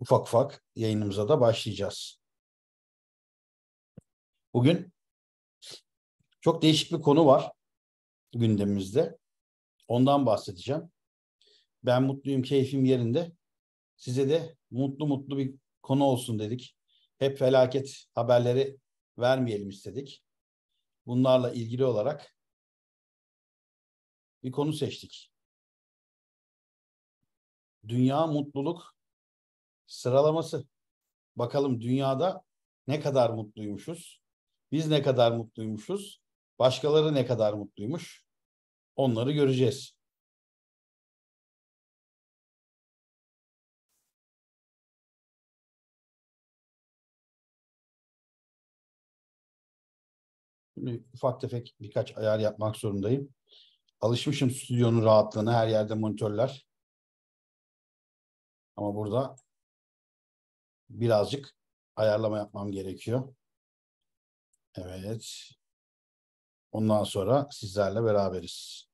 ufak ufak yayınımıza da başlayacağız. Bugün çok değişik bir konu var gündemimizde. Ondan bahsedeceğim. Ben mutluyum, keyfim yerinde. Size de mutlu mutlu bir konu olsun dedik. Hep felaket haberleri vermeyelim istedik. Bunlarla ilgili olarak bir konu seçtik. Dünya mutluluk sıralaması. Bakalım dünyada ne kadar mutluymuşuz? Biz ne kadar mutluymuşuz? Başkaları ne kadar mutluymuş? Onları göreceğiz. ufak tefek birkaç ayar yapmak zorundayım. Alışmışım stüdyonun rahatlığına, her yerde monitörler. Ama burada birazcık ayarlama yapmam gerekiyor. Evet. Ondan sonra sizlerle beraberiz.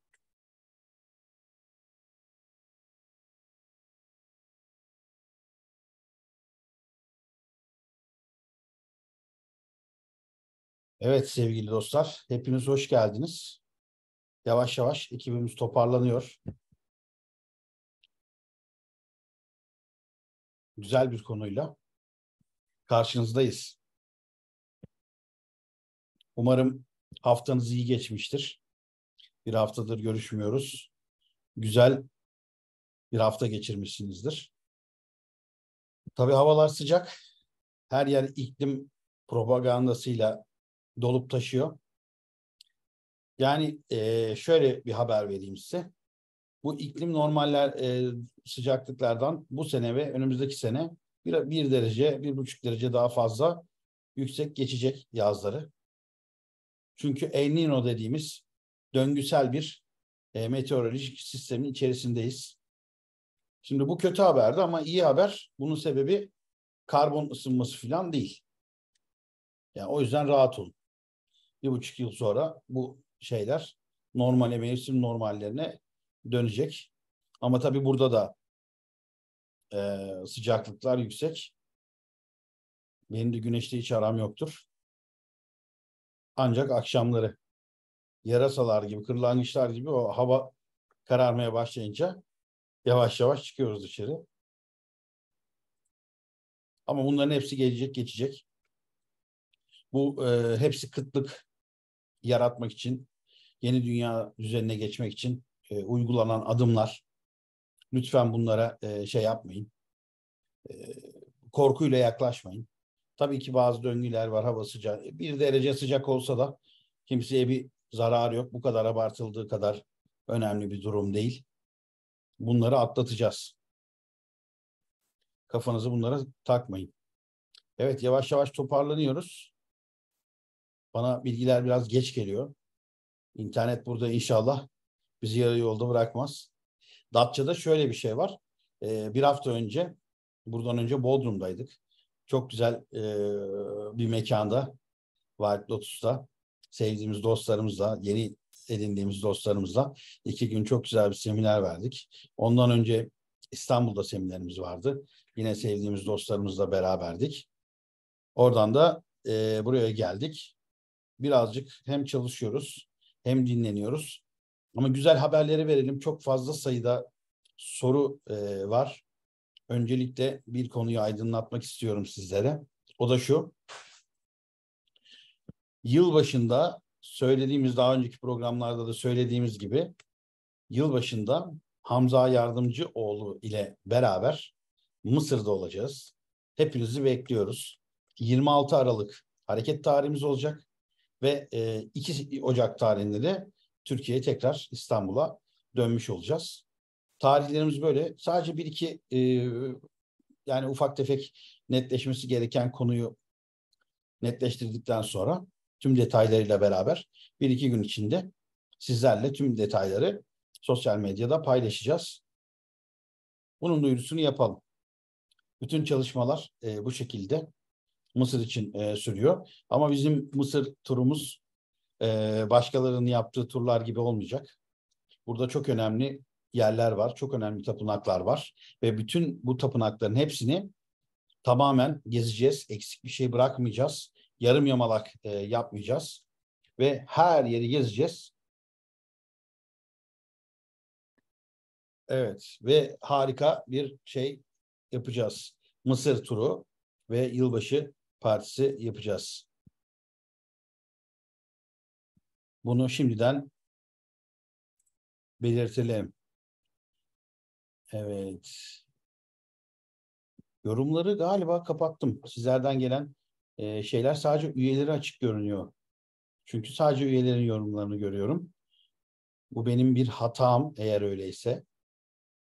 Evet sevgili dostlar, hepiniz hoş geldiniz. Yavaş yavaş ekibimiz toparlanıyor. Güzel bir konuyla karşınızdayız. Umarım haftanız iyi geçmiştir. Bir haftadır görüşmüyoruz. Güzel bir hafta geçirmişsinizdir. Tabii havalar sıcak. Her yer iklim propagandasıyla dolup taşıyor. Yani e, şöyle bir haber vereyim size. Bu iklim normaller e, sıcaklıklardan bu sene ve önümüzdeki sene bir, bir derece, bir buçuk derece daha fazla yüksek geçecek yazları. Çünkü El Nino dediğimiz döngüsel bir e, meteorolojik sistemin içerisindeyiz. Şimdi bu kötü haberdi ama iyi haber bunun sebebi karbon ısınması falan değil. Yani o yüzden rahat olun. Bir buçuk yıl sonra bu şeyler normal mevsim normallerine dönecek. Ama tabii burada da e, sıcaklıklar yüksek. Benim de güneşte hiç aram yoktur. Ancak akşamları yarasalar gibi, kırlangıçlar gibi o hava kararmaya başlayınca yavaş yavaş çıkıyoruz dışarı. Ama bunların hepsi gelecek, geçecek. Bu e, hepsi kıtlık yaratmak için, yeni dünya düzenine geçmek için e, uygulanan adımlar. Lütfen bunlara e, şey yapmayın. E, korkuyla yaklaşmayın. Tabii ki bazı döngüler var hava sıcak. Bir derece sıcak olsa da kimseye bir zarar yok. Bu kadar abartıldığı kadar önemli bir durum değil. Bunları atlatacağız. Kafanızı bunlara takmayın. Evet yavaş yavaş toparlanıyoruz. Bana bilgiler biraz geç geliyor. İnternet burada inşallah bizi yarı yolda bırakmaz. Datça'da şöyle bir şey var. E, bir hafta önce, buradan önce Bodrum'daydık. Çok güzel e, bir mekanda, Wild Lotus'ta. Sevdiğimiz dostlarımızla, yeni edindiğimiz dostlarımızla iki gün çok güzel bir seminer verdik. Ondan önce İstanbul'da seminerimiz vardı. Yine sevdiğimiz dostlarımızla beraberdik. Oradan da e, buraya geldik. Birazcık hem çalışıyoruz hem dinleniyoruz ama güzel haberleri verelim. Çok fazla sayıda soru e, var. Öncelikle bir konuyu aydınlatmak istiyorum sizlere. O da şu. Yıl başında söylediğimiz daha önceki programlarda da söylediğimiz gibi yıl başında Hamza oğlu ile beraber Mısır'da olacağız. Hepinizi bekliyoruz. 26 Aralık hareket tarihimiz olacak ve e, 2 Ocak tarihinde de Türkiye'ye tekrar İstanbul'a dönmüş olacağız. Tarihlerimiz böyle. Sadece bir iki e, yani ufak tefek netleşmesi gereken konuyu netleştirdikten sonra tüm detaylarıyla beraber bir iki gün içinde sizlerle tüm detayları sosyal medyada paylaşacağız. Bunun duyurusunu yapalım. Bütün çalışmalar e, bu şekilde Mısır için e, sürüyor. Ama bizim Mısır turumuz e, başkalarının yaptığı turlar gibi olmayacak. Burada çok önemli yerler var, çok önemli tapınaklar var ve bütün bu tapınakların hepsini tamamen gezeceğiz, eksik bir şey bırakmayacağız, yarım yamalak e, yapmayacağız ve her yeri gezeceğiz. Evet ve harika bir şey yapacağız. Mısır turu ve yılbaşı partisi yapacağız. Bunu şimdiden belirtelim. Evet. Yorumları galiba kapattım. Sizlerden gelen e, şeyler sadece üyeleri açık görünüyor. Çünkü sadece üyelerin yorumlarını görüyorum. Bu benim bir hatam eğer öyleyse.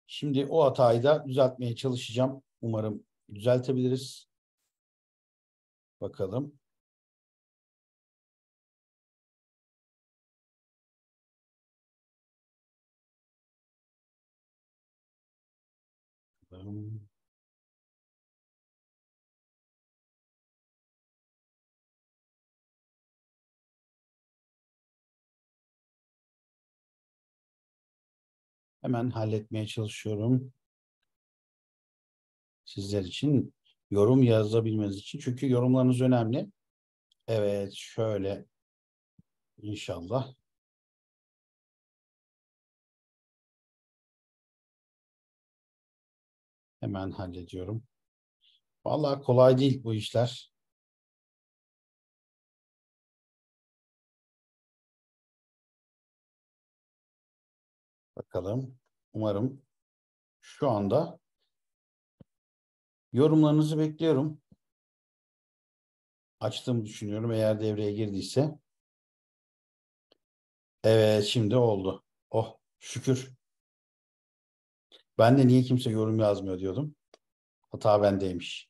Şimdi o hatayı da düzeltmeye çalışacağım. Umarım düzeltebiliriz. Bakalım. bakalım. Hemen halletmeye çalışıyorum. Sizler için yorum yazabilmeniz için. Çünkü yorumlarınız önemli. Evet şöyle inşallah. Hemen hallediyorum. Vallahi kolay değil bu işler. Bakalım. Umarım şu anda yorumlarınızı bekliyorum. Açtığımı düşünüyorum eğer devreye girdiyse. Evet şimdi oldu. Oh şükür. Ben de niye kimse yorum yazmıyor diyordum. Hata bendeymiş.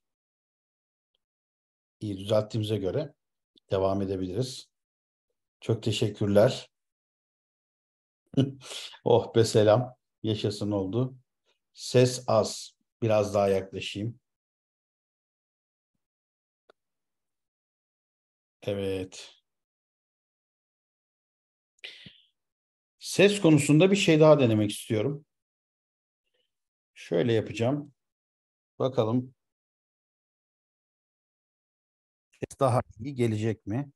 İyi düzelttiğimize göre devam edebiliriz. Çok teşekkürler. oh be selam. Yaşasın oldu. Ses az. Biraz daha yaklaşayım. Evet. Ses konusunda bir şey daha denemek istiyorum. Şöyle yapacağım. Bakalım. Daha iyi gelecek mi?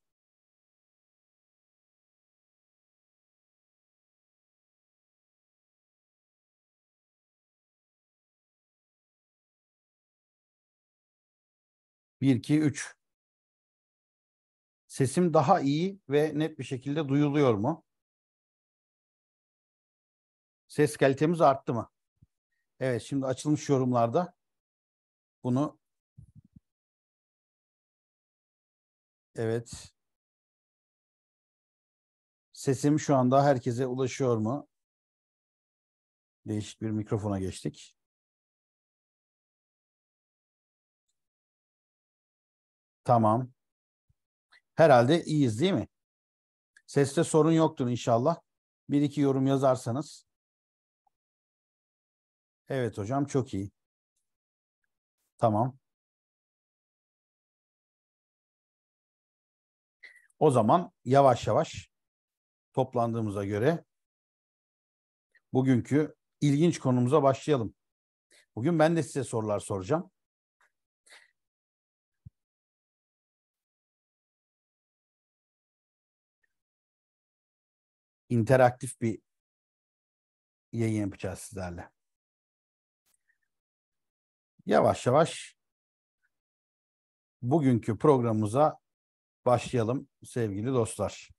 Bir, iki, üç. Sesim daha iyi ve net bir şekilde duyuluyor mu? Ses kalitemiz arttı mı? Evet şimdi açılmış yorumlarda bunu Evet. Sesim şu anda herkese ulaşıyor mu? Değişik bir mikrofona geçtik. Tamam. Herhalde iyiyiz değil mi? Seste sorun yoktur inşallah. Bir iki yorum yazarsanız Evet hocam çok iyi. Tamam. O zaman yavaş yavaş toplandığımıza göre bugünkü ilginç konumuza başlayalım. Bugün ben de size sorular soracağım. interaktif bir yayın yapacağız sizlerle yavaş yavaş bugünkü programımıza başlayalım sevgili dostlar.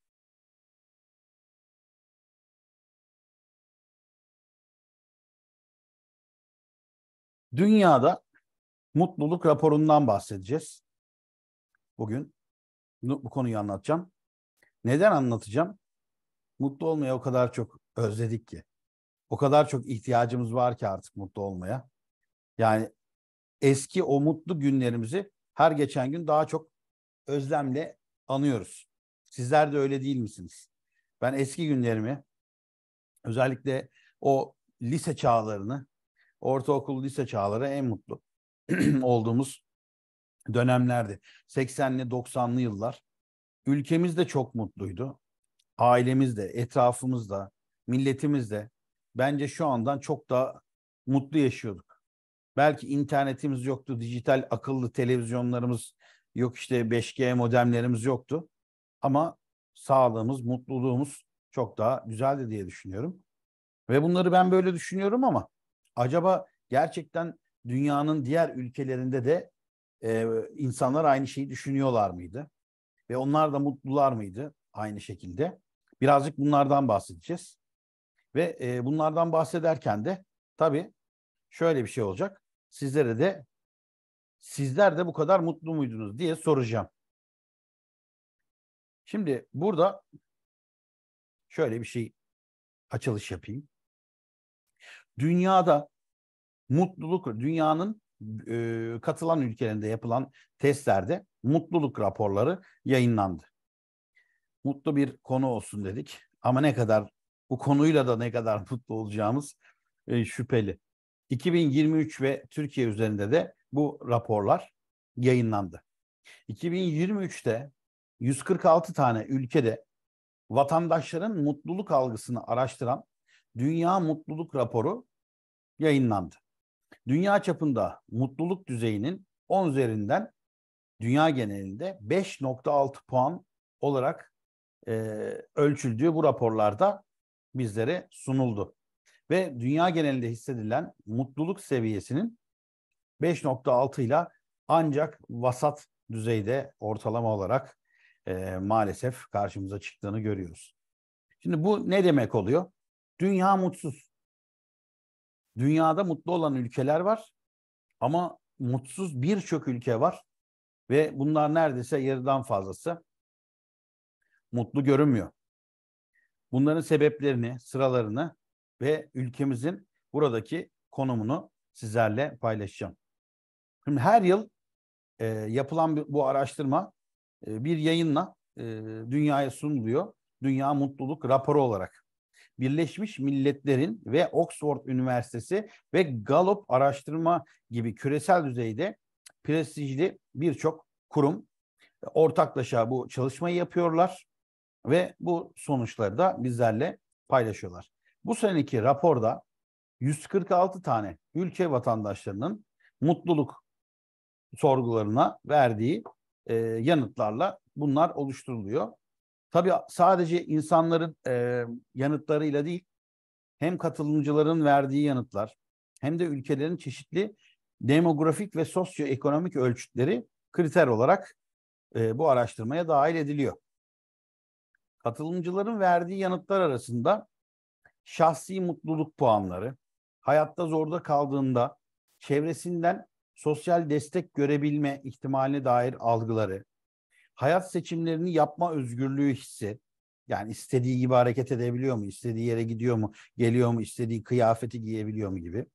Dünyada mutluluk raporundan bahsedeceğiz. Bugün bu konuyu anlatacağım. Neden anlatacağım? Mutlu olmaya o kadar çok özledik ki. O kadar çok ihtiyacımız var ki artık mutlu olmaya. Yani eski o mutlu günlerimizi her geçen gün daha çok özlemle anıyoruz. Sizler de öyle değil misiniz? Ben eski günlerimi özellikle o lise çağlarını, ortaokul lise çağları en mutlu olduğumuz dönemlerdi. 80'li 90'lı yıllar. Ülkemiz de çok mutluydu. Ailemiz de, etrafımız da, milletimiz de bence şu andan çok daha mutlu yaşıyorduk. Belki internetimiz yoktu, dijital akıllı televizyonlarımız yok işte 5G modemlerimiz yoktu. Ama sağlığımız, mutluluğumuz çok daha güzeldi diye düşünüyorum. Ve bunları ben böyle düşünüyorum ama acaba gerçekten dünyanın diğer ülkelerinde de e, insanlar aynı şeyi düşünüyorlar mıydı? Ve onlar da mutlular mıydı aynı şekilde? Birazcık bunlardan bahsedeceğiz. Ve e, bunlardan bahsederken de tabii şöyle bir şey olacak sizlere de sizler de bu kadar mutlu muydunuz diye soracağım. Şimdi burada şöyle bir şey açılış yapayım. Dünyada mutluluk dünyanın e, katılan ülkelerinde yapılan testlerde mutluluk raporları yayınlandı. Mutlu bir konu olsun dedik ama ne kadar bu konuyla da ne kadar mutlu olacağımız e, şüpheli. 2023 ve Türkiye üzerinde de bu raporlar yayınlandı. 2023'te 146 tane ülkede vatandaşların mutluluk algısını araştıran Dünya Mutluluk Raporu yayınlandı. Dünya çapında mutluluk düzeyinin 10 üzerinden dünya genelinde 5.6 puan olarak e, ölçüldüğü bu raporlarda bizlere sunuldu ve dünya genelinde hissedilen mutluluk seviyesinin 5.6 ile ancak vasat düzeyde ortalama olarak e, maalesef karşımıza çıktığını görüyoruz. Şimdi bu ne demek oluyor? Dünya mutsuz. Dünyada mutlu olan ülkeler var ama mutsuz birçok ülke var ve bunlar neredeyse yarıdan fazlası mutlu görünmüyor. Bunların sebeplerini, sıralarını ve ülkemizin buradaki konumunu sizlerle paylaşacağım. Şimdi her yıl e, yapılan bu araştırma e, bir yayınla e, dünyaya sunuluyor. Dünya Mutluluk Raporu olarak. Birleşmiş Milletler'in ve Oxford Üniversitesi ve Gallup araştırma gibi küresel düzeyde prestijli birçok kurum e, ortaklaşa bu çalışmayı yapıyorlar ve bu sonuçları da bizlerle paylaşıyorlar. Bu seneki raporda 146 tane ülke vatandaşlarının mutluluk sorgularına verdiği e, yanıtlarla bunlar oluşturuluyor. Tabii sadece insanların e, yanıtlarıyla değil, hem katılımcıların verdiği yanıtlar hem de ülkelerin çeşitli demografik ve sosyoekonomik ölçütleri kriter olarak e, bu araştırmaya dahil ediliyor. Katılımcıların verdiği yanıtlar arasında şahsi mutluluk puanları, hayatta zorda kaldığında çevresinden sosyal destek görebilme ihtimaline dair algıları, hayat seçimlerini yapma özgürlüğü hissi, yani istediği gibi hareket edebiliyor mu, istediği yere gidiyor mu, geliyor mu, istediği kıyafeti giyebiliyor mu gibi.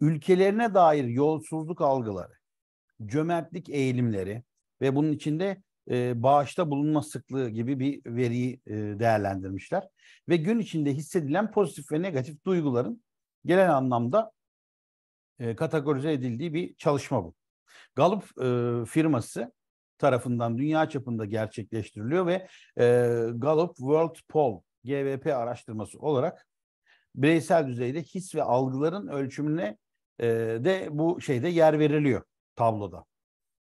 Ülkelerine dair yolsuzluk algıları, cömertlik eğilimleri ve bunun içinde e, bağışta bulunma sıklığı gibi bir veriyi e, değerlendirmişler. Ve gün içinde hissedilen pozitif ve negatif duyguların gelen anlamda e, kategorize edildiği bir çalışma bu. Gallup e, firması tarafından dünya çapında gerçekleştiriliyor ve e, Gallup World Poll GVP araştırması olarak bireysel düzeyde his ve algıların ölçümüne e, de bu şeyde yer veriliyor tabloda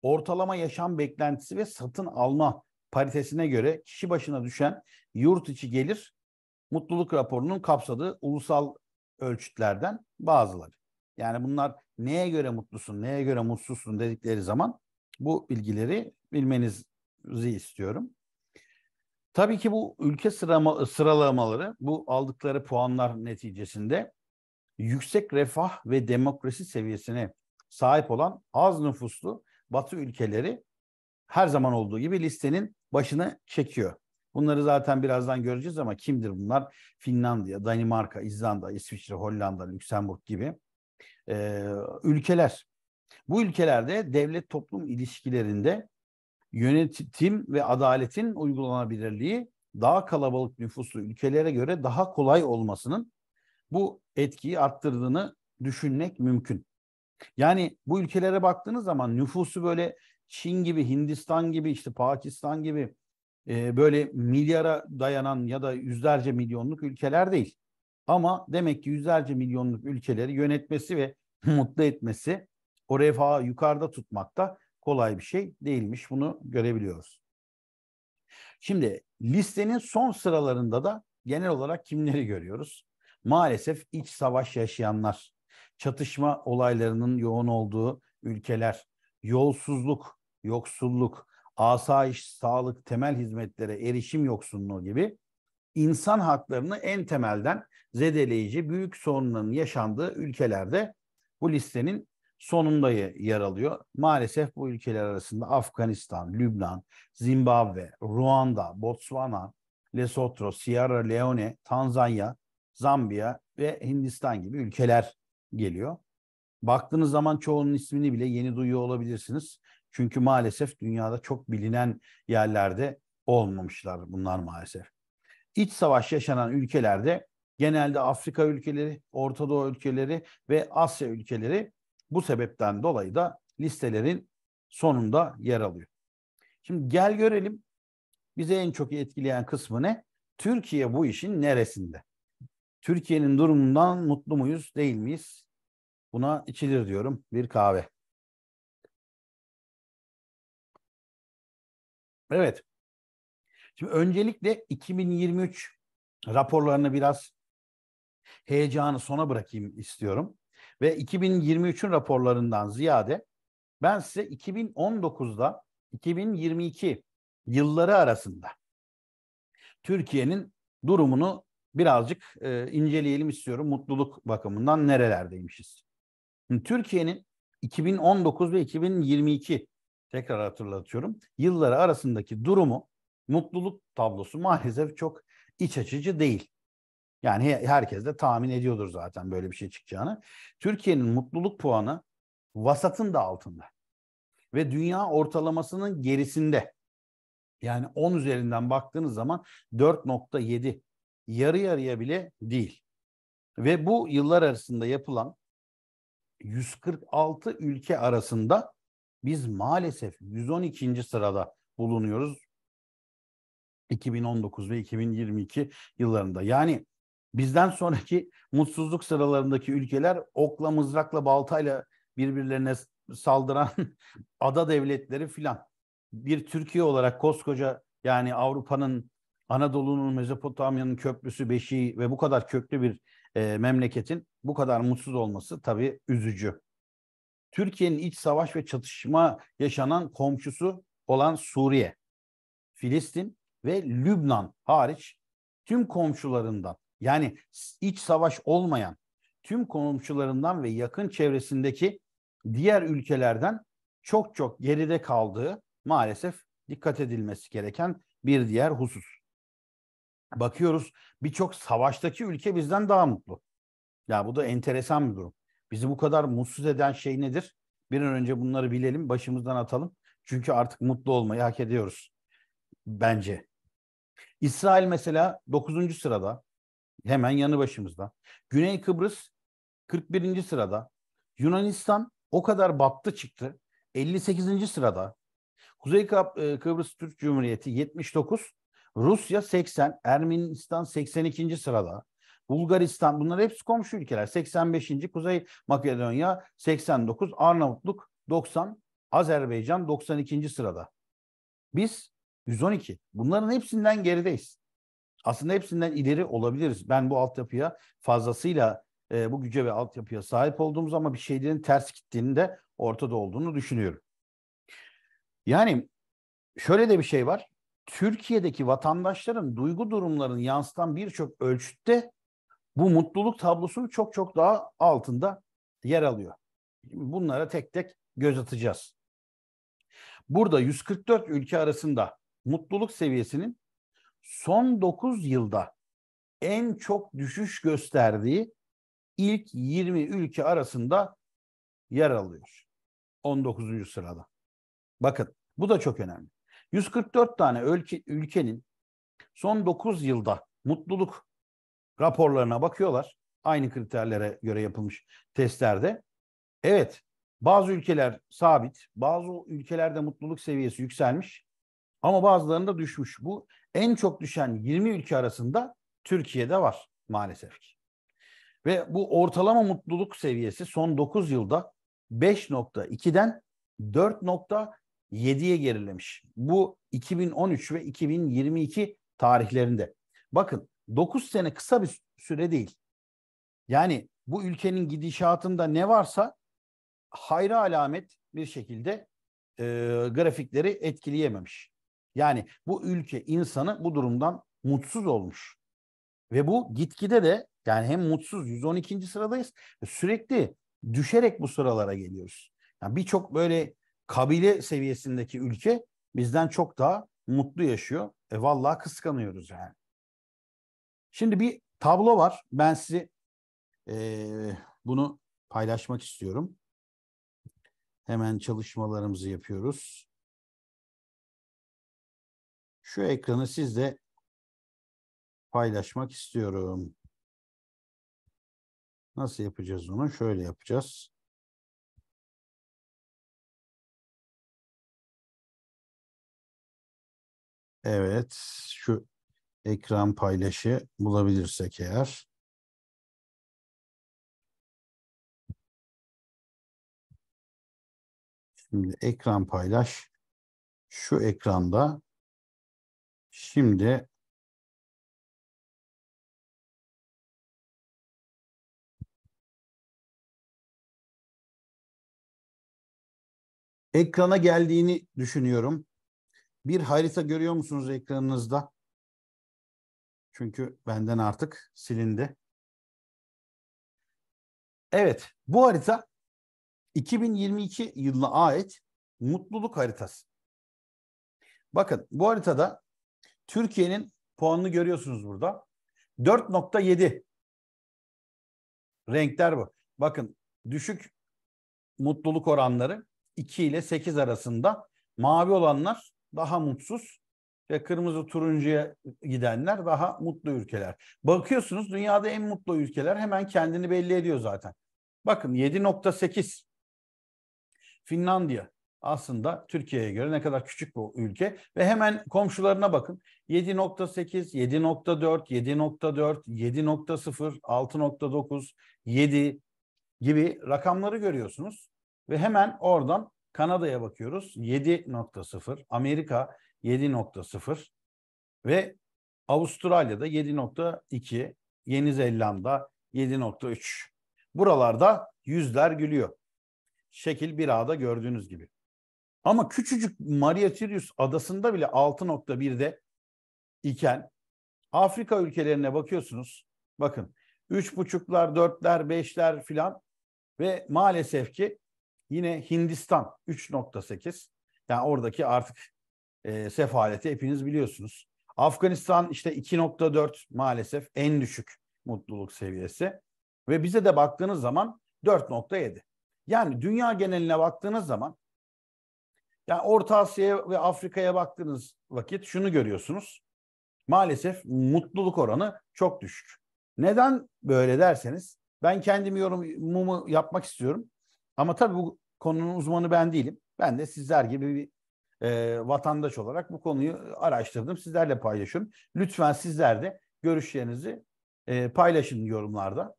ortalama yaşam beklentisi ve satın alma paritesine göre kişi başına düşen yurt içi gelir mutluluk raporunun kapsadığı ulusal ölçütlerden bazıları. Yani bunlar neye göre mutlusun, neye göre mutsuzsun dedikleri zaman bu bilgileri bilmenizi istiyorum. Tabii ki bu ülke sırama, sıralamaları bu aldıkları puanlar neticesinde yüksek refah ve demokrasi seviyesine sahip olan az nüfuslu Batı ülkeleri her zaman olduğu gibi listenin başına çekiyor. Bunları zaten birazdan göreceğiz ama kimdir bunlar? Finlandiya, Danimarka, İzlanda, İsviçre, Hollanda, Lüksemburg gibi e, ülkeler. Bu ülkelerde devlet toplum ilişkilerinde yönetim ve adaletin uygulanabilirliği daha kalabalık nüfuslu ülkelere göre daha kolay olmasının bu etkiyi arttırdığını düşünmek mümkün. Yani bu ülkelere baktığınız zaman nüfusu böyle Çin gibi, Hindistan gibi, işte Pakistan gibi e, böyle milyara dayanan ya da yüzlerce milyonluk ülkeler değil. Ama demek ki yüzlerce milyonluk ülkeleri yönetmesi ve mutlu etmesi, o refahı yukarıda tutmakta kolay bir şey değilmiş. Bunu görebiliyoruz. Şimdi listenin son sıralarında da genel olarak kimleri görüyoruz? Maalesef iç savaş yaşayanlar çatışma olaylarının yoğun olduğu ülkeler, yolsuzluk, yoksulluk, asayiş, sağlık, temel hizmetlere erişim yoksunluğu gibi insan haklarını en temelden zedeleyici büyük sorunların yaşandığı ülkelerde bu listenin sonunda yer alıyor. Maalesef bu ülkeler arasında Afganistan, Lübnan, Zimbabwe, Ruanda, Botswana, Lesotho, Sierra Leone, Tanzanya, Zambiya ve Hindistan gibi ülkeler geliyor. Baktığınız zaman çoğunun ismini bile yeni duyuyor olabilirsiniz. Çünkü maalesef dünyada çok bilinen yerlerde olmamışlar bunlar maalesef. İç savaş yaşanan ülkelerde genelde Afrika ülkeleri, Orta Doğu ülkeleri ve Asya ülkeleri bu sebepten dolayı da listelerin sonunda yer alıyor. Şimdi gel görelim bize en çok etkileyen kısmı ne? Türkiye bu işin neresinde? Türkiye'nin durumundan mutlu muyuz, değil miyiz? Buna içilir diyorum bir kahve. Evet. Şimdi öncelikle 2023 raporlarını biraz heyecanı sona bırakayım istiyorum. Ve 2023'ün raporlarından ziyade ben size 2019'da 2022 yılları arasında Türkiye'nin durumunu birazcık e, inceleyelim istiyorum mutluluk bakımından nerelerdeymişiz. Türkiye'nin 2019 ve 2022 tekrar hatırlatıyorum yılları arasındaki durumu mutluluk tablosu maalesef çok iç açıcı değil. Yani herkes de tahmin ediyordur zaten böyle bir şey çıkacağını. Türkiye'nin mutluluk puanı vasatın da altında ve dünya ortalamasının gerisinde. Yani 10 üzerinden baktığınız zaman 4.7 yarı yarıya bile değil. Ve bu yıllar arasında yapılan 146 ülke arasında biz maalesef 112. sırada bulunuyoruz. 2019 ve 2022 yıllarında. Yani bizden sonraki mutsuzluk sıralarındaki ülkeler okla, mızrakla, baltayla birbirlerine saldıran ada devletleri filan. Bir Türkiye olarak koskoca yani Avrupa'nın Anadolu'nun, Mezopotamya'nın köprüsü, beşiği ve bu kadar köklü bir e, memleketin bu kadar mutsuz olması tabii üzücü. Türkiye'nin iç savaş ve çatışma yaşanan komşusu olan Suriye, Filistin ve Lübnan hariç tüm komşularından yani iç savaş olmayan tüm komşularından ve yakın çevresindeki diğer ülkelerden çok çok geride kaldığı maalesef dikkat edilmesi gereken bir diğer husus bakıyoruz birçok savaştaki ülke bizden daha mutlu. Ya bu da enteresan bir durum. Bizi bu kadar mutsuz eden şey nedir? Bir an önce bunları bilelim, başımızdan atalım. Çünkü artık mutlu olmayı hak ediyoruz. Bence. İsrail mesela 9. sırada. Hemen yanı başımızda. Güney Kıbrıs 41. sırada. Yunanistan o kadar battı çıktı. 58. sırada. Kuzey e, Kıbrıs Türk Cumhuriyeti 79. Rusya 80, Ermenistan 82. sırada. Bulgaristan bunlar hepsi komşu ülkeler. 85. Kuzey Makedonya 89, Arnavutluk 90, Azerbaycan 92. sırada. Biz 112. Bunların hepsinden gerideyiz. Aslında hepsinden ileri olabiliriz. Ben bu altyapıya fazlasıyla e, bu güce ve altyapıya sahip olduğumuz ama bir şeylerin ters gittiğini de ortada olduğunu düşünüyorum. Yani şöyle de bir şey var. Türkiye'deki vatandaşların duygu durumlarını yansıtan birçok ölçütte bu mutluluk tablosunun çok çok daha altında yer alıyor. Bunlara tek tek göz atacağız. Burada 144 ülke arasında mutluluk seviyesinin son 9 yılda en çok düşüş gösterdiği ilk 20 ülke arasında yer alıyor. 19. sırada. Bakın bu da çok önemli. 144 tane ülke, ülkenin son 9 yılda mutluluk raporlarına bakıyorlar. Aynı kriterlere göre yapılmış testlerde. Evet, bazı ülkeler sabit, bazı ülkelerde mutluluk seviyesi yükselmiş ama bazılarında düşmüş. Bu en çok düşen 20 ülke arasında Türkiye'de var maalesef ki. Ve bu ortalama mutluluk seviyesi son 9 yılda 5.2'den 4.4 7'ye gerilemiş. Bu 2013 ve 2022 tarihlerinde. Bakın 9 sene kısa bir süre değil. Yani bu ülkenin gidişatında ne varsa hayra alamet bir şekilde e, grafikleri etkileyememiş. Yani bu ülke insanı bu durumdan mutsuz olmuş. Ve bu gitgide de yani hem mutsuz 112. sıradayız sürekli düşerek bu sıralara geliyoruz. Yani birçok böyle kabile seviyesindeki ülke bizden çok daha mutlu yaşıyor. E vallahi kıskanıyoruz yani. Şimdi bir tablo var. Ben sizi e, bunu paylaşmak istiyorum. Hemen çalışmalarımızı yapıyoruz. Şu ekranı sizle paylaşmak istiyorum. Nasıl yapacağız onu? Şöyle yapacağız. Evet, şu ekran paylaşı bulabilirsek eğer. Şimdi ekran paylaş. Şu ekranda şimdi ekrana geldiğini düşünüyorum. Bir harita görüyor musunuz ekranınızda? Çünkü benden artık silindi. Evet, bu harita 2022 yılına ait mutluluk haritası. Bakın bu haritada Türkiye'nin puanını görüyorsunuz burada. 4.7 renkler bu. Bakın düşük mutluluk oranları 2 ile 8 arasında. Mavi olanlar daha mutsuz ve kırmızı turuncuya gidenler daha mutlu ülkeler. Bakıyorsunuz dünyada en mutlu ülkeler hemen kendini belli ediyor zaten. Bakın 7.8 Finlandiya aslında Türkiye'ye göre ne kadar küçük bu ülke ve hemen komşularına bakın. 7.8, 7.4, 7.4, 7.0, 6.9, 7 gibi rakamları görüyorsunuz ve hemen oradan Kanada'ya bakıyoruz 7.0, Amerika 7.0 ve Avustralya'da 7.2, Yeni Zelanda 7.3. Buralarda yüzler gülüyor. Şekil bir ağda gördüğünüz gibi. Ama küçücük Maria Sirius adasında bile 6.1'de iken Afrika ülkelerine bakıyorsunuz. Bakın 3.5'lar, 4'ler, 5'ler filan ve maalesef ki Yine Hindistan 3.8. Yani oradaki artık e, sefaleti hepiniz biliyorsunuz. Afganistan işte 2.4 maalesef en düşük mutluluk seviyesi. Ve bize de baktığınız zaman 4.7. Yani dünya geneline baktığınız zaman yani Orta Asya'ya ve Afrika'ya baktığınız vakit şunu görüyorsunuz. Maalesef mutluluk oranı çok düşük. Neden böyle derseniz ben kendimi yorumumu yapmak istiyorum. Ama tabii bu Konunun uzmanı ben değilim. Ben de sizler gibi bir e, vatandaş olarak bu konuyu araştırdım. Sizlerle paylaşıyorum. Lütfen sizler de görüşlerinizi e, paylaşın yorumlarda.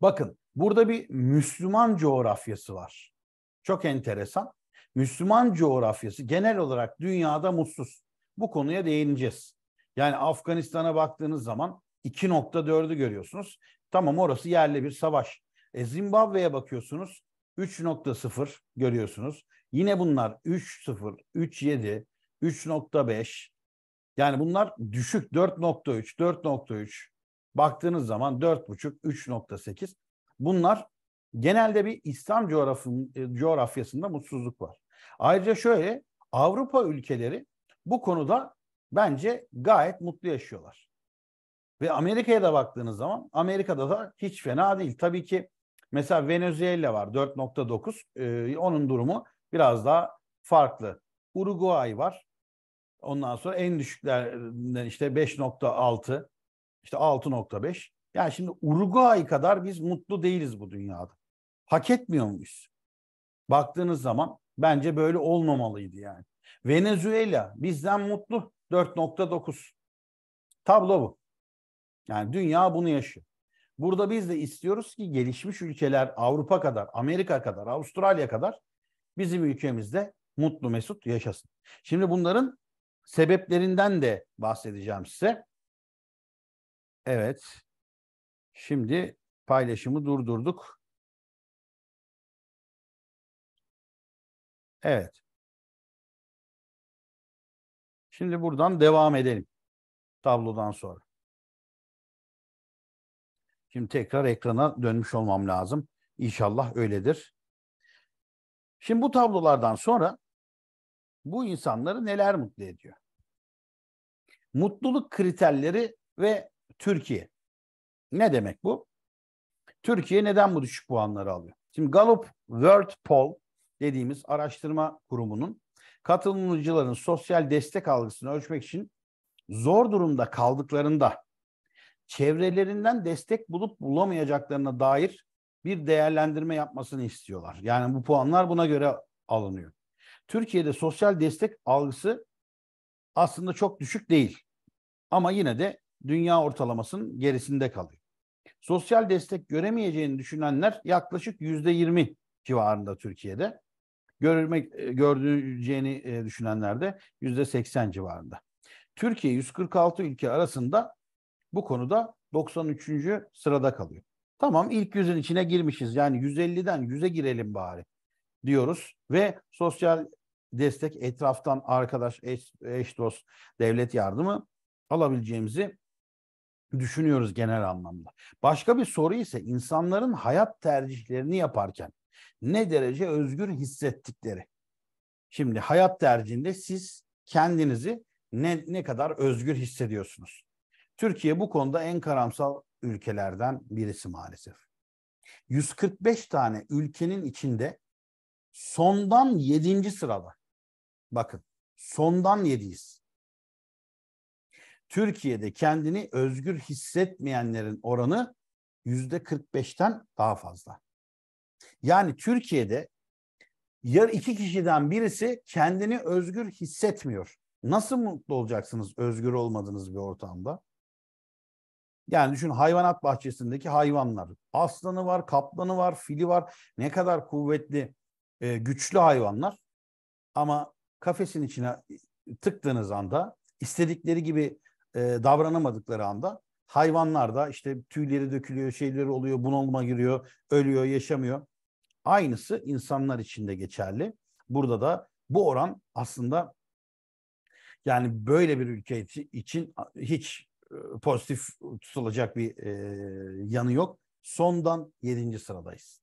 Bakın burada bir Müslüman coğrafyası var. Çok enteresan. Müslüman coğrafyası genel olarak dünyada mutsuz. Bu konuya değineceğiz. Yani Afganistan'a baktığınız zaman 2.4'ü görüyorsunuz. Tamam orası yerli bir savaş. E, Zimbabwe'ye bakıyorsunuz 3.0 görüyorsunuz. Yine bunlar 3.0, 3.7, 3.5. Yani bunlar düşük 4.3, 4.3. Baktığınız zaman 4.5, 3.8. Bunlar genelde bir İslam e, coğrafyasında mutsuzluk var. Ayrıca şöyle Avrupa ülkeleri bu konuda bence gayet mutlu yaşıyorlar. Ve Amerika'ya da baktığınız zaman Amerika'da da hiç fena değil. Tabii ki Mesela Venezuela var 4.9. E, ee, onun durumu biraz daha farklı. Uruguay var. Ondan sonra en düşüklerden işte 5.6, işte 6.5. Yani şimdi Uruguay kadar biz mutlu değiliz bu dünyada. Hak etmiyor muyuz? Baktığınız zaman bence böyle olmamalıydı yani. Venezuela bizden mutlu 4.9. Tablo bu. Yani dünya bunu yaşıyor. Burada biz de istiyoruz ki gelişmiş ülkeler Avrupa kadar, Amerika kadar, Avustralya kadar bizim ülkemizde mutlu mesut yaşasın. Şimdi bunların sebeplerinden de bahsedeceğim size. Evet. Şimdi paylaşımı durdurduk. Evet. Şimdi buradan devam edelim tablodan sonra. Şimdi tekrar ekrana dönmüş olmam lazım. İnşallah öyledir. Şimdi bu tablolardan sonra bu insanları neler mutlu ediyor? Mutluluk kriterleri ve Türkiye. Ne demek bu? Türkiye neden bu düşük puanları alıyor? Şimdi Gallup World Poll dediğimiz araştırma kurumunun katılımcıların sosyal destek algısını ölçmek için zor durumda kaldıklarında çevrelerinden destek bulup bulamayacaklarına dair bir değerlendirme yapmasını istiyorlar. Yani bu puanlar buna göre alınıyor. Türkiye'de sosyal destek algısı aslında çok düşük değil. Ama yine de dünya ortalamasının gerisinde kalıyor. Sosyal destek göremeyeceğini düşünenler yaklaşık yüzde yirmi civarında Türkiye'de. Görmek, e, göreceğini düşünenler de yüzde seksen civarında. Türkiye 146 ülke arasında bu konuda 93. sırada kalıyor. Tamam ilk yüzün içine girmişiz. Yani 150'den 100'e girelim bari diyoruz ve sosyal destek etraftan arkadaş, eş, eş dost, devlet yardımı alabileceğimizi düşünüyoruz genel anlamda. Başka bir soru ise insanların hayat tercihlerini yaparken ne derece özgür hissettikleri. Şimdi hayat tercihinde siz kendinizi ne, ne kadar özgür hissediyorsunuz? Türkiye bu konuda en karamsal ülkelerden birisi maalesef. 145 tane ülkenin içinde sondan 7. sırada. Bakın sondan 7'yiz. Türkiye'de kendini özgür hissetmeyenlerin oranı yüzde 45'ten daha fazla. Yani Türkiye'de yar iki kişiden birisi kendini özgür hissetmiyor. Nasıl mutlu olacaksınız özgür olmadığınız bir ortamda? Yani düşün hayvanat bahçesindeki hayvanlar. Aslanı var, kaplanı var, fili var. Ne kadar kuvvetli, e, güçlü hayvanlar. Ama kafesin içine tıktığınız anda, istedikleri gibi e, davranamadıkları anda hayvanlar da işte tüyleri dökülüyor, şeyleri oluyor, bunalıma giriyor, ölüyor, yaşamıyor. Aynısı insanlar için de geçerli. Burada da bu oran aslında yani böyle bir ülke için hiç e, pozitif tutulacak bir e, yanı yok. Sondan yedinci sıradayız.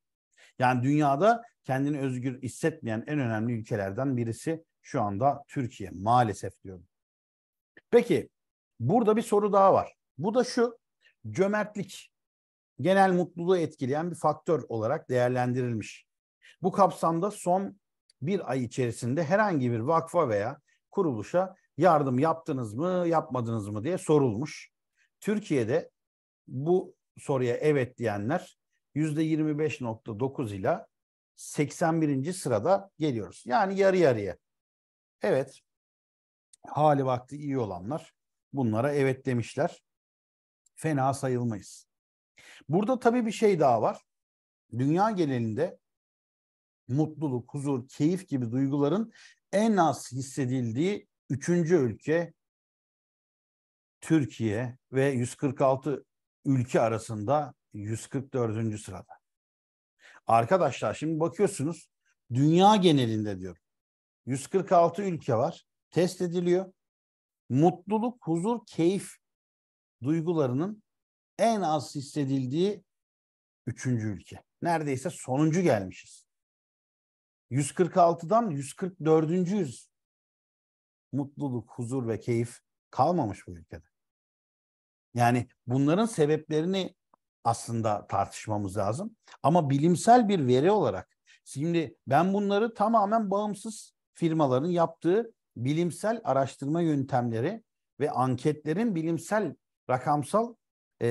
Yani dünyada kendini özgür hissetmeyen en önemli ülkelerden birisi şu anda Türkiye maalesef diyorum. Peki burada bir soru daha var. Bu da şu cömertlik genel mutluluğu etkileyen bir faktör olarak değerlendirilmiş. Bu kapsamda son bir ay içerisinde herhangi bir vakfa veya kuruluşa yardım yaptınız mı, yapmadınız mı diye sorulmuş. Türkiye'de bu soruya evet diyenler %25.9 ile 81. sırada geliyoruz. Yani yarı yarıya. Evet, hali vakti iyi olanlar bunlara evet demişler. Fena sayılmayız. Burada tabii bir şey daha var. Dünya genelinde mutluluk, huzur, keyif gibi duyguların en az hissedildiği Üçüncü ülke Türkiye ve 146 ülke arasında 144. sırada. Arkadaşlar şimdi bakıyorsunuz dünya genelinde diyorum. 146 ülke var. Test ediliyor. Mutluluk, huzur, keyif duygularının en az hissedildiği üçüncü ülke. Neredeyse sonuncu gelmişiz. 146'dan 144.yüz mutluluk, huzur ve keyif kalmamış bu ülkede. Yani bunların sebeplerini aslında tartışmamız lazım. Ama bilimsel bir veri olarak şimdi ben bunları tamamen bağımsız firmaların yaptığı bilimsel araştırma yöntemleri ve anketlerin bilimsel rakamsal e,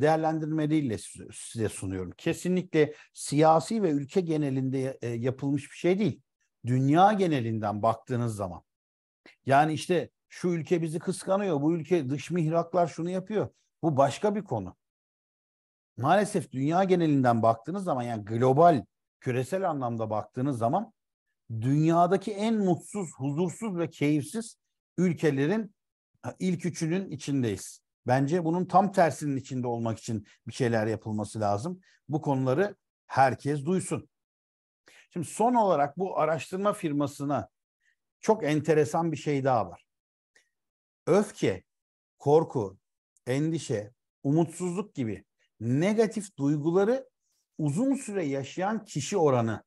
değerlendirmeleriyle size sunuyorum. Kesinlikle siyasi ve ülke genelinde e, yapılmış bir şey değil. Dünya genelinden baktığınız zaman yani işte şu ülke bizi kıskanıyor, bu ülke dış mihraklar şunu yapıyor. Bu başka bir konu. Maalesef dünya genelinden baktığınız zaman yani global, küresel anlamda baktığınız zaman dünyadaki en mutsuz, huzursuz ve keyifsiz ülkelerin ilk üçünün içindeyiz. Bence bunun tam tersinin içinde olmak için bir şeyler yapılması lazım. Bu konuları herkes duysun. Şimdi son olarak bu araştırma firmasına çok enteresan bir şey daha var. Öfke, korku, endişe, umutsuzluk gibi negatif duyguları uzun süre yaşayan kişi oranı.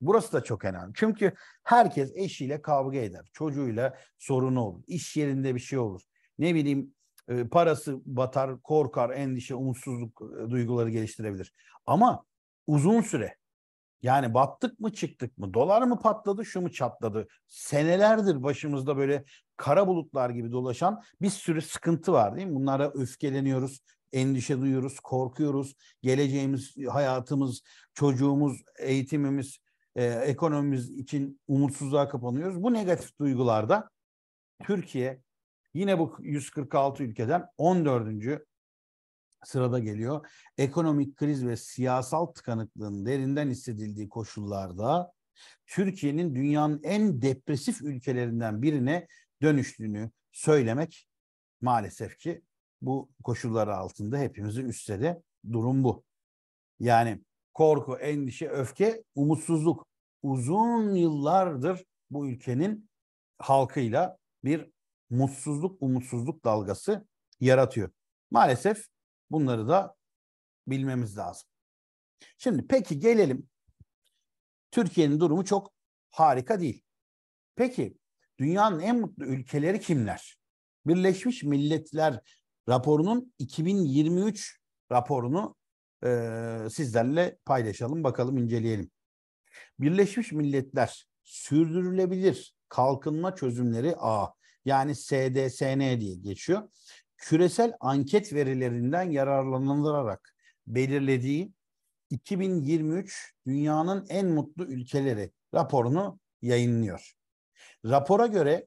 Burası da çok önemli. Çünkü herkes eşiyle kavga eder. Çocuğuyla sorunu olur. İş yerinde bir şey olur. Ne bileyim e, parası batar, korkar, endişe, umutsuzluk e, duyguları geliştirebilir. Ama uzun süre yani battık mı çıktık mı? Dolar mı patladı, şu mu çatladı? Senelerdir başımızda böyle kara bulutlar gibi dolaşan bir sürü sıkıntı var değil mi? Bunlara öfkeleniyoruz, endişe duyuyoruz, korkuyoruz. Geleceğimiz, hayatımız, çocuğumuz, eğitimimiz, e, ekonomimiz için umutsuzluğa kapanıyoruz. Bu negatif duygularda Türkiye yine bu 146 ülkeden 14 sırada geliyor. Ekonomik kriz ve siyasal tıkanıklığın derinden hissedildiği koşullarda Türkiye'nin dünyanın en depresif ülkelerinden birine dönüştüğünü söylemek maalesef ki bu koşullar altında hepimizi üstte durum bu. Yani korku, endişe, öfke, umutsuzluk uzun yıllardır bu ülkenin halkıyla bir mutsuzluk, umutsuzluk dalgası yaratıyor. Maalesef Bunları da bilmemiz lazım. Şimdi peki gelelim. Türkiye'nin durumu çok harika değil. Peki dünyanın en mutlu ülkeleri kimler? Birleşmiş Milletler raporunun 2023 raporunu e, sizlerle paylaşalım, bakalım, inceleyelim. Birleşmiş Milletler Sürdürülebilir Kalkınma Çözümleri A yani SDSN diye geçiyor küresel anket verilerinden yararlanılarak belirlediği 2023 dünyanın en mutlu ülkeleri raporunu yayınlıyor. Rapora göre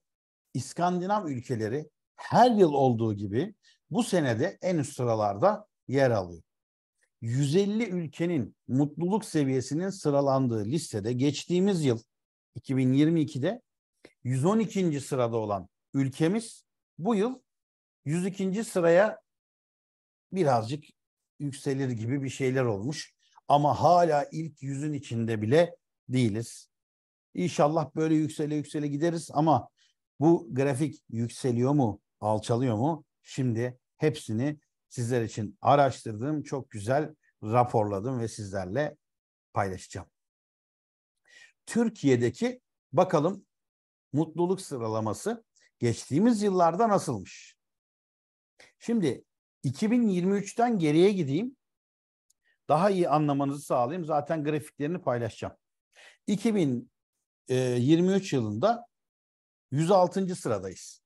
İskandinav ülkeleri her yıl olduğu gibi bu senede en üst sıralarda yer alıyor. 150 ülkenin mutluluk seviyesinin sıralandığı listede geçtiğimiz yıl 2022'de 112. sırada olan ülkemiz bu yıl 102. sıraya birazcık yükselir gibi bir şeyler olmuş. Ama hala ilk yüzün içinde bile değiliz. İnşallah böyle yüksele yüksele gideriz ama bu grafik yükseliyor mu, alçalıyor mu? Şimdi hepsini sizler için araştırdım, çok güzel raporladım ve sizlerle paylaşacağım. Türkiye'deki bakalım mutluluk sıralaması geçtiğimiz yıllarda nasılmış? Şimdi 2023'ten geriye gideyim. Daha iyi anlamanızı sağlayayım. Zaten grafiklerini paylaşacağım. 2023 e, yılında 106. sıradayız.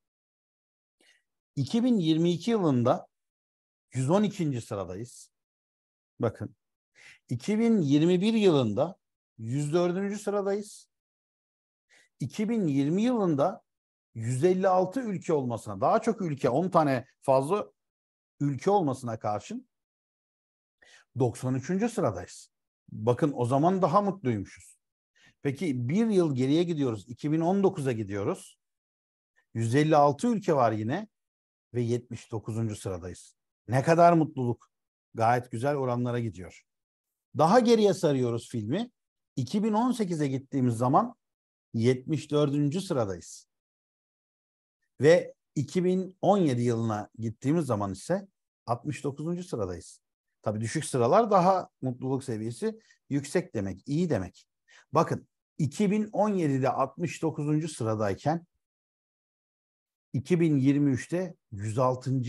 2022 yılında 112. sıradayız. Bakın. 2021 yılında 104. sıradayız. 2020 yılında 156 ülke olmasına, daha çok ülke, 10 tane fazla ülke olmasına karşın 93. sıradayız. Bakın o zaman daha mutluymuşuz. Peki bir yıl geriye gidiyoruz. 2019'a gidiyoruz. 156 ülke var yine ve 79. sıradayız. Ne kadar mutluluk. Gayet güzel oranlara gidiyor. Daha geriye sarıyoruz filmi. 2018'e gittiğimiz zaman 74. sıradayız. Ve 2017 yılına gittiğimiz zaman ise 69. sıradayız. Tabii düşük sıralar daha mutluluk seviyesi yüksek demek, iyi demek. Bakın 2017'de 69. sıradayken 2023'te 106.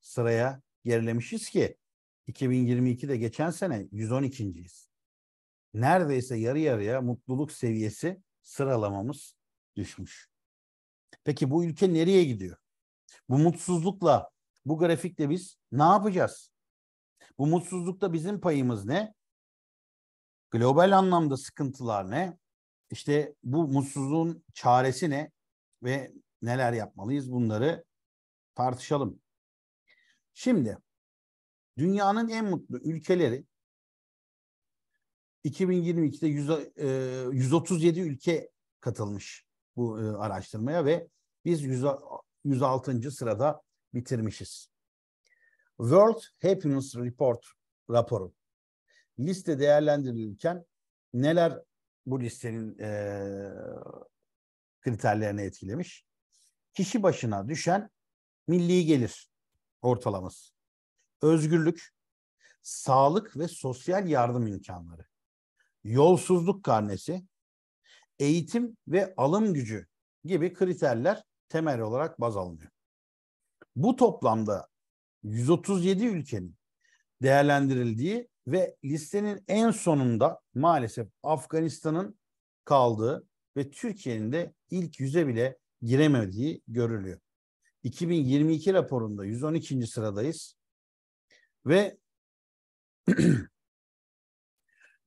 sıraya gerilemişiz ki 2022'de geçen sene 112.yiz. Neredeyse yarı yarıya mutluluk seviyesi sıralamamız düşmüş. Peki bu ülke nereye gidiyor? Bu mutsuzlukla, bu grafikle biz ne yapacağız? Bu mutsuzlukta bizim payımız ne? Global anlamda sıkıntılar ne? İşte bu mutsuzluğun çaresi ne? Ve neler yapmalıyız bunları tartışalım. Şimdi dünyanın en mutlu ülkeleri 2022'de 100, e, 137 ülke katılmış bu e, araştırmaya ve biz 106. sırada bitirmişiz. World Happiness Report raporu. Liste değerlendirilirken neler bu listenin e, kriterlerini etkilemiş? Kişi başına düşen milli gelir ortalaması, özgürlük, sağlık ve sosyal yardım imkanları, yolsuzluk karnesi, eğitim ve alım gücü gibi kriterler temel olarak baz alınıyor. Bu toplamda 137 ülkenin değerlendirildiği ve listenin en sonunda maalesef Afganistan'ın kaldığı ve Türkiye'nin de ilk yüze bile giremediği görülüyor. 2022 raporunda 112. sıradayız ve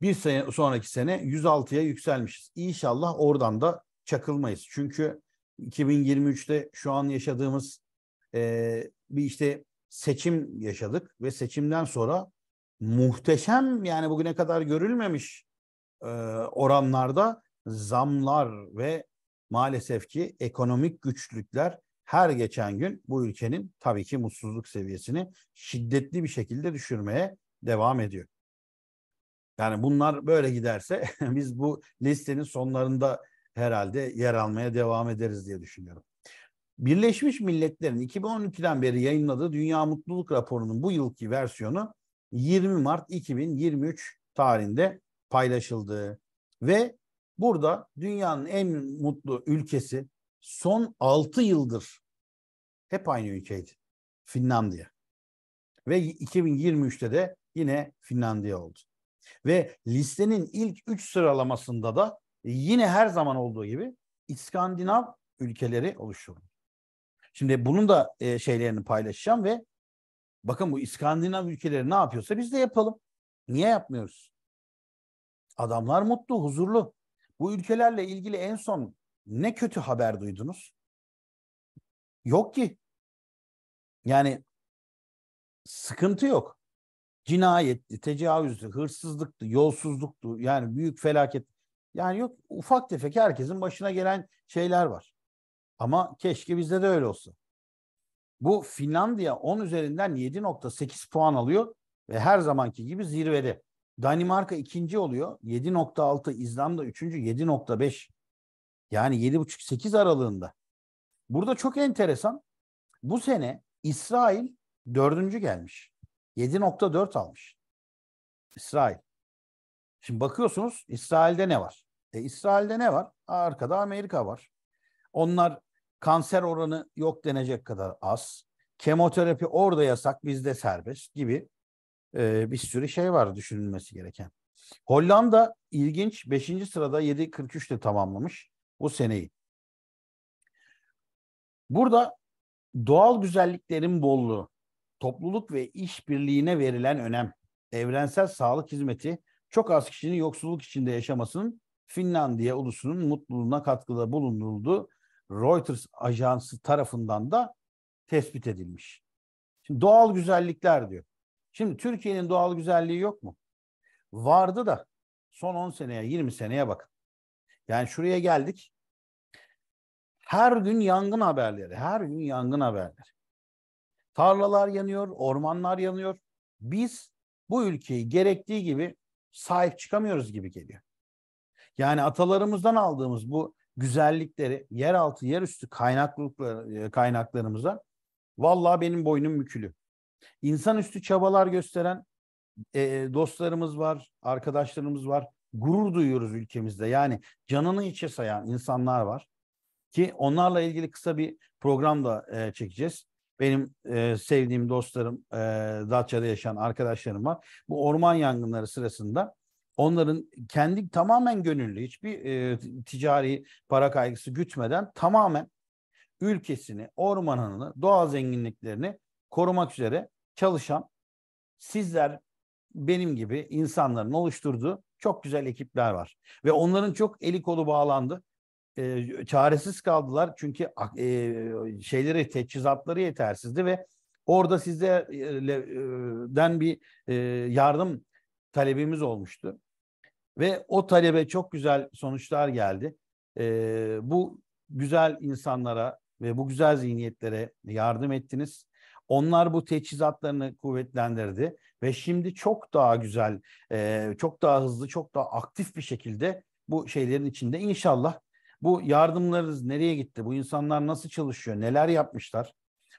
Bir sene, sonraki sene 106'ya yükselmişiz. İnşallah oradan da çakılmayız. Çünkü 2023'te şu an yaşadığımız e, bir işte seçim yaşadık ve seçimden sonra muhteşem yani bugüne kadar görülmemiş e, oranlarda zamlar ve maalesef ki ekonomik güçlükler her geçen gün bu ülkenin tabii ki mutsuzluk seviyesini şiddetli bir şekilde düşürmeye devam ediyor. Yani bunlar böyle giderse biz bu listenin sonlarında herhalde yer almaya devam ederiz diye düşünüyorum. Birleşmiş Milletler'in 2012'den beri yayınladığı Dünya Mutluluk Raporu'nun bu yılki versiyonu 20 Mart 2023 tarihinde paylaşıldı. Ve burada dünyanın en mutlu ülkesi son 6 yıldır hep aynı ülkeydi. Finlandiya. Ve 2023'te de yine Finlandiya oldu. Ve listenin ilk 3 sıralamasında da yine her zaman olduğu gibi İskandinav ülkeleri oluşturulur. Şimdi bunun da e, şeylerini paylaşacağım ve bakın bu İskandinav ülkeleri ne yapıyorsa biz de yapalım. Niye yapmıyoruz? Adamlar mutlu, huzurlu. Bu ülkelerle ilgili en son ne kötü haber duydunuz? Yok ki. Yani sıkıntı yok cinayetti, tecavüzdü, hırsızlıktı, yolsuzluktu. Yani büyük felaket. Yani yok ufak tefek herkesin başına gelen şeyler var. Ama keşke bizde de öyle olsa. Bu Finlandiya 10 üzerinden 7.8 puan alıyor ve her zamanki gibi zirvede. Danimarka ikinci oluyor. 7.6, İzlanda üçüncü, 7.5. Yani 7.5-8 aralığında. Burada çok enteresan. Bu sene İsrail dördüncü gelmiş. 7.4 almış. İsrail. Şimdi bakıyorsunuz İsrail'de ne var? E, İsrail'de ne var? Arkada Amerika var. Onlar kanser oranı yok denecek kadar az. Kemoterapi orada yasak bizde serbest gibi e, bir sürü şey var düşünülmesi gereken. Hollanda ilginç 5. sırada 7.43'te tamamlamış bu seneyi. Burada doğal güzelliklerin bolluğu topluluk ve işbirliğine verilen önem, evrensel sağlık hizmeti çok az kişinin yoksulluk içinde yaşamasının Finlandiya ulusunun mutluluğuna katkıda bulunulduğu Reuters ajansı tarafından da tespit edilmiş. Şimdi doğal güzellikler diyor. Şimdi Türkiye'nin doğal güzelliği yok mu? Vardı da son 10 seneye 20 seneye bakın. Yani şuraya geldik. Her gün yangın haberleri, her gün yangın haberleri. Tarlalar yanıyor, ormanlar yanıyor. Biz bu ülkeyi gerektiği gibi sahip çıkamıyoruz gibi geliyor. Yani atalarımızdan aldığımız bu güzellikleri yeraltı, yerüstü kaynaklıkları, e, kaynaklarımıza vallahi benim boynum mükülü. İnsanüstü çabalar gösteren e, e, dostlarımız var, arkadaşlarımız var. Gurur duyuyoruz ülkemizde. Yani canını içe sayan insanlar var. Ki onlarla ilgili kısa bir program da e, çekeceğiz. Benim e, sevdiğim dostlarım, e, Datça'da yaşayan arkadaşlarım var. Bu orman yangınları sırasında onların kendi tamamen gönüllü, hiçbir e, ticari para kaygısı gütmeden tamamen ülkesini, ormanını, doğal zenginliklerini korumak üzere çalışan sizler benim gibi insanların oluşturduğu çok güzel ekipler var. Ve onların çok eli kolu bağlandı e, çaresiz kaldılar çünkü e, şeyleri teçhizatları yetersizdi ve orada sizden e, bir e, yardım talebimiz olmuştu ve o talebe çok güzel sonuçlar geldi. E, bu güzel insanlara ve bu güzel zihniyetlere yardım ettiniz. Onlar bu teçhizatlarını kuvvetlendirdi ve şimdi çok daha güzel, e, çok daha hızlı, çok daha aktif bir şekilde bu şeylerin içinde inşallah bu yardımlarınız nereye gitti? Bu insanlar nasıl çalışıyor? Neler yapmışlar?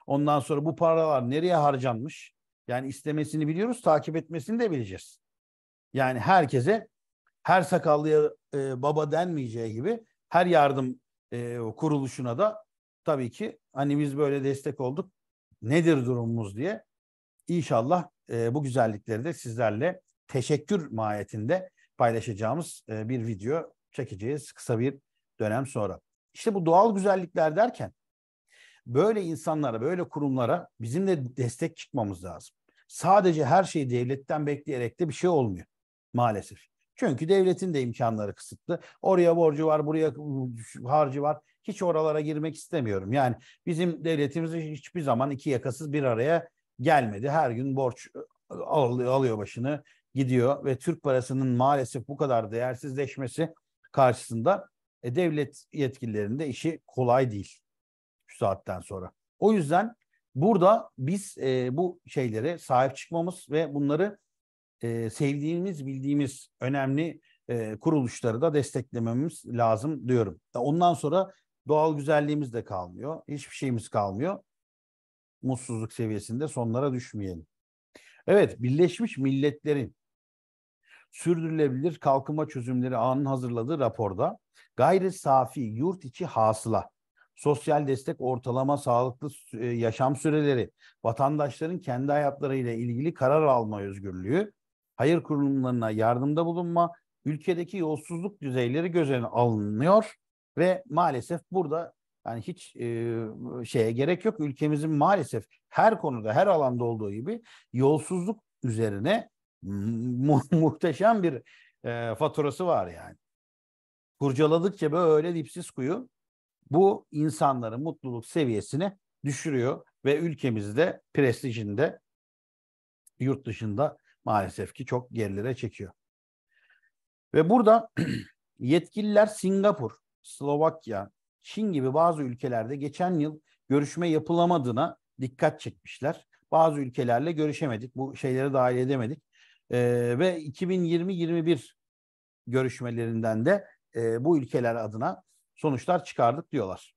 Ondan sonra bu paralar nereye harcanmış? Yani istemesini biliyoruz, takip etmesini de bileceğiz. Yani herkese her sakallıya e, baba denmeyeceği gibi her yardım e, kuruluşuna da tabii ki hani biz böyle destek olduk. Nedir durumumuz diye inşallah e, bu güzellikleri de sizlerle teşekkür mahiyetinde paylaşacağımız e, bir video çekeceğiz. Kısa bir dönem sonra. İşte bu doğal güzellikler derken böyle insanlara, böyle kurumlara bizim de destek çıkmamız lazım. Sadece her şeyi devletten bekleyerek de bir şey olmuyor maalesef. Çünkü devletin de imkanları kısıtlı. Oraya borcu var, buraya harcı var. Hiç oralara girmek istemiyorum. Yani bizim devletimiz hiçbir zaman iki yakasız bir araya gelmedi. Her gün borç e, alıyor, alıyor başını gidiyor ve Türk parasının maalesef bu kadar değersizleşmesi karşısında e, devlet yetkililerinde işi kolay değil şu saatten sonra. O yüzden burada biz e, bu şeylere sahip çıkmamız ve bunları e, sevdiğimiz, bildiğimiz önemli e, kuruluşları da desteklememiz lazım diyorum. Ondan sonra doğal güzelliğimiz de kalmıyor. Hiçbir şeyimiz kalmıyor. Mutsuzluk seviyesinde sonlara düşmeyelim. Evet, Birleşmiş Milletler'in sürdürülebilir kalkınma çözümleri ağının hazırladığı raporda gayri safi yurt içi hasıla, sosyal destek ortalama sağlıklı e, yaşam süreleri, vatandaşların kendi hayatlarıyla ilgili karar alma özgürlüğü, hayır kurumlarına yardımda bulunma, ülkedeki yolsuzluk düzeyleri göz önüne alınıyor ve maalesef burada yani hiç e, şeye gerek yok. Ülkemizin maalesef her konuda, her alanda olduğu gibi yolsuzluk üzerine mu- muhteşem bir e, faturası var yani. Kurcaladıkça böyle dipsiz kuyu bu insanların mutluluk seviyesini düşürüyor ve ülkemizde prestijinde yurt dışında maalesef ki çok gerilere çekiyor. Ve burada yetkililer Singapur, Slovakya, Çin gibi bazı ülkelerde geçen yıl görüşme yapılamadığına dikkat çekmişler. Bazı ülkelerle görüşemedik. Bu şeylere dahil edemedik. E, ve 2020-21 görüşmelerinden de e, bu ülkeler adına sonuçlar çıkardık diyorlar.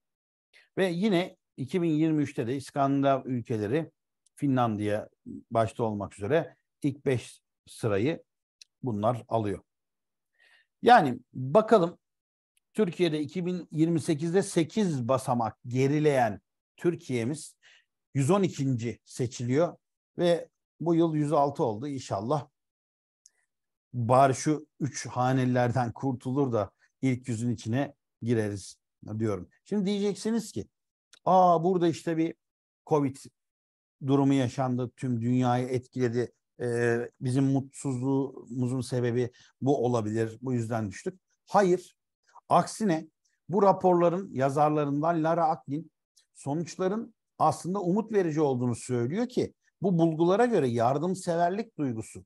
Ve yine 2023'te de İskandinav ülkeleri Finlandiya başta olmak üzere ilk 5 sırayı bunlar alıyor. Yani bakalım Türkiye'de 2028'de 8 basamak gerileyen Türkiye'miz 112. seçiliyor ve bu yıl 106 oldu inşallah bari şu üç hanelerden kurtulur da ilk yüzün içine gireriz diyorum. Şimdi diyeceksiniz ki aa burada işte bir Covid durumu yaşandı. Tüm dünyayı etkiledi. Ee, bizim mutsuzluğumuzun sebebi bu olabilir. Bu yüzden düştük. Hayır. Aksine bu raporların yazarlarından Lara Aklin sonuçların aslında umut verici olduğunu söylüyor ki bu bulgulara göre yardımseverlik duygusu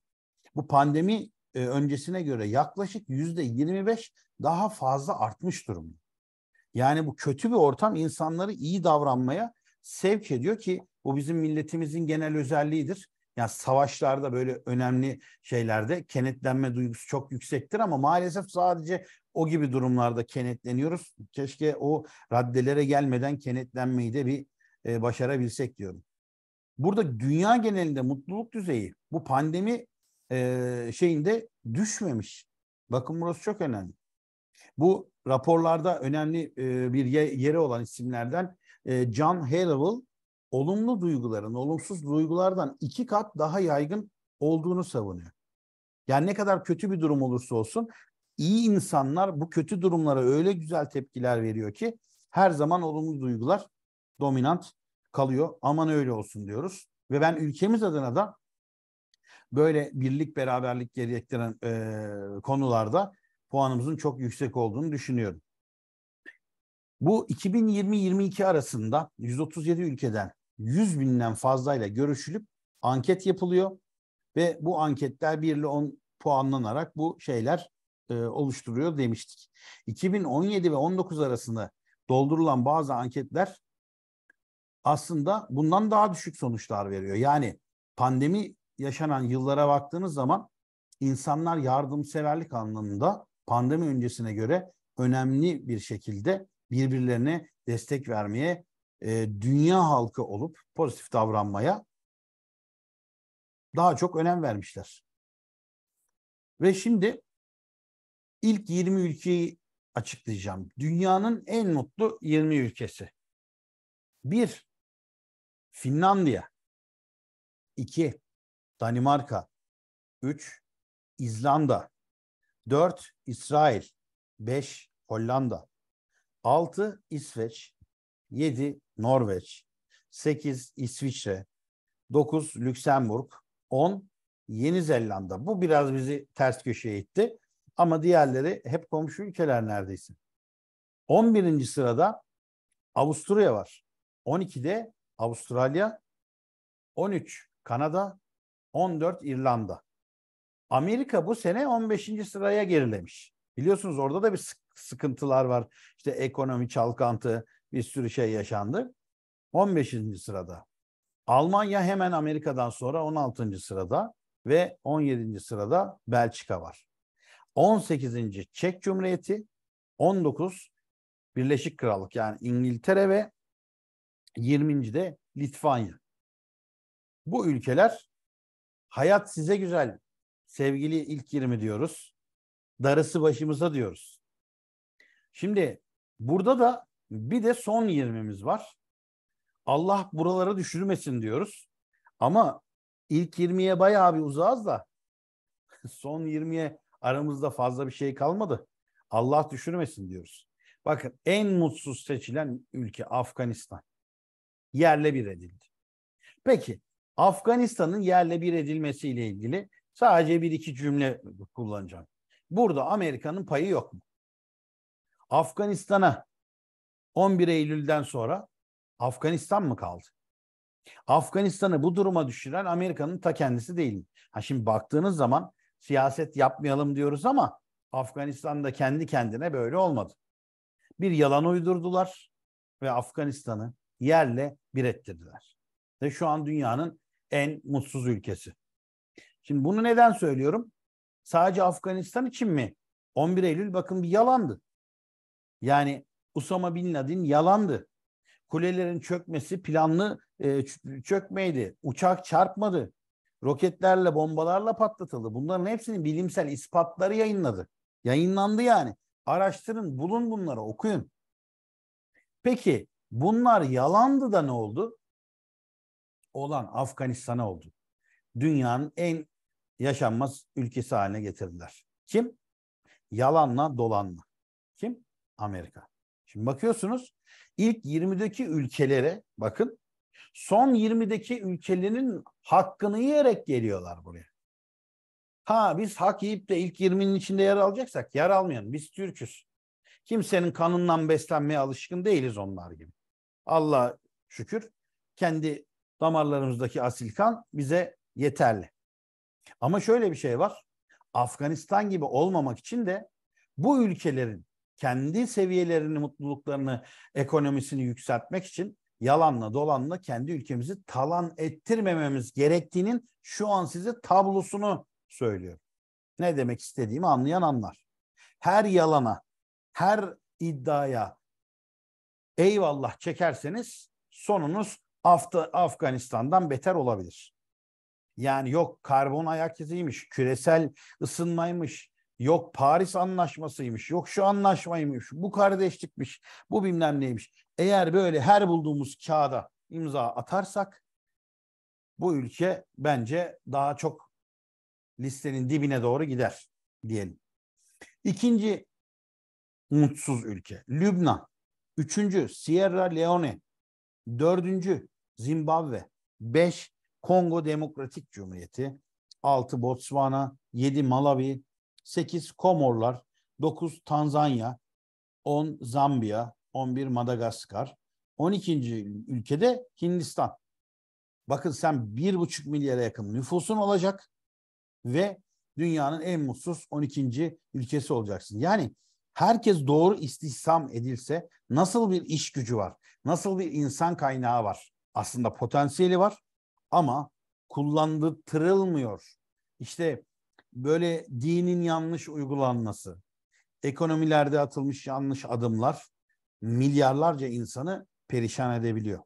bu pandemi e, öncesine göre yaklaşık yüzde 25 daha fazla artmış durumda. Yani bu kötü bir ortam insanları iyi davranmaya sevk ediyor ki bu bizim milletimizin genel özelliğidir. Yani savaşlarda böyle önemli şeylerde kenetlenme duygusu çok yüksektir ama maalesef sadece o gibi durumlarda kenetleniyoruz. Keşke o raddelere gelmeden kenetlenmeyi de bir e, başarabilsek diyorum. Burada dünya genelinde mutluluk düzeyi bu pandemi e, şeyinde düşmemiş. Bakın burası çok önemli. Bu raporlarda önemli e, bir ye, yeri olan isimlerden e, John Hallowell olumlu duyguların olumsuz duygulardan iki kat daha yaygın olduğunu savunuyor. Yani ne kadar kötü bir durum olursa olsun iyi insanlar bu kötü durumlara öyle güzel tepkiler veriyor ki her zaman olumlu duygular dominant kalıyor. Aman öyle olsun diyoruz. Ve ben ülkemiz adına da böyle birlik beraberlik gerektiren e, konularda puanımızın çok yüksek olduğunu düşünüyorum. Bu 2020-22 arasında 137 ülkeden 100 binden fazlayla görüşülüp anket yapılıyor ve bu anketler 1 ile 10 puanlanarak bu şeyler e, oluşturuyor demiştik. 2017 ve 19 arasında doldurulan bazı anketler aslında bundan daha düşük sonuçlar veriyor. Yani pandemi yaşanan yıllara baktığınız zaman insanlar yardımseverlik anlamında pandemi öncesine göre önemli bir şekilde birbirlerine destek vermeye, e, dünya halkı olup pozitif davranmaya daha çok önem vermişler. Ve şimdi ilk 20 ülkeyi açıklayacağım. Dünyanın en mutlu 20 ülkesi. 1. Finlandiya. 2. Danimarka, 3 İzlanda, 4 İsrail, 5 Hollanda, 6 İsveç, 7 Norveç, 8 İsviçre, 9 Lüksemburg, 10 Yeni Zelanda. Bu biraz bizi ters köşeye itti ama diğerleri hep komşu ülkeler neredeyse. 11. sırada Avusturya var. 12'de Avustralya, 13 Kanada, 14 İrlanda. Amerika bu sene 15. sıraya gerilemiş. Biliyorsunuz orada da bir sıkıntılar var. İşte ekonomi çalkantı, bir sürü şey yaşandı. 15. sırada. Almanya hemen Amerika'dan sonra 16. sırada ve 17. sırada Belçika var. 18. Çek Cumhuriyeti, 19 Birleşik Krallık yani İngiltere ve 20. de Litvanya. Bu ülkeler Hayat size güzel. Sevgili ilk 20 diyoruz. Darısı başımıza diyoruz. Şimdi burada da bir de son 20'miz var. Allah buralara düşürmesin diyoruz. Ama ilk 20'ye bayağı bir uzağız da son 20'ye aramızda fazla bir şey kalmadı. Allah düşürmesin diyoruz. Bakın en mutsuz seçilen ülke Afganistan. Yerle bir edildi. Peki Afganistan'ın yerle bir edilmesiyle ilgili sadece bir iki cümle kullanacağım. Burada Amerika'nın payı yok mu? Afganistan'a 11 Eylül'den sonra Afganistan mı kaldı? Afganistan'ı bu duruma düşüren Amerika'nın ta kendisi değil mi? Ha şimdi baktığınız zaman siyaset yapmayalım diyoruz ama Afganistan'da kendi kendine böyle olmadı. Bir yalan uydurdular ve Afganistan'ı yerle bir ettirdiler. Ve şu an dünyanın en mutsuz ülkesi. Şimdi bunu neden söylüyorum? Sadece Afganistan için mi? 11 Eylül bakın bir yalandı. Yani Usama Bin Laden yalandı. Kulelerin çökmesi planlı e, çökmeydi. Uçak çarpmadı. Roketlerle, bombalarla patlatıldı. Bunların hepsinin bilimsel ispatları yayınladı. Yayınlandı yani. Araştırın, bulun bunları, okuyun. Peki bunlar yalandı da ne oldu? olan Afganistan'a oldu. Dünyanın en yaşanmaz ülkesi haline getirdiler. Kim? Yalanla, dolanla. Kim? Amerika. Şimdi bakıyorsunuz ilk 20'deki ülkelere bakın son 20'deki ülkelerin hakkını yiyerek geliyorlar buraya. Ha biz hak yiyip de ilk 20'nin içinde yer alacaksak yer almayalım. Biz Türk'üz. Kimsenin kanından beslenmeye alışkın değiliz onlar gibi. Allah şükür kendi damarlarımızdaki asil kan bize yeterli. Ama şöyle bir şey var. Afganistan gibi olmamak için de bu ülkelerin kendi seviyelerini, mutluluklarını, ekonomisini yükseltmek için yalanla dolanla kendi ülkemizi talan ettirmememiz gerektiğinin şu an size tablosunu söylüyorum. Ne demek istediğimi anlayan anlar. Her yalana, her iddiaya eyvallah çekerseniz sonunuz Af Afganistan'dan beter olabilir. Yani yok karbon ayak iziymiş, küresel ısınmaymış, yok Paris anlaşmasıymış, yok şu anlaşmaymış, bu kardeşlikmiş, bu bilmem neymiş. Eğer böyle her bulduğumuz kağıda imza atarsak bu ülke bence daha çok listenin dibine doğru gider diyelim. İkinci mutsuz ülke Lübnan. Üçüncü Sierra Leone. Dördüncü Zimbabwe, 5 Kongo Demokratik Cumhuriyeti, 6 Botswana, 7 Malawi, 8 Komorlar, 9 Tanzanya, 10 Zambiya, 11 Madagaskar, 12. ülkede Hindistan. Bakın sen 1,5 milyara yakın nüfusun olacak ve dünyanın en mutsuz 12. ülkesi olacaksın. Yani herkes doğru istihdam edilse nasıl bir iş gücü var? Nasıl bir insan kaynağı var? aslında potansiyeli var ama kullandırılmıyor. İşte böyle dinin yanlış uygulanması, ekonomilerde atılmış yanlış adımlar milyarlarca insanı perişan edebiliyor.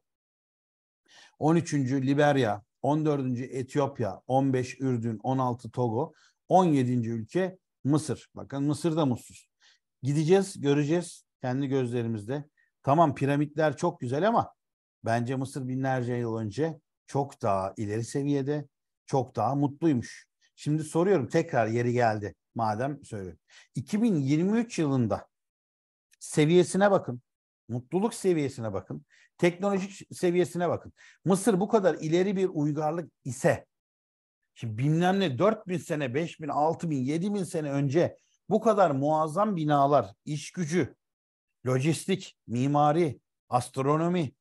13. Liberya, 14. Etiyopya, 15 Ürdün, 16 Togo, 17. ülke Mısır. Bakın Mısır da mutsuz. Gideceğiz, göreceğiz kendi gözlerimizde. Tamam piramitler çok güzel ama Bence Mısır binlerce yıl önce çok daha ileri seviyede, çok daha mutluymuş. Şimdi soruyorum tekrar yeri geldi madem söylüyorum. 2023 yılında seviyesine bakın. Mutluluk seviyesine bakın. Teknolojik seviyesine bakın. Mısır bu kadar ileri bir uygarlık ise şimdi bilmem ne bin sene, bin, bin, 6000, bin sene önce bu kadar muazzam binalar, iş gücü, lojistik, mimari, astronomi,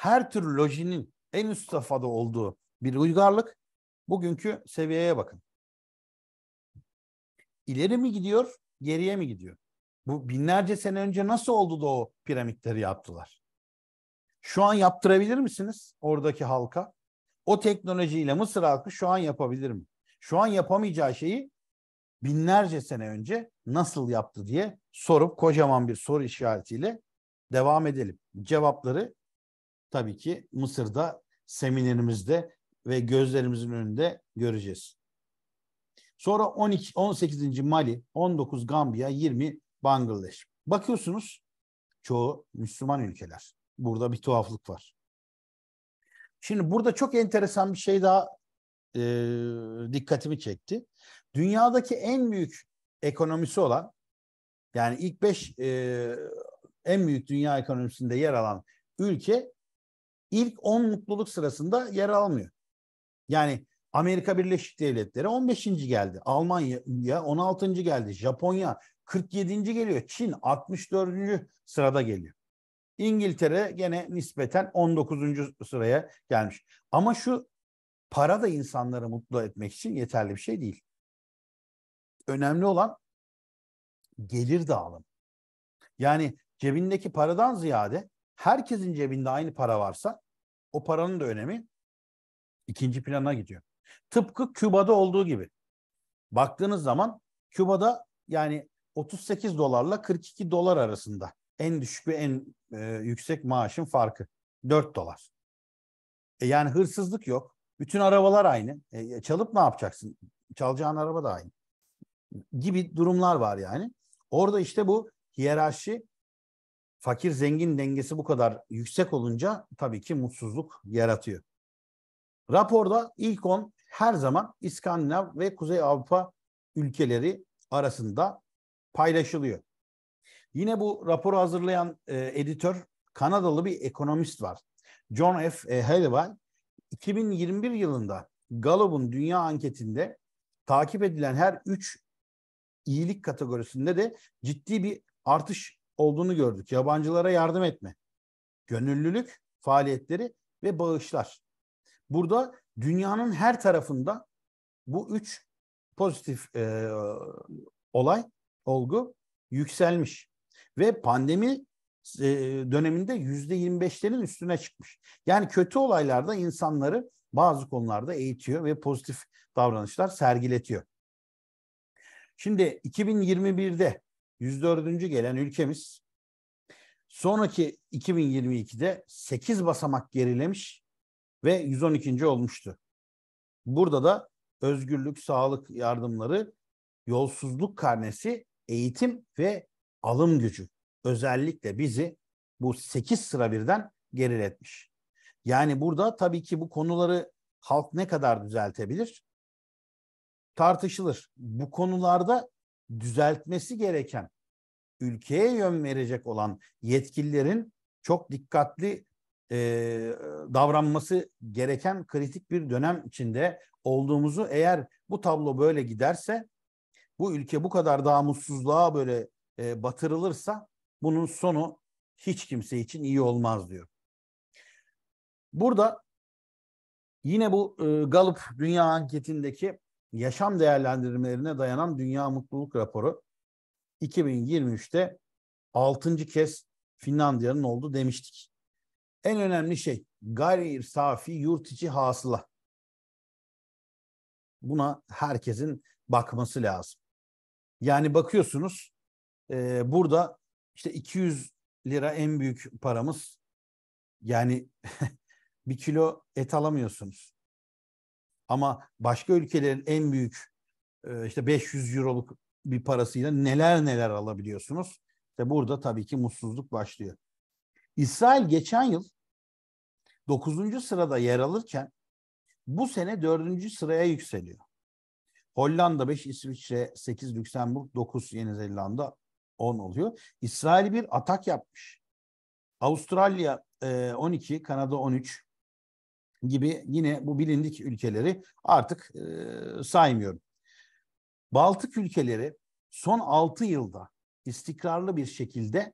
her tür lojinin en üst safhada olduğu bir uygarlık bugünkü seviyeye bakın. İleri mi gidiyor, geriye mi gidiyor? Bu binlerce sene önce nasıl oldu da o piramitleri yaptılar? Şu an yaptırabilir misiniz oradaki halka? O teknolojiyle Mısır halkı şu an yapabilir mi? Şu an yapamayacağı şeyi binlerce sene önce nasıl yaptı diye sorup kocaman bir soru işaretiyle devam edelim. Cevapları tabii ki Mısır'da seminerimizde ve gözlerimizin önünde göreceğiz. Sonra 12, 18. Mali, 19 Gambiya, 20 Bangladeş. Bakıyorsunuz çoğu Müslüman ülkeler. Burada bir tuhaflık var. Şimdi burada çok enteresan bir şey daha e, dikkatimi çekti. Dünyadaki en büyük ekonomisi olan yani ilk beş e, en büyük dünya ekonomisinde yer alan ülke ilk 10 mutluluk sırasında yer almıyor. Yani Amerika Birleşik Devletleri 15. geldi. Almanya 16. geldi. Japonya 47. geliyor. Çin 64. sırada geliyor. İngiltere gene nispeten 19. sıraya gelmiş. Ama şu para da insanları mutlu etmek için yeterli bir şey değil. Önemli olan gelir dağılımı. Yani cebindeki paradan ziyade herkesin cebinde aynı para varsa o paranın da önemi ikinci plana gidiyor. Tıpkı Küba'da olduğu gibi. Baktığınız zaman Küba'da yani 38 dolarla 42 dolar arasında en düşük ve en e, yüksek maaşın farkı 4 dolar. E yani hırsızlık yok. Bütün arabalar aynı. E, çalıp ne yapacaksın? Çalacağın araba da aynı. Gibi durumlar var yani. Orada işte bu hiyerarşi fakir zengin dengesi bu kadar yüksek olunca tabii ki mutsuzluk yaratıyor. Raporda ilk 10 her zaman İskandinav ve Kuzey Avrupa ülkeleri arasında paylaşılıyor. Yine bu raporu hazırlayan e, editör Kanadalı bir ekonomist var. John F. E, Halliwell 2021 yılında Gallup'un dünya anketinde takip edilen her üç iyilik kategorisinde de ciddi bir artış olduğunu gördük. Yabancılara yardım etme, gönüllülük faaliyetleri ve bağışlar. Burada dünyanın her tarafında bu üç pozitif e, olay, olgu yükselmiş. Ve pandemi e, döneminde yüzde 25'lerin üstüne çıkmış. Yani kötü olaylarda insanları bazı konularda eğitiyor ve pozitif davranışlar sergiletiyor. Şimdi 2021'de 104. gelen ülkemiz sonraki 2022'de 8 basamak gerilemiş ve 112. olmuştu. Burada da özgürlük, sağlık yardımları, yolsuzluk karnesi, eğitim ve alım gücü özellikle bizi bu 8 sıra birden geriletmiş. Yani burada tabii ki bu konuları halk ne kadar düzeltebilir? Tartışılır. Bu konularda düzeltmesi gereken, ülkeye yön verecek olan yetkililerin çok dikkatli e, davranması gereken kritik bir dönem içinde olduğumuzu eğer bu tablo böyle giderse bu ülke bu kadar daha mutsuzluğa böyle e, batırılırsa bunun sonu hiç kimse için iyi olmaz diyor. Burada yine bu e, Gallup Dünya Anketi'ndeki yaşam değerlendirmelerine dayanan Dünya Mutluluk Raporu 2023'te 6. kez Finlandiya'nın oldu demiştik. En önemli şey gayri safi yurt içi hasıla. Buna herkesin bakması lazım. Yani bakıyorsunuz e, burada işte 200 lira en büyük paramız. Yani bir kilo et alamıyorsunuz. Ama başka ülkelerin en büyük e, işte 500 euroluk bir parasıyla neler neler alabiliyorsunuz. İşte burada tabii ki mutsuzluk başlıyor. İsrail geçen yıl 9. sırada yer alırken bu sene 4. sıraya yükseliyor. Hollanda 5, İsviçre 8, Lüksemburg 9, Yeni Zelanda 10 oluyor. İsrail bir atak yapmış. Avustralya 12, e, Kanada 13, gibi yine bu bilindik ülkeleri artık e, saymıyorum. Baltık ülkeleri son 6 yılda istikrarlı bir şekilde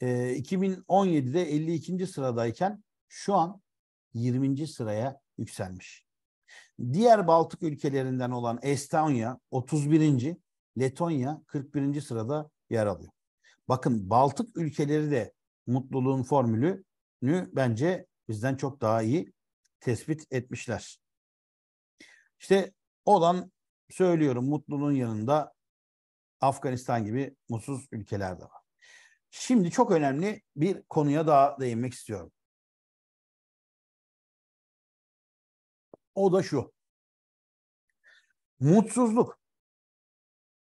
e, 2017'de 52. sıradayken şu an 20. sıraya yükselmiş. Diğer Baltık ülkelerinden olan Estonya 31. Letonya 41. sırada yer alıyor. Bakın Baltık ülkeleri de mutluluğun formülünü bence bizden çok daha iyi tespit etmişler. İşte olan söylüyorum mutluluğun yanında Afganistan gibi mutsuz ülkeler de var. Şimdi çok önemli bir konuya daha değinmek istiyorum. O da şu. Mutsuzluk.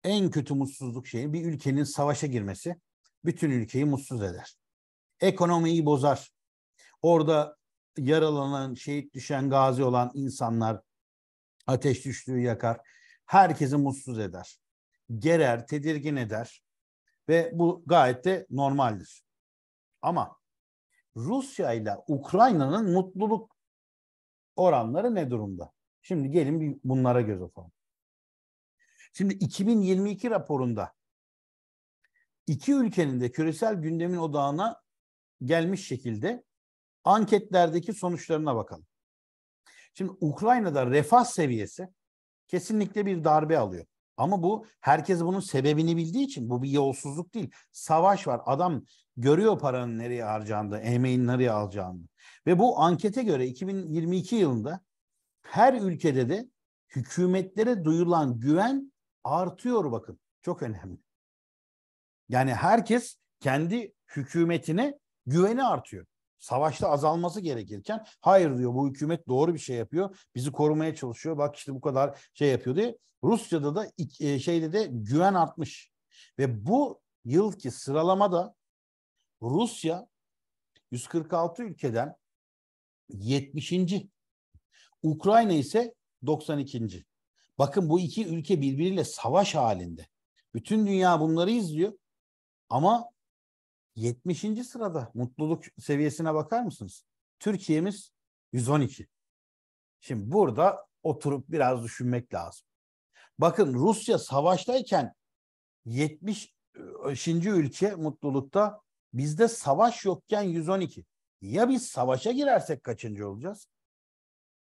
En kötü mutsuzluk şeyi bir ülkenin savaşa girmesi bütün ülkeyi mutsuz eder. Ekonomiyi bozar. Orada yaralanan, şehit düşen, gazi olan insanlar ateş düştüğü yakar. Herkesi mutsuz eder. Gerer, tedirgin eder. Ve bu gayet de normaldir. Ama Rusya ile Ukrayna'nın mutluluk oranları ne durumda? Şimdi gelin bir bunlara göz atalım. Şimdi 2022 raporunda iki ülkenin de küresel gündemin odağına gelmiş şekilde anketlerdeki sonuçlarına bakalım. Şimdi Ukrayna'da refah seviyesi kesinlikle bir darbe alıyor. Ama bu herkes bunun sebebini bildiği için bu bir yolsuzluk değil. Savaş var. Adam görüyor paranın nereye harcandığını, emeğin nereye alacağını. Ve bu ankete göre 2022 yılında her ülkede de hükümetlere duyulan güven artıyor bakın. Çok önemli. Yani herkes kendi hükümetine güveni artıyor. Savaşta azalması gerekirken hayır diyor bu hükümet doğru bir şey yapıyor. Bizi korumaya çalışıyor. Bak işte bu kadar şey yapıyor diye. Rusya'da da e, şeyde de güven artmış. Ve bu yılki sıralamada Rusya 146 ülkeden 70. Ukrayna ise 92. Bakın bu iki ülke birbiriyle savaş halinde. Bütün dünya bunları izliyor. Ama 70. sırada mutluluk seviyesine bakar mısınız? Türkiye'miz 112. Şimdi burada oturup biraz düşünmek lazım. Bakın Rusya savaştayken 70. ülke mutlulukta bizde savaş yokken 112. Ya biz savaşa girersek kaçıncı olacağız?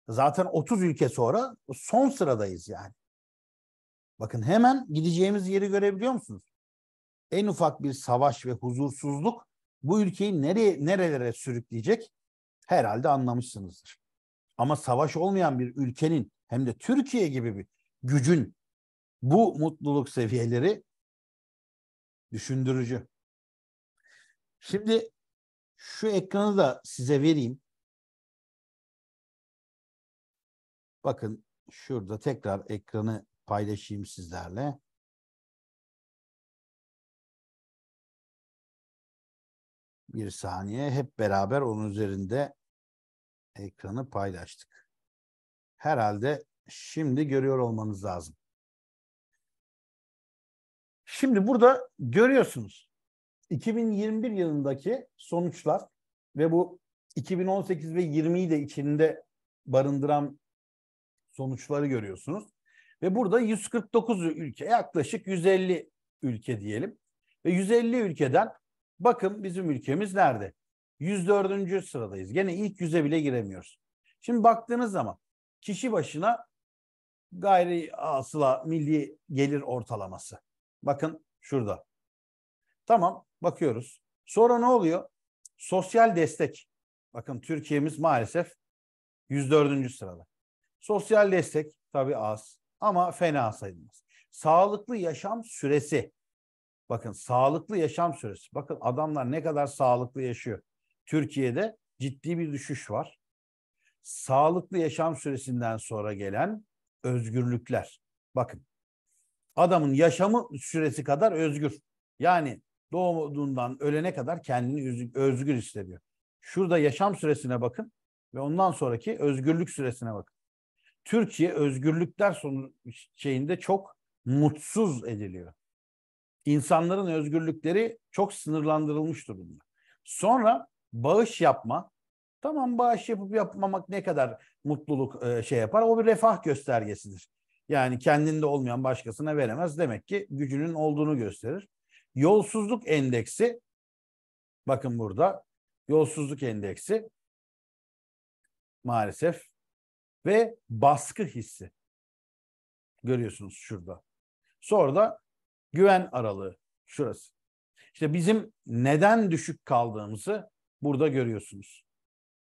Zaten 30 ülke sonra son sıradayız yani. Bakın hemen gideceğimiz yeri görebiliyor musunuz? en ufak bir savaş ve huzursuzluk bu ülkeyi nereye nerelere sürükleyecek herhalde anlamışsınızdır. Ama savaş olmayan bir ülkenin hem de Türkiye gibi bir gücün bu mutluluk seviyeleri düşündürücü. Şimdi şu ekranı da size vereyim. Bakın şurada tekrar ekranı paylaşayım sizlerle. bir saniye hep beraber onun üzerinde ekranı paylaştık. Herhalde şimdi görüyor olmanız lazım. Şimdi burada görüyorsunuz 2021 yılındaki sonuçlar ve bu 2018 ve 20'yi de içinde barındıran sonuçları görüyorsunuz. Ve burada 149 ülke yaklaşık 150 ülke diyelim. Ve 150 ülkeden Bakın bizim ülkemiz nerede? 104. sıradayız. Gene ilk yüze bile giremiyoruz. Şimdi baktığınız zaman kişi başına gayri asıla milli gelir ortalaması. Bakın şurada. Tamam bakıyoruz. Sonra ne oluyor? Sosyal destek. Bakın Türkiye'miz maalesef 104. sırada. Sosyal destek tabii az ama fena sayılmaz. Sağlıklı yaşam süresi Bakın sağlıklı yaşam süresi. Bakın adamlar ne kadar sağlıklı yaşıyor. Türkiye'de ciddi bir düşüş var. Sağlıklı yaşam süresinden sonra gelen özgürlükler. Bakın adamın yaşamı süresi kadar özgür. Yani doğduğundan ölene kadar kendini özgür hissediyor. Şurada yaşam süresine bakın ve ondan sonraki özgürlük süresine bakın. Türkiye özgürlükler sonu şeyinde çok mutsuz ediliyor insanların özgürlükleri çok sınırlandırılmış durumda. Sonra bağış yapma. Tamam bağış yapıp yapmamak ne kadar mutluluk e, şey yapar? O bir refah göstergesidir. Yani kendinde olmayan başkasına veremez. Demek ki gücünün olduğunu gösterir. Yolsuzluk endeksi bakın burada yolsuzluk endeksi maalesef ve baskı hissi görüyorsunuz şurada. Sonra da Güven aralığı şurası. İşte bizim neden düşük kaldığımızı burada görüyorsunuz.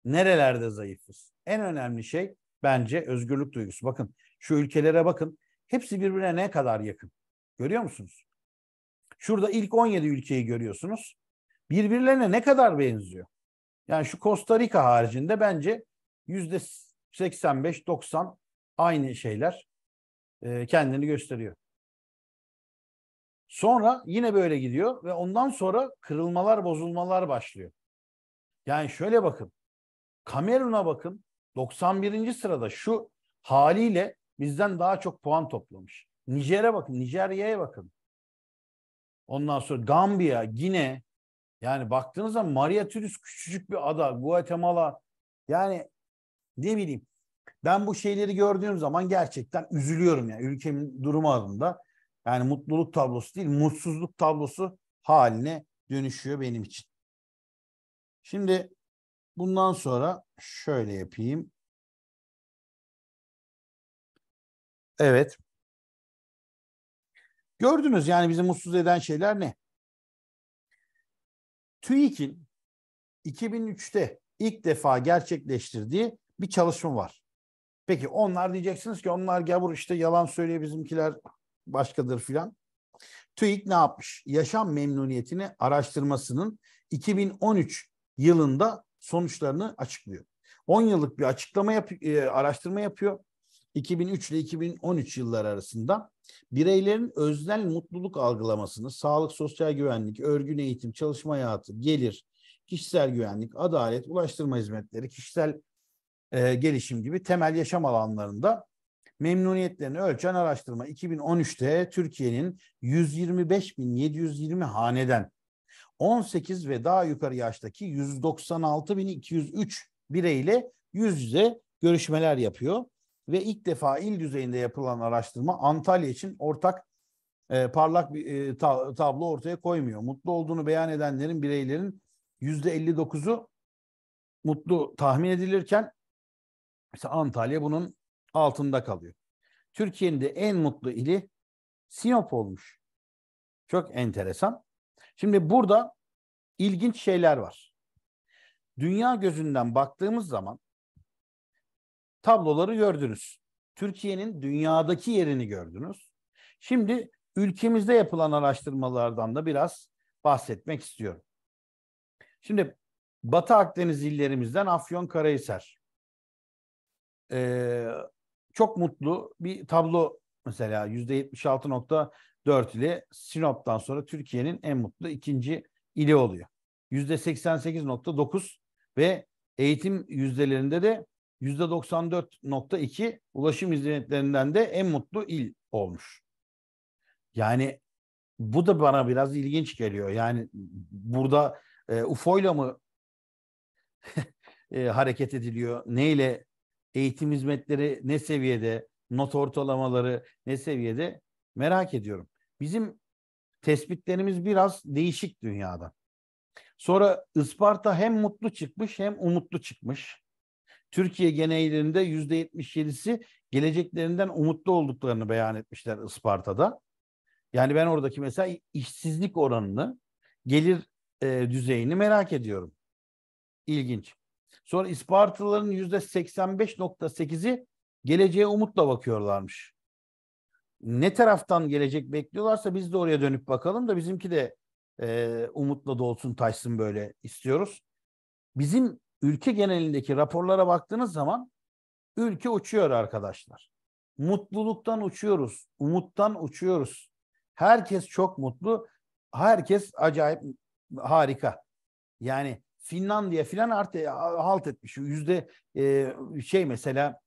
Nerelerde zayıfız? En önemli şey bence özgürlük duygusu. Bakın şu ülkelere bakın. Hepsi birbirine ne kadar yakın. Görüyor musunuz? Şurada ilk 17 ülkeyi görüyorsunuz. Birbirlerine ne kadar benziyor? Yani şu Costa Rica haricinde bence yüzde 85-90 aynı şeyler kendini gösteriyor. Sonra yine böyle gidiyor ve ondan sonra kırılmalar, bozulmalar başlıyor. Yani şöyle bakın. Kamerun'a bakın. 91. sırada şu haliyle bizden daha çok puan toplamış. Nijer'e bakın, Nijerya'ya bakın. Ondan sonra Gambiya, Gine. Yani baktığınızda Maria Türis küçücük bir ada, Guatemala. Yani ne bileyim. Ben bu şeyleri gördüğüm zaman gerçekten üzülüyorum yani ülkemin durumu adında. Yani mutluluk tablosu değil, mutsuzluk tablosu haline dönüşüyor benim için. Şimdi bundan sonra şöyle yapayım. Evet. Gördünüz yani bizi mutsuz eden şeyler ne? TÜİK'in 2003'te ilk defa gerçekleştirdiği bir çalışma var. Peki onlar diyeceksiniz ki onlar gavur işte yalan söylüyor bizimkiler başkadır filan. TÜİK ne yapmış? Yaşam memnuniyetini araştırmasının 2013 yılında sonuçlarını açıklıyor. 10 yıllık bir açıklama yap e, araştırma yapıyor. 2003 ile 2013 yılları arasında bireylerin öznel mutluluk algılamasını, sağlık, sosyal güvenlik, örgün eğitim, çalışma hayatı, gelir, kişisel güvenlik, adalet, ulaştırma hizmetleri, kişisel e, gelişim gibi temel yaşam alanlarında memnuniyetlerini ölçen araştırma 2013'te Türkiye'nin 125.720 haneden 18 ve daha yukarı yaştaki 196.203 bireyle yüz yüze görüşmeler yapıyor ve ilk defa il düzeyinde yapılan araştırma Antalya için ortak e, parlak bir e, tablo ortaya koymuyor. Mutlu olduğunu beyan edenlerin bireylerin yüzde 59'u mutlu tahmin edilirken işte Antalya bunun altında kalıyor. Türkiye'nin de en mutlu ili Sinop olmuş. Çok enteresan. Şimdi burada ilginç şeyler var. Dünya gözünden baktığımız zaman tabloları gördünüz. Türkiye'nin dünyadaki yerini gördünüz. Şimdi ülkemizde yapılan araştırmalardan da biraz bahsetmek istiyorum. Şimdi Batı Akdeniz illerimizden Afyon Karahisar. Ee, çok mutlu bir tablo mesela %76.4 ile Sinop'tan sonra Türkiye'nin en mutlu ikinci ili oluyor. yüzde %88.9 ve eğitim yüzdelerinde de yüzde %94.2 ulaşım hizmetlerinden de en mutlu il olmuş. Yani bu da bana biraz ilginç geliyor. Yani burada e, UFO'yla mı e, hareket ediliyor? Neyle eğitim hizmetleri ne seviyede, not ortalamaları ne seviyede merak ediyorum. Bizim tespitlerimiz biraz değişik dünyada. Sonra Isparta hem mutlu çıkmış hem umutlu çıkmış. Türkiye genelinde yüzde %77'si geleceklerinden umutlu olduklarını beyan etmişler Isparta'da. Yani ben oradaki mesela işsizlik oranını, gelir e, düzeyini merak ediyorum. İlginç. Sonra İsparta'lıların yüzde 85.8'i geleceğe umutla bakıyorlarmış. Ne taraftan gelecek bekliyorlarsa biz de oraya dönüp bakalım da bizimki de e, umutla dolsun taşsın böyle istiyoruz. Bizim ülke genelindeki raporlara baktığınız zaman ülke uçuyor arkadaşlar. Mutluluktan uçuyoruz, umuttan uçuyoruz. Herkes çok mutlu, herkes acayip harika. Yani Finlandiya filan artı e, halt etmiş. Yüzde e, şey mesela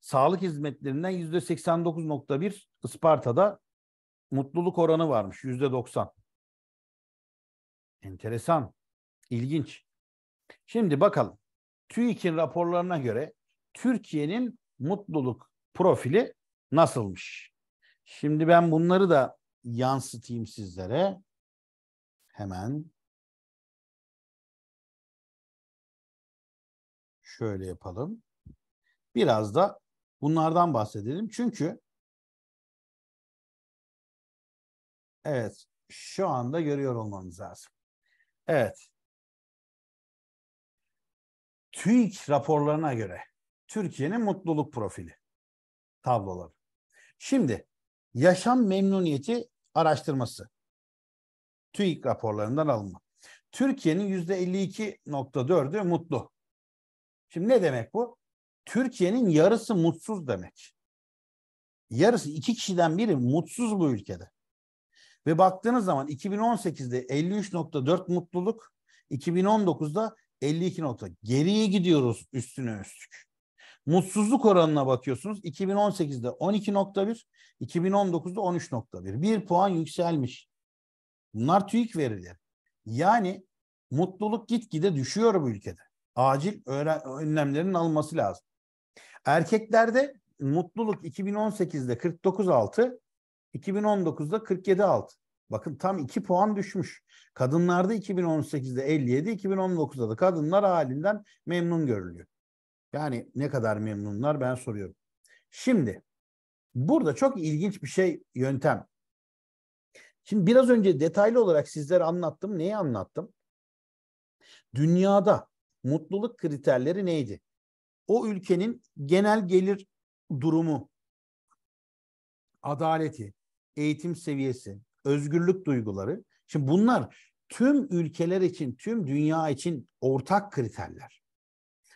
sağlık hizmetlerinden yüzde 89.1 Isparta'da mutluluk oranı varmış yüzde 90. Enteresan, ilginç. Şimdi bakalım. TÜİK'in raporlarına göre Türkiye'nin mutluluk profili nasılmış? Şimdi ben bunları da yansıtayım sizlere. Hemen şöyle yapalım. Biraz da bunlardan bahsedelim. Çünkü evet şu anda görüyor olmamız lazım. Evet. TÜİK raporlarına göre Türkiye'nin mutluluk profili tabloları. Şimdi yaşam memnuniyeti araştırması TÜİK raporlarından alınma. Türkiye'nin %52.4'ü mutlu. Şimdi ne demek bu? Türkiye'nin yarısı mutsuz demek. Yarısı iki kişiden biri mutsuz bu ülkede. Ve baktığınız zaman 2018'de 53.4 mutluluk, 2019'da 52 nokta. Geriye gidiyoruz üstüne üstlük. Mutsuzluk oranına bakıyorsunuz. 2018'de 12.1, 2019'da 13.1. Bir puan yükselmiş. Bunlar TÜİK verileri. Yani mutluluk gitgide düşüyor bu ülkede acil önlemlerin alınması lazım. Erkeklerde mutluluk 2018'de 49.6, 2019'da 47.6. Bakın tam 2 puan düşmüş. Kadınlarda 2018'de 57, 2019'da da kadınlar halinden memnun görülüyor. Yani ne kadar memnunlar ben soruyorum. Şimdi burada çok ilginç bir şey yöntem. Şimdi biraz önce detaylı olarak sizlere anlattım. Neyi anlattım? Dünyada mutluluk kriterleri neydi? O ülkenin genel gelir durumu, adaleti, eğitim seviyesi, özgürlük duyguları. Şimdi bunlar tüm ülkeler için, tüm dünya için ortak kriterler.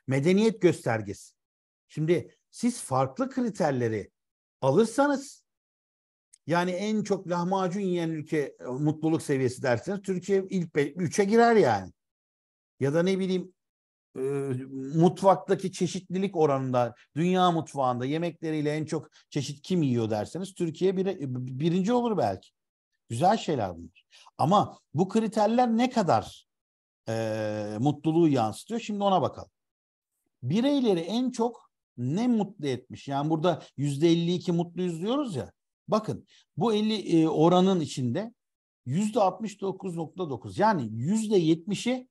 Medeniyet göstergesi. Şimdi siz farklı kriterleri alırsanız yani en çok lahmacun yiyen ülke e, mutluluk seviyesi derseniz Türkiye ilk üçe girer yani. Ya da ne bileyim e, mutfaktaki çeşitlilik oranında dünya mutfağında yemekleriyle en çok çeşit kim yiyor derseniz Türkiye bir, birinci olur belki. Güzel şeyler bunlar. Ama bu kriterler ne kadar e, mutluluğu yansıtıyor? Şimdi ona bakalım. Bireyleri en çok ne mutlu etmiş? Yani burada yüzde 52 mutluyuz diyoruz ya. Bakın bu 50 e, oranın içinde yüzde 69.9 yani yüzde 70'i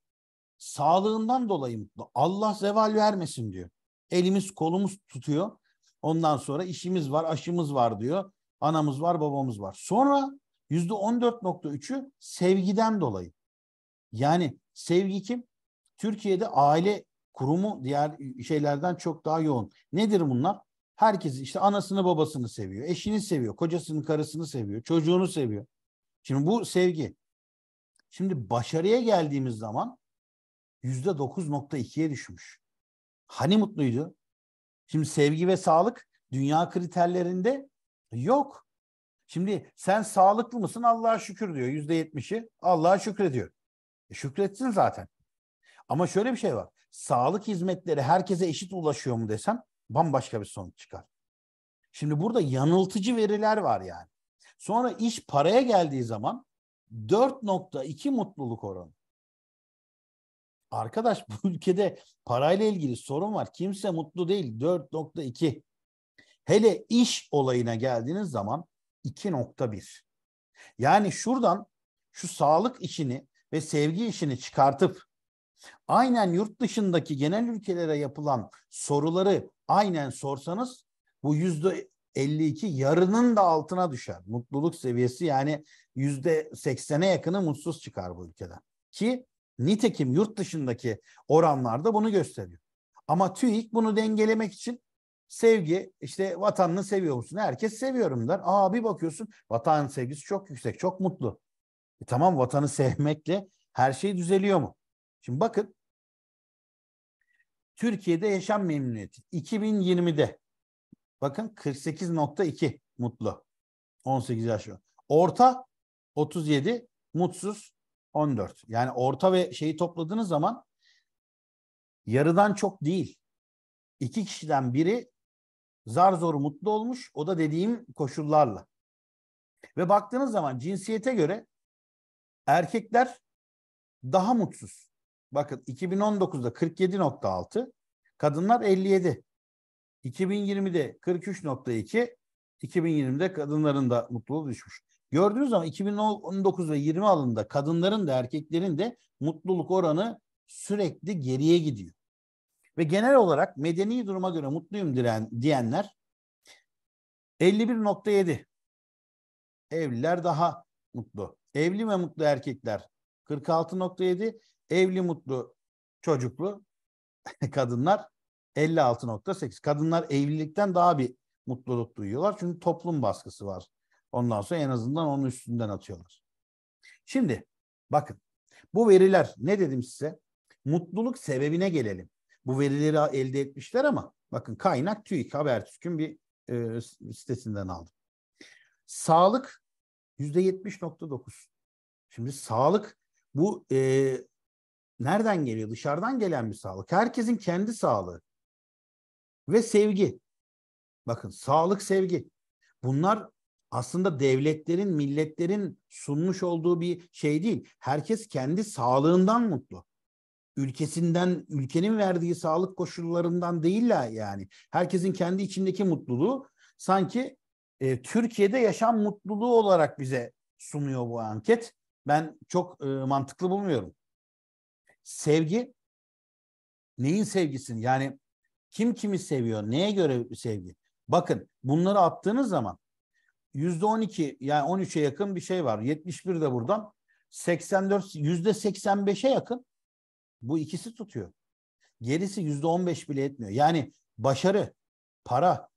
Sağlığından dolayı mutlu. Allah zeval vermesin diyor. Elimiz kolumuz tutuyor. Ondan sonra işimiz var, aşımız var diyor. Anamız var, babamız var. Sonra yüzde on dört nokta üçü sevgiden dolayı. Yani sevgi kim? Türkiye'de aile kurumu diğer şeylerden çok daha yoğun. Nedir bunlar? Herkes işte anasını babasını seviyor, eşini seviyor, kocasını karısını seviyor, çocuğunu seviyor. Şimdi bu sevgi. Şimdi başarıya geldiğimiz zaman yüzde 9.2'ye düşmüş. Hani mutluydu? Şimdi sevgi ve sağlık dünya kriterlerinde yok. Şimdi sen sağlıklı mısın Allah'a şükür diyor yüzde yetmişi Allah'a şükrediyor. E şükretsin zaten. Ama şöyle bir şey var. Sağlık hizmetleri herkese eşit ulaşıyor mu desem bambaşka bir sonuç çıkar. Şimdi burada yanıltıcı veriler var yani. Sonra iş paraya geldiği zaman 4.2 mutluluk oranı. Arkadaş bu ülkede parayla ilgili sorun var. Kimse mutlu değil. 4.2. Hele iş olayına geldiğiniz zaman 2.1. Yani şuradan şu sağlık işini ve sevgi işini çıkartıp aynen yurt dışındaki genel ülkelere yapılan soruları aynen sorsanız bu yüzde 52 yarının da altına düşer. Mutluluk seviyesi yani yüzde 80'e yakını mutsuz çıkar bu ülkeden. Ki Nitekim yurt dışındaki oranlarda bunu gösteriyor. Ama TÜİK bunu dengelemek için sevgi işte vatanını seviyor musun? Herkes seviyorum der. Aa bir bakıyorsun vatan sevgisi çok yüksek, çok mutlu. E tamam vatanı sevmekle her şey düzeliyor mu? Şimdi bakın Türkiye'de yaşam memnuniyeti 2020'de bakın 48.2 mutlu 18 yaş. Orta 37 mutsuz 14. Yani orta ve şeyi topladığınız zaman yarıdan çok değil. İki kişiden biri zar zor mutlu olmuş. O da dediğim koşullarla. Ve baktığınız zaman cinsiyete göre erkekler daha mutsuz. Bakın 2019'da 47.6, kadınlar 57. 2020'de 43.2, 2020'de kadınların da mutluluğu düşmüş. Gördüğünüz zaman 2019 ve 20 alında kadınların da erkeklerin de mutluluk oranı sürekli geriye gidiyor. Ve genel olarak medeni duruma göre mutluyum diren, diyenler 51.7. Evliler daha mutlu. Evli ve mutlu erkekler 46.7. Evli mutlu çocuklu kadınlar 56.8. Kadınlar evlilikten daha bir mutluluk duyuyorlar. Çünkü toplum baskısı var. Ondan sonra en azından onun üstünden atıyorlar. Şimdi bakın bu veriler ne dedim size? Mutluluk sebebine gelelim. Bu verileri elde etmişler ama bakın kaynak TÜİK Habertürk'ün bir e, sitesinden aldım. Sağlık yüzde yetmiş nokta dokuz. Şimdi sağlık bu e, nereden geliyor? Dışarıdan gelen bir sağlık. Herkesin kendi sağlığı ve sevgi. Bakın sağlık, sevgi. Bunlar aslında devletlerin, milletlerin sunmuş olduğu bir şey değil. Herkes kendi sağlığından mutlu. Ülkesinden, ülkenin verdiği sağlık koşullarından değil yani. Herkesin kendi içindeki mutluluğu sanki e, Türkiye'de yaşam mutluluğu olarak bize sunuyor bu anket. Ben çok e, mantıklı bulmuyorum. Sevgi, neyin sevgisini? Yani kim kimi seviyor, neye göre sevgi? Bakın bunları attığınız zaman %12 yani 13'e yakın bir şey var. 71 de buradan. 84 %85'e yakın bu ikisi tutuyor. Gerisi %15 bile etmiyor. Yani başarı, para,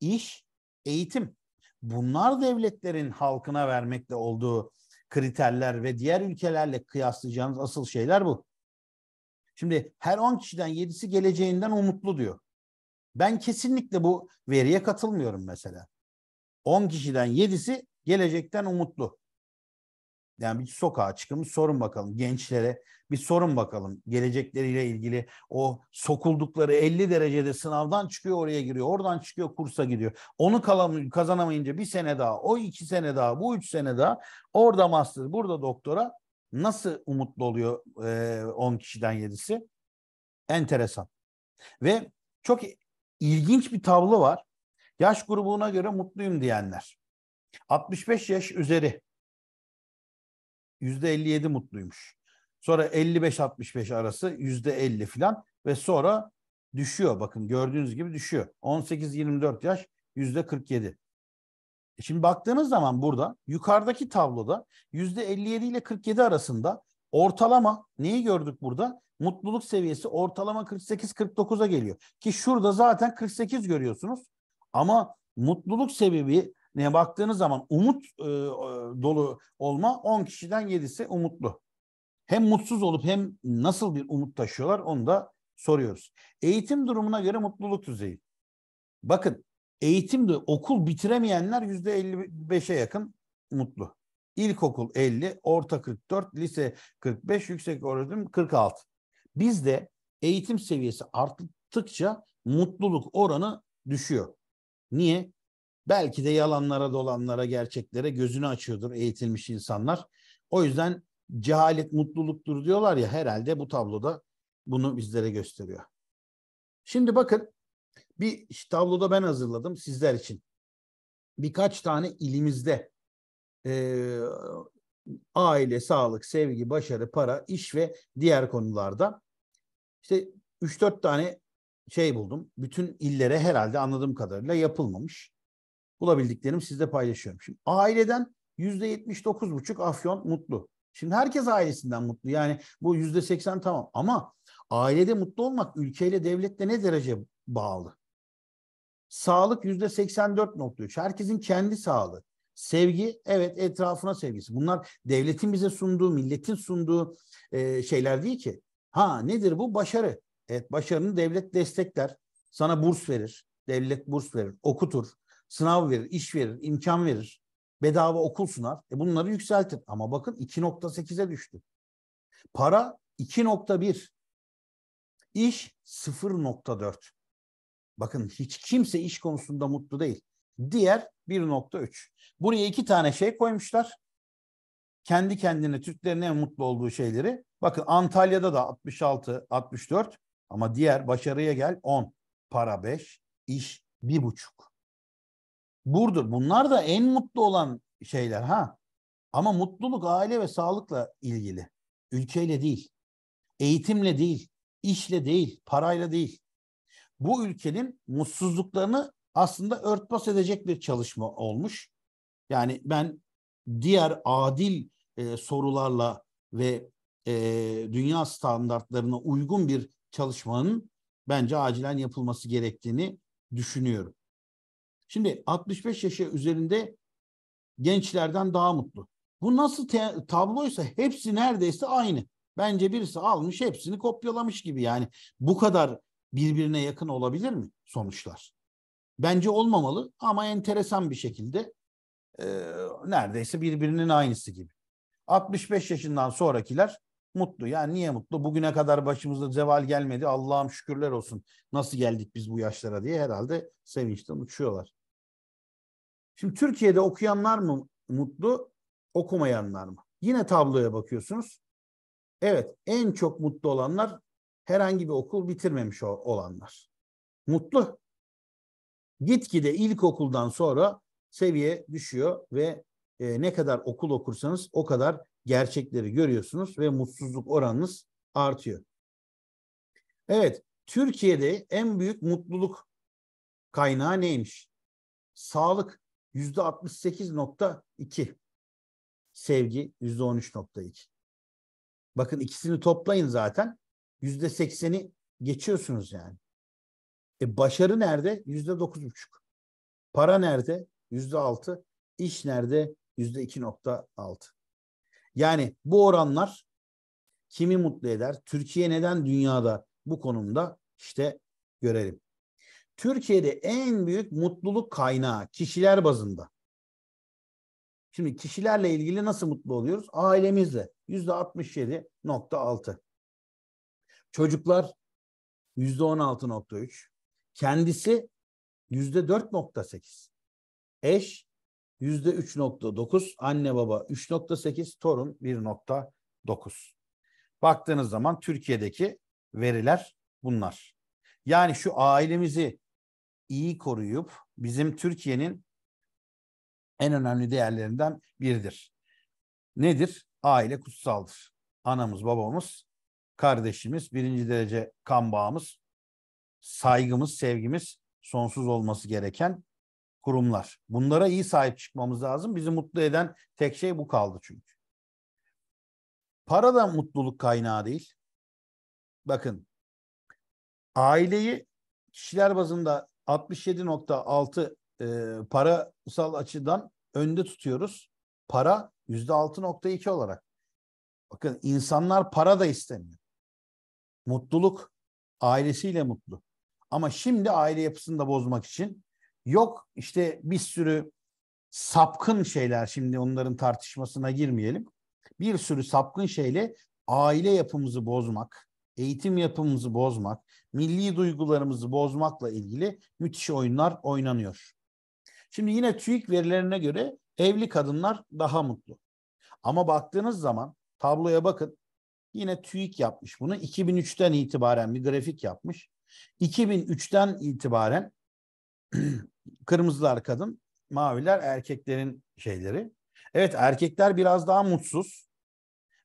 iş, eğitim bunlar devletlerin halkına vermekle olduğu kriterler ve diğer ülkelerle kıyaslayacağınız asıl şeyler bu. Şimdi her 10 kişiden 7'si geleceğinden umutlu diyor. Ben kesinlikle bu veriye katılmıyorum mesela. 10 kişiden 7'si gelecekten umutlu. Yani bir sokağa çıkın sorun bakalım gençlere bir sorun bakalım gelecekleriyle ilgili o sokuldukları 50 derecede sınavdan çıkıyor oraya giriyor oradan çıkıyor kursa gidiyor. Onu kazanamayınca bir sene daha o iki sene daha bu üç sene daha orada master burada doktora nasıl umutlu oluyor 10 e, kişiden 7'si? Enteresan ve çok ilginç bir tablo var. Yaş grubuna göre mutluyum diyenler. 65 yaş üzeri %57 mutluymuş. Sonra 55-65 arası %50 filan ve sonra düşüyor bakın gördüğünüz gibi düşüyor. 18-24 yaş %47. E şimdi baktığınız zaman burada yukarıdaki tabloda %57 ile 47 arasında ortalama neyi gördük burada? Mutluluk seviyesi ortalama 48-49'a geliyor. Ki şurada zaten 48 görüyorsunuz. Ama mutluluk sebebi ne baktığınız zaman umut e, e dolu olma 10 kişiden 7'si umutlu. Hem mutsuz olup hem nasıl bir umut taşıyorlar onu da soruyoruz. Eğitim durumuna göre mutluluk düzeyi. Bakın eğitimde okul bitiremeyenler yüzde %55'e yakın mutlu. İlkokul 50, orta 44, lise 45, yüksek öğretim 46. Bizde eğitim seviyesi arttıkça mutluluk oranı düşüyor. Niye? Belki de yalanlara, dolanlara, gerçeklere gözünü açıyordur eğitilmiş insanlar. O yüzden cehalet mutluluktur diyorlar ya herhalde bu tabloda bunu bizlere gösteriyor. Şimdi bakın bir tabloda ben hazırladım sizler için. Birkaç tane ilimizde e, aile, sağlık, sevgi, başarı, para, iş ve diğer konularda işte 3-4 tane şey buldum. Bütün illere herhalde anladığım kadarıyla yapılmamış. Bulabildiklerimi sizle paylaşıyorum. Şimdi aileden yüzde dokuz buçuk Afyon mutlu. Şimdi herkes ailesinden mutlu. Yani bu yüzde seksen tamam ama ailede mutlu olmak ülkeyle devletle ne derece bağlı? Sağlık yüzde seksen dört %84,3. Herkesin kendi sağlığı. Sevgi, evet etrafına sevgisi. Bunlar devletin bize sunduğu, milletin sunduğu e, şeyler değil ki. Ha nedir bu? Başarı. Evet başarını devlet destekler. Sana burs verir. Devlet burs verir. Okutur. Sınav verir. iş verir. imkan verir. Bedava okul sunar. E bunları yükseltir. Ama bakın 2.8'e düştü. Para 2.1. İş 0.4. Bakın hiç kimse iş konusunda mutlu değil. Diğer 1.3. Buraya iki tane şey koymuşlar. Kendi kendine Türklerin en mutlu olduğu şeyleri. Bakın Antalya'da da 66, 64. Ama diğer başarıya gel 10. Para 5, iş 1,5. Burdur. Bunlar da en mutlu olan şeyler ha. Ama mutluluk aile ve sağlıkla ilgili. Ülkeyle değil. Eğitimle değil. işle değil. Parayla değil. Bu ülkenin mutsuzluklarını aslında örtbas edecek bir çalışma olmuş. Yani ben diğer adil e, sorularla ve e, dünya standartlarına uygun bir çalışmanın bence acilen yapılması gerektiğini düşünüyorum. Şimdi 65 yaşa üzerinde gençlerden daha mutlu. Bu nasıl te- tabloysa hepsi neredeyse aynı. Bence birisi almış hepsini kopyalamış gibi yani. Bu kadar birbirine yakın olabilir mi sonuçlar? Bence olmamalı ama enteresan bir şekilde e, neredeyse birbirinin aynısı gibi. 65 yaşından sonrakiler Mutlu. yani niye mutlu? Bugüne kadar başımızda zeval gelmedi. Allah'ım şükürler olsun. Nasıl geldik biz bu yaşlara diye herhalde sevinçten uçuyorlar. Şimdi Türkiye'de okuyanlar mı mutlu, okumayanlar mı? Yine tabloya bakıyorsunuz. Evet, en çok mutlu olanlar herhangi bir okul bitirmemiş olanlar. Mutlu. Gitgide ilkokuldan sonra seviye düşüyor ve e, ne kadar okul okursanız o kadar gerçekleri görüyorsunuz ve mutsuzluk oranınız artıyor. Evet, Türkiye'de en büyük mutluluk kaynağı neymiş? Sağlık yüzde 68.2. Sevgi yüzde 13.2. Bakın ikisini toplayın zaten. Yüzde 80'i geçiyorsunuz yani. E başarı nerede? Yüzde 9.5. Para nerede? Yüzde 6. İş nerede? Yüzde 2.6. Yani bu oranlar kimi mutlu eder? Türkiye neden dünyada bu konumda? İşte görelim. Türkiye'de en büyük mutluluk kaynağı kişiler bazında. Şimdi kişilerle ilgili nasıl mutlu oluyoruz? Ailemizle yüzde 67.6. Çocuklar yüzde 16.3. Kendisi yüzde 4.8. Eş yüzde 3.9, anne baba 3.8, torun 1.9. Baktığınız zaman Türkiye'deki veriler bunlar. Yani şu ailemizi iyi koruyup bizim Türkiye'nin en önemli değerlerinden biridir. Nedir? Aile kutsaldır. Anamız, babamız, kardeşimiz, birinci derece kan bağımız, saygımız, sevgimiz sonsuz olması gereken kurumlar. Bunlara iyi sahip çıkmamız lazım. Bizi mutlu eden tek şey bu kaldı çünkü. Para da mutluluk kaynağı değil. Bakın aileyi kişiler bazında 67.6 e, parasal açıdan önde tutuyoruz. Para %6.2 olarak. Bakın insanlar para da istemiyor. Mutluluk ailesiyle mutlu. Ama şimdi aile yapısını da bozmak için Yok işte bir sürü sapkın şeyler şimdi onların tartışmasına girmeyelim. Bir sürü sapkın şeyle aile yapımızı bozmak, eğitim yapımızı bozmak, milli duygularımızı bozmakla ilgili müthiş oyunlar oynanıyor. Şimdi yine TÜİK verilerine göre evli kadınlar daha mutlu. Ama baktığınız zaman tabloya bakın. Yine TÜİK yapmış bunu. 2003'ten itibaren bir grafik yapmış. 2003'ten itibaren Kırmızılar kadın, maviler erkeklerin şeyleri. Evet erkekler biraz daha mutsuz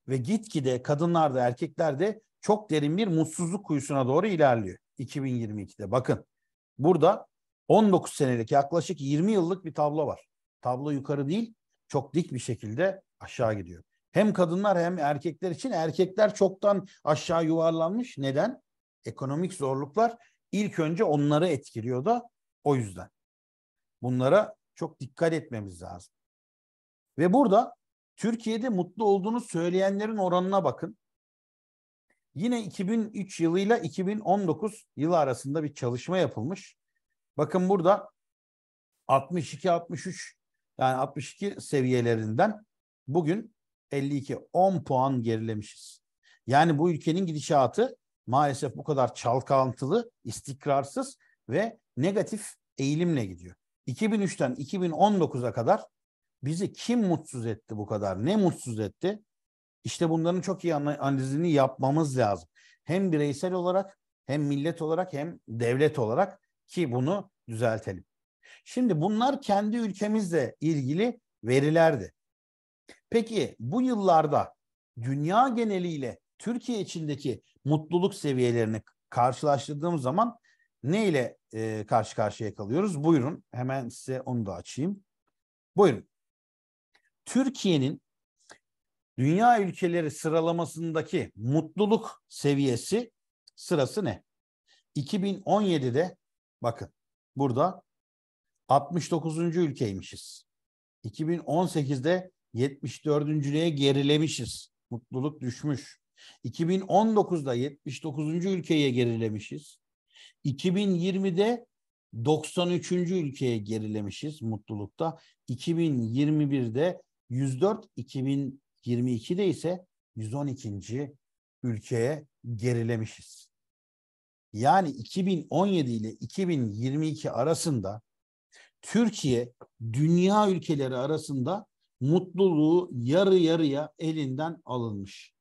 ve gitgide kadınlar da erkekler de çok derin bir mutsuzluk kuyusuna doğru ilerliyor 2022'de. Bakın burada 19 senelik yaklaşık 20 yıllık bir tablo var. Tablo yukarı değil çok dik bir şekilde aşağı gidiyor. Hem kadınlar hem erkekler için erkekler çoktan aşağı yuvarlanmış. Neden? Ekonomik zorluklar ilk önce onları etkiliyor da o yüzden. Bunlara çok dikkat etmemiz lazım. Ve burada Türkiye'de mutlu olduğunu söyleyenlerin oranına bakın. Yine 2003 yılıyla 2019 yılı arasında bir çalışma yapılmış. Bakın burada 62-63 yani 62 seviyelerinden bugün 52 10 puan gerilemişiz. Yani bu ülkenin gidişatı maalesef bu kadar çalkantılı, istikrarsız ve negatif eğilimle gidiyor. 2003'ten 2019'a kadar bizi kim mutsuz etti bu kadar? Ne mutsuz etti? İşte bunların çok iyi analizini yapmamız lazım. Hem bireysel olarak hem millet olarak hem devlet olarak ki bunu düzeltelim. Şimdi bunlar kendi ülkemizle ilgili verilerdi. Peki bu yıllarda dünya geneliyle Türkiye içindeki mutluluk seviyelerini karşılaştırdığımız zaman ne ile e, karşı karşıya kalıyoruz? Buyurun hemen size onu da açayım. Buyurun. Türkiye'nin dünya ülkeleri sıralamasındaki mutluluk seviyesi sırası ne? 2017'de bakın burada 69. ülkeymişiz. 2018'de 74.lüğe gerilemişiz. Mutluluk düşmüş. 2019'da 79. ülkeye gerilemişiz. 2020'de 93. ülkeye gerilemişiz mutlulukta. 2021'de 104, 2022'de ise 112. ülkeye gerilemişiz. Yani 2017 ile 2022 arasında Türkiye dünya ülkeleri arasında mutluluğu yarı yarıya elinden alınmış.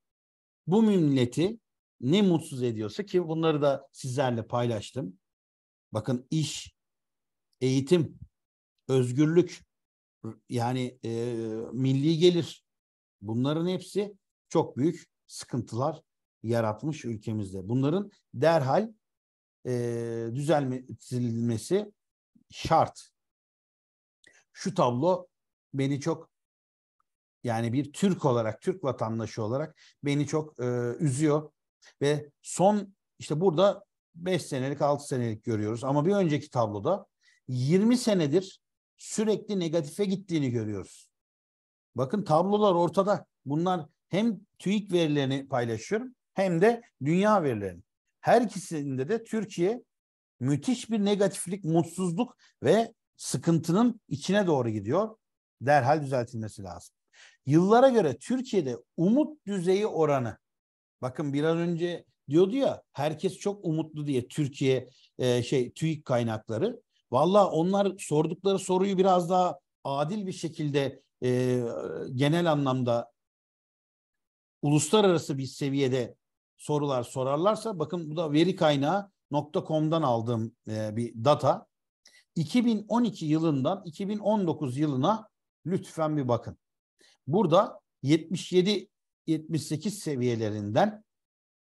Bu milleti ne mutsuz ediyorsa ki bunları da sizlerle paylaştım. Bakın iş, eğitim, özgürlük yani e, milli gelir bunların hepsi çok büyük sıkıntılar yaratmış ülkemizde. Bunların derhal e, düzeltilmesi şart. Şu tablo beni çok yani bir Türk olarak, Türk vatandaşı olarak beni çok e, üzüyor. Ve son işte burada 5 senelik 6 senelik görüyoruz ama bir önceki tabloda 20 senedir sürekli negatife gittiğini görüyoruz. Bakın tablolar ortada. Bunlar hem TÜİK verilerini paylaşıyorum hem de dünya verilerini. Her ikisinde de Türkiye müthiş bir negatiflik, mutsuzluk ve sıkıntının içine doğru gidiyor. Derhal düzeltilmesi lazım. Yıllara göre Türkiye'de umut düzeyi oranı Bakın bir an önce diyordu ya herkes çok umutlu diye Türkiye e, şey TÜİK kaynakları. Valla onlar sordukları soruyu biraz daha adil bir şekilde e, genel anlamda uluslararası bir seviyede sorular sorarlarsa bakın bu da veri kaynağı .com'dan aldığım e, bir data. 2012 yılından 2019 yılına lütfen bir bakın. Burada 77 78 seviyelerinden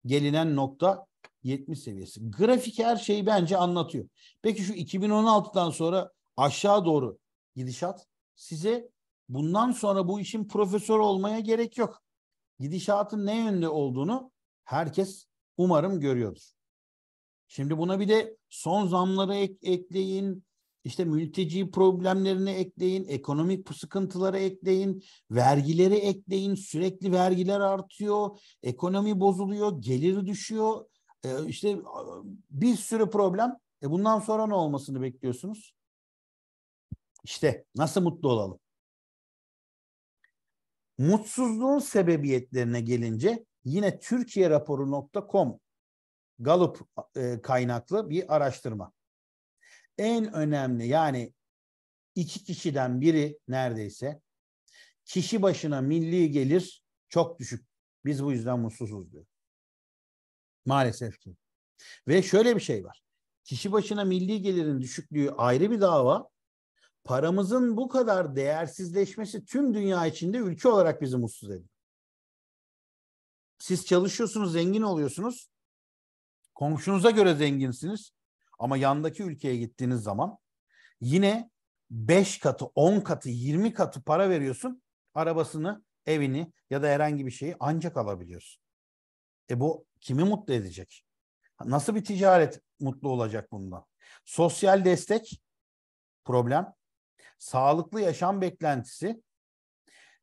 gelinen nokta 70 seviyesi. Grafik her şeyi bence anlatıyor. Peki şu 2016'dan sonra aşağı doğru gidişat size bundan sonra bu işin profesör olmaya gerek yok. Gidişatın ne yönde olduğunu herkes umarım görüyordur. Şimdi buna bir de son zamları ek, ekleyin, işte mülteci problemlerini ekleyin, ekonomik sıkıntıları ekleyin, vergileri ekleyin, sürekli vergiler artıyor, ekonomi bozuluyor, geliri düşüyor. E, işte bir sürü problem. E bundan sonra ne olmasını bekliyorsunuz? İşte nasıl mutlu olalım? Mutsuzluğun sebebiyetlerine gelince yine Türkiye raporu.com Gallup e, kaynaklı bir araştırma en önemli yani iki kişiden biri neredeyse kişi başına milli gelir çok düşük. Biz bu yüzden mutsuzuz diyor. Maalesef ki. Ve şöyle bir şey var. Kişi başına milli gelirin düşüklüğü ayrı bir dava. Paramızın bu kadar değersizleşmesi tüm dünya içinde ülke olarak bizi mutsuz ediyor. Siz çalışıyorsunuz, zengin oluyorsunuz. Komşunuza göre zenginsiniz. Ama yandaki ülkeye gittiğiniz zaman yine 5 katı, 10 katı, 20 katı para veriyorsun. Arabasını, evini ya da herhangi bir şeyi ancak alabiliyorsun. E bu kimi mutlu edecek? Nasıl bir ticaret mutlu olacak bundan? Sosyal destek problem. Sağlıklı yaşam beklentisi,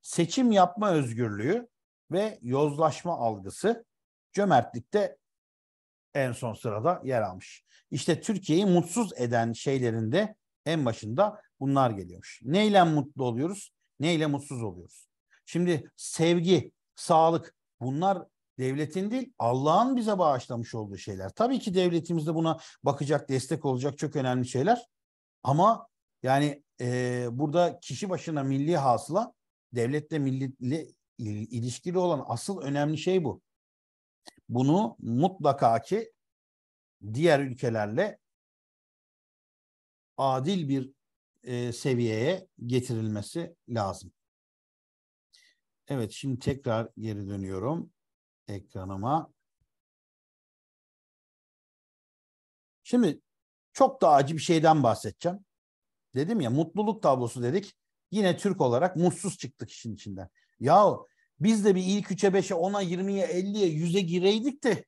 seçim yapma özgürlüğü ve yozlaşma algısı cömertlikte en son sırada yer almış. İşte Türkiye'yi mutsuz eden şeylerin de en başında bunlar geliyormuş. Neyle mutlu oluyoruz? Neyle mutsuz oluyoruz? Şimdi sevgi, sağlık bunlar devletin değil Allah'ın bize bağışlamış olduğu şeyler. Tabii ki devletimiz de buna bakacak, destek olacak çok önemli şeyler. Ama yani e, burada kişi başına milli hasıla devletle milli ilişkili olan asıl önemli şey bu bunu mutlaka ki diğer ülkelerle adil bir e, seviyeye getirilmesi lazım. Evet şimdi tekrar geri dönüyorum ekranıma. Şimdi çok daha acı bir şeyden bahsedeceğim. Dedim ya mutluluk tablosu dedik. Yine Türk olarak mutsuz çıktık işin içinden. Yahu biz de bir ilk 3'e 5'e 10'a 20'ye 50'ye 100'e gireydik de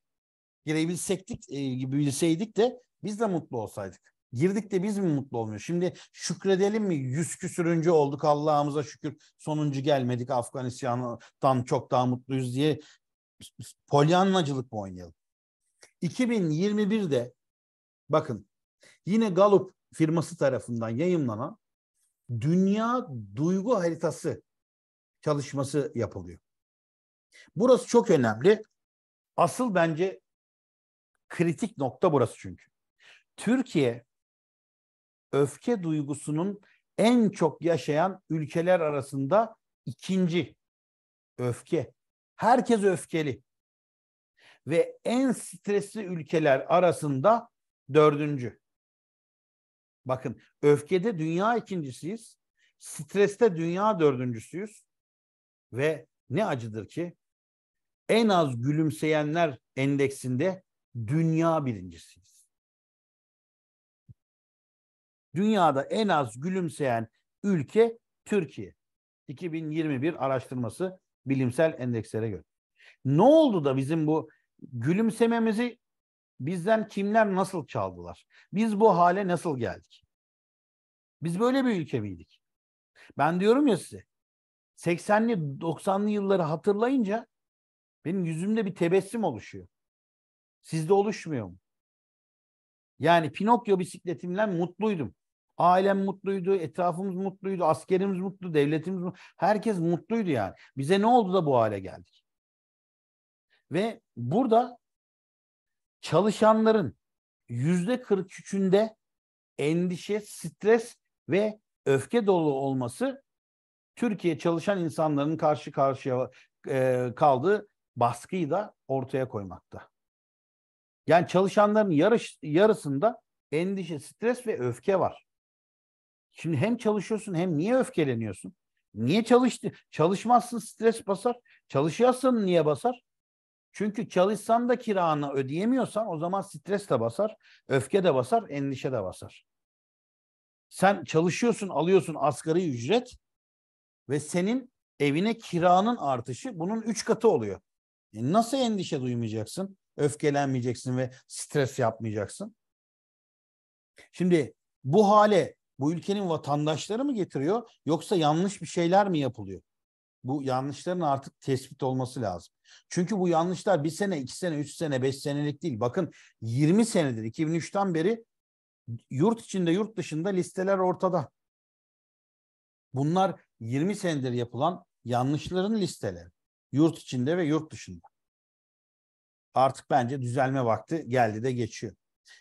girebilsektik e, bilseydik de biz de mutlu olsaydık. Girdik de biz mi mutlu olmuyor? Şimdi şükredelim mi? Yüz küsürüncü olduk Allah'ımıza şükür. Sonuncu gelmedik Afganistan'dan çok daha mutluyuz diye polyanlacılık mı oynayalım? 2021'de bakın yine Gallup firması tarafından yayımlanan Dünya Duygu Haritası çalışması yapılıyor. Burası çok önemli. Asıl bence kritik nokta burası çünkü. Türkiye öfke duygusunun en çok yaşayan ülkeler arasında ikinci öfke. Herkes öfkeli. Ve en stresli ülkeler arasında dördüncü. Bakın öfkede dünya ikincisiyiz. Streste dünya dördüncüsüyüz. Ve ne acıdır ki en az gülümseyenler endeksinde dünya birincisiyiz. Dünyada en az gülümseyen ülke Türkiye. 2021 araştırması bilimsel endekslere göre. Ne oldu da bizim bu gülümsememizi bizden kimler nasıl çaldılar? Biz bu hale nasıl geldik? Biz böyle bir ülke miydik? Ben diyorum ya size 80'li 90'lı yılları hatırlayınca benim yüzümde bir tebessüm oluşuyor. Sizde oluşmuyor mu? Yani Pinokyo bisikletimle mutluydum. Ailem mutluydu, etrafımız mutluydu, askerimiz mutlu, devletimiz mutlu. Herkes mutluydu yani. Bize ne oldu da bu hale geldik? Ve burada çalışanların yüzde 43'ünde endişe, stres ve öfke dolu olması Türkiye çalışan insanların karşı karşıya e, kaldığı baskıyı da ortaya koymakta. Yani çalışanların yarış, yarısında endişe, stres ve öfke var. Şimdi hem çalışıyorsun hem niye öfkeleniyorsun? Niye çalıştı? Çalışmazsın stres basar. Çalışıyorsan niye basar? Çünkü çalışsan da kiranı ödeyemiyorsan o zaman stres de basar, öfke de basar, endişe de basar. Sen çalışıyorsun, alıyorsun asgari ücret ve senin evine kiranın artışı bunun üç katı oluyor. E nasıl endişe duymayacaksın? Öfkelenmeyeceksin ve stres yapmayacaksın. Şimdi bu hale bu ülkenin vatandaşları mı getiriyor yoksa yanlış bir şeyler mi yapılıyor? Bu yanlışların artık tespit olması lazım. Çünkü bu yanlışlar bir sene, iki sene, üç sene, beş senelik değil. Bakın 20 senedir 2003'ten beri yurt içinde yurt dışında listeler ortada. Bunlar 20 senedir yapılan yanlışların listeleri. Yurt içinde ve yurt dışında. Artık bence düzelme vakti geldi de geçiyor.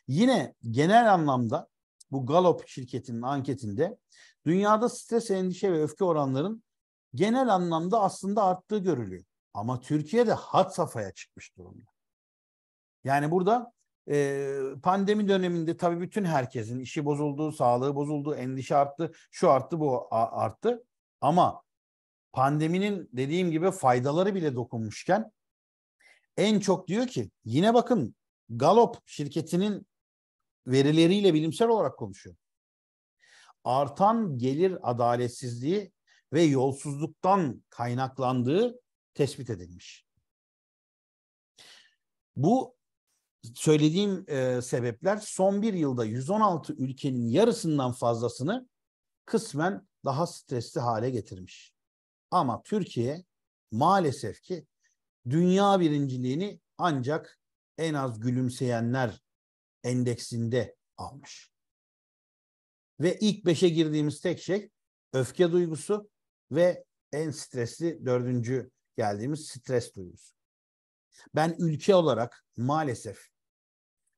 Yine genel anlamda bu Gallup şirketinin anketinde dünyada stres, endişe ve öfke oranların genel anlamda aslında arttığı görülüyor. Ama Türkiye'de hat safhaya çıkmış durumda. Yani burada e, pandemi döneminde tabii bütün herkesin işi bozuldu, sağlığı bozuldu, endişe arttı, şu arttı, bu arttı. Ama pandeminin dediğim gibi faydaları bile dokunmuşken en çok diyor ki yine bakın Galop şirketinin verileriyle bilimsel olarak konuşuyor. Artan gelir adaletsizliği ve yolsuzluktan kaynaklandığı tespit edilmiş. Bu söylediğim e, sebepler son bir yılda 116 ülkenin yarısından fazlasını kısmen daha stresli hale getirmiş. Ama Türkiye maalesef ki dünya birinciliğini ancak en az gülümseyenler endeksinde almış. Ve ilk beşe girdiğimiz tek şey öfke duygusu ve en stresli dördüncü geldiğimiz stres duygusu. Ben ülke olarak maalesef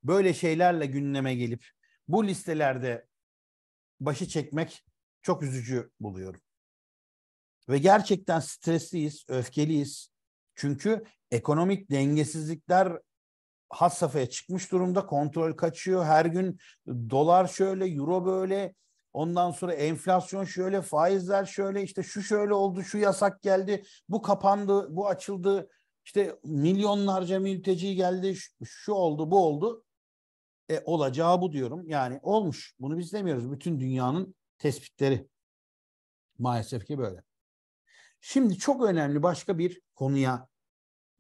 böyle şeylerle gündeme gelip bu listelerde başı çekmek çok üzücü buluyorum. Ve gerçekten stresliyiz, öfkeliyiz. Çünkü ekonomik dengesizlikler had safhaya çıkmış durumda. Kontrol kaçıyor. Her gün dolar şöyle, euro böyle. Ondan sonra enflasyon şöyle, faizler şöyle, işte şu şöyle oldu, şu yasak geldi, bu kapandı, bu açıldı. İşte milyonlarca mülteci geldi, şu, şu oldu, bu oldu. E, olacağı bu diyorum. Yani olmuş. Bunu biz demiyoruz. Bütün dünyanın tespitleri. Maalesef ki böyle. Şimdi çok önemli başka bir konuya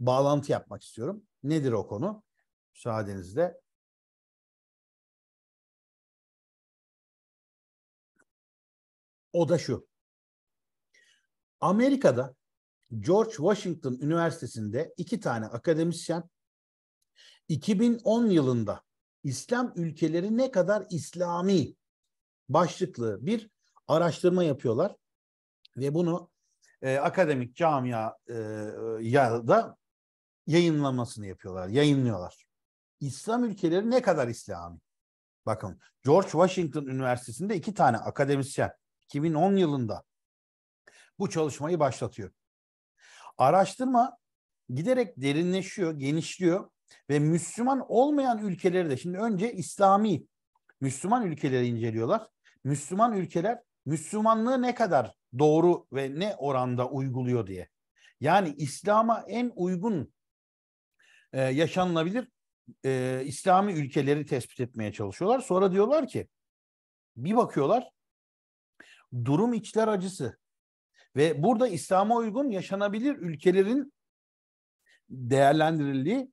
bağlantı yapmak istiyorum. Nedir o konu? Müsaadenizle. O da şu. Amerika'da George Washington Üniversitesi'nde iki tane akademisyen 2010 yılında İslam ülkeleri ne kadar İslami başlıklı bir araştırma yapıyorlar ve bunu e, akademik camia e, ya da yayınlamasını yapıyorlar, yayınlıyorlar. İslam ülkeleri ne kadar İslami? Bakın George Washington Üniversitesi'nde iki tane akademisyen 2010 yılında bu çalışmayı başlatıyor. Araştırma giderek derinleşiyor, genişliyor ve Müslüman olmayan ülkeleri de şimdi önce İslami Müslüman ülkeleri inceliyorlar. Müslüman ülkeler Müslümanlığı ne kadar doğru ve ne oranda uyguluyor diye. Yani İslam'a en uygun e, yaşanılabilir e, İslami ülkeleri tespit etmeye çalışıyorlar. Sonra diyorlar ki bir bakıyorlar durum içler acısı ve burada İslam'a uygun yaşanabilir ülkelerin değerlendirildiği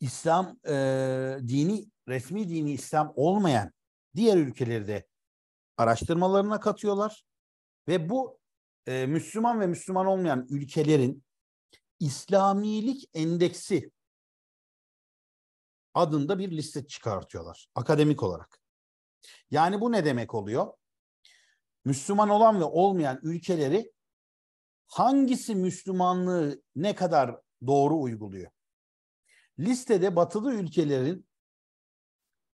İslam e, dini resmi dini İslam olmayan diğer ülkelerde araştırmalarına katıyorlar ve bu e, Müslüman ve Müslüman olmayan ülkelerin İslamilik endeksi adında bir liste çıkartıyorlar akademik olarak. Yani bu ne demek oluyor? Müslüman olan ve olmayan ülkeleri hangisi Müslümanlığı ne kadar doğru uyguluyor? Listede batılı ülkelerin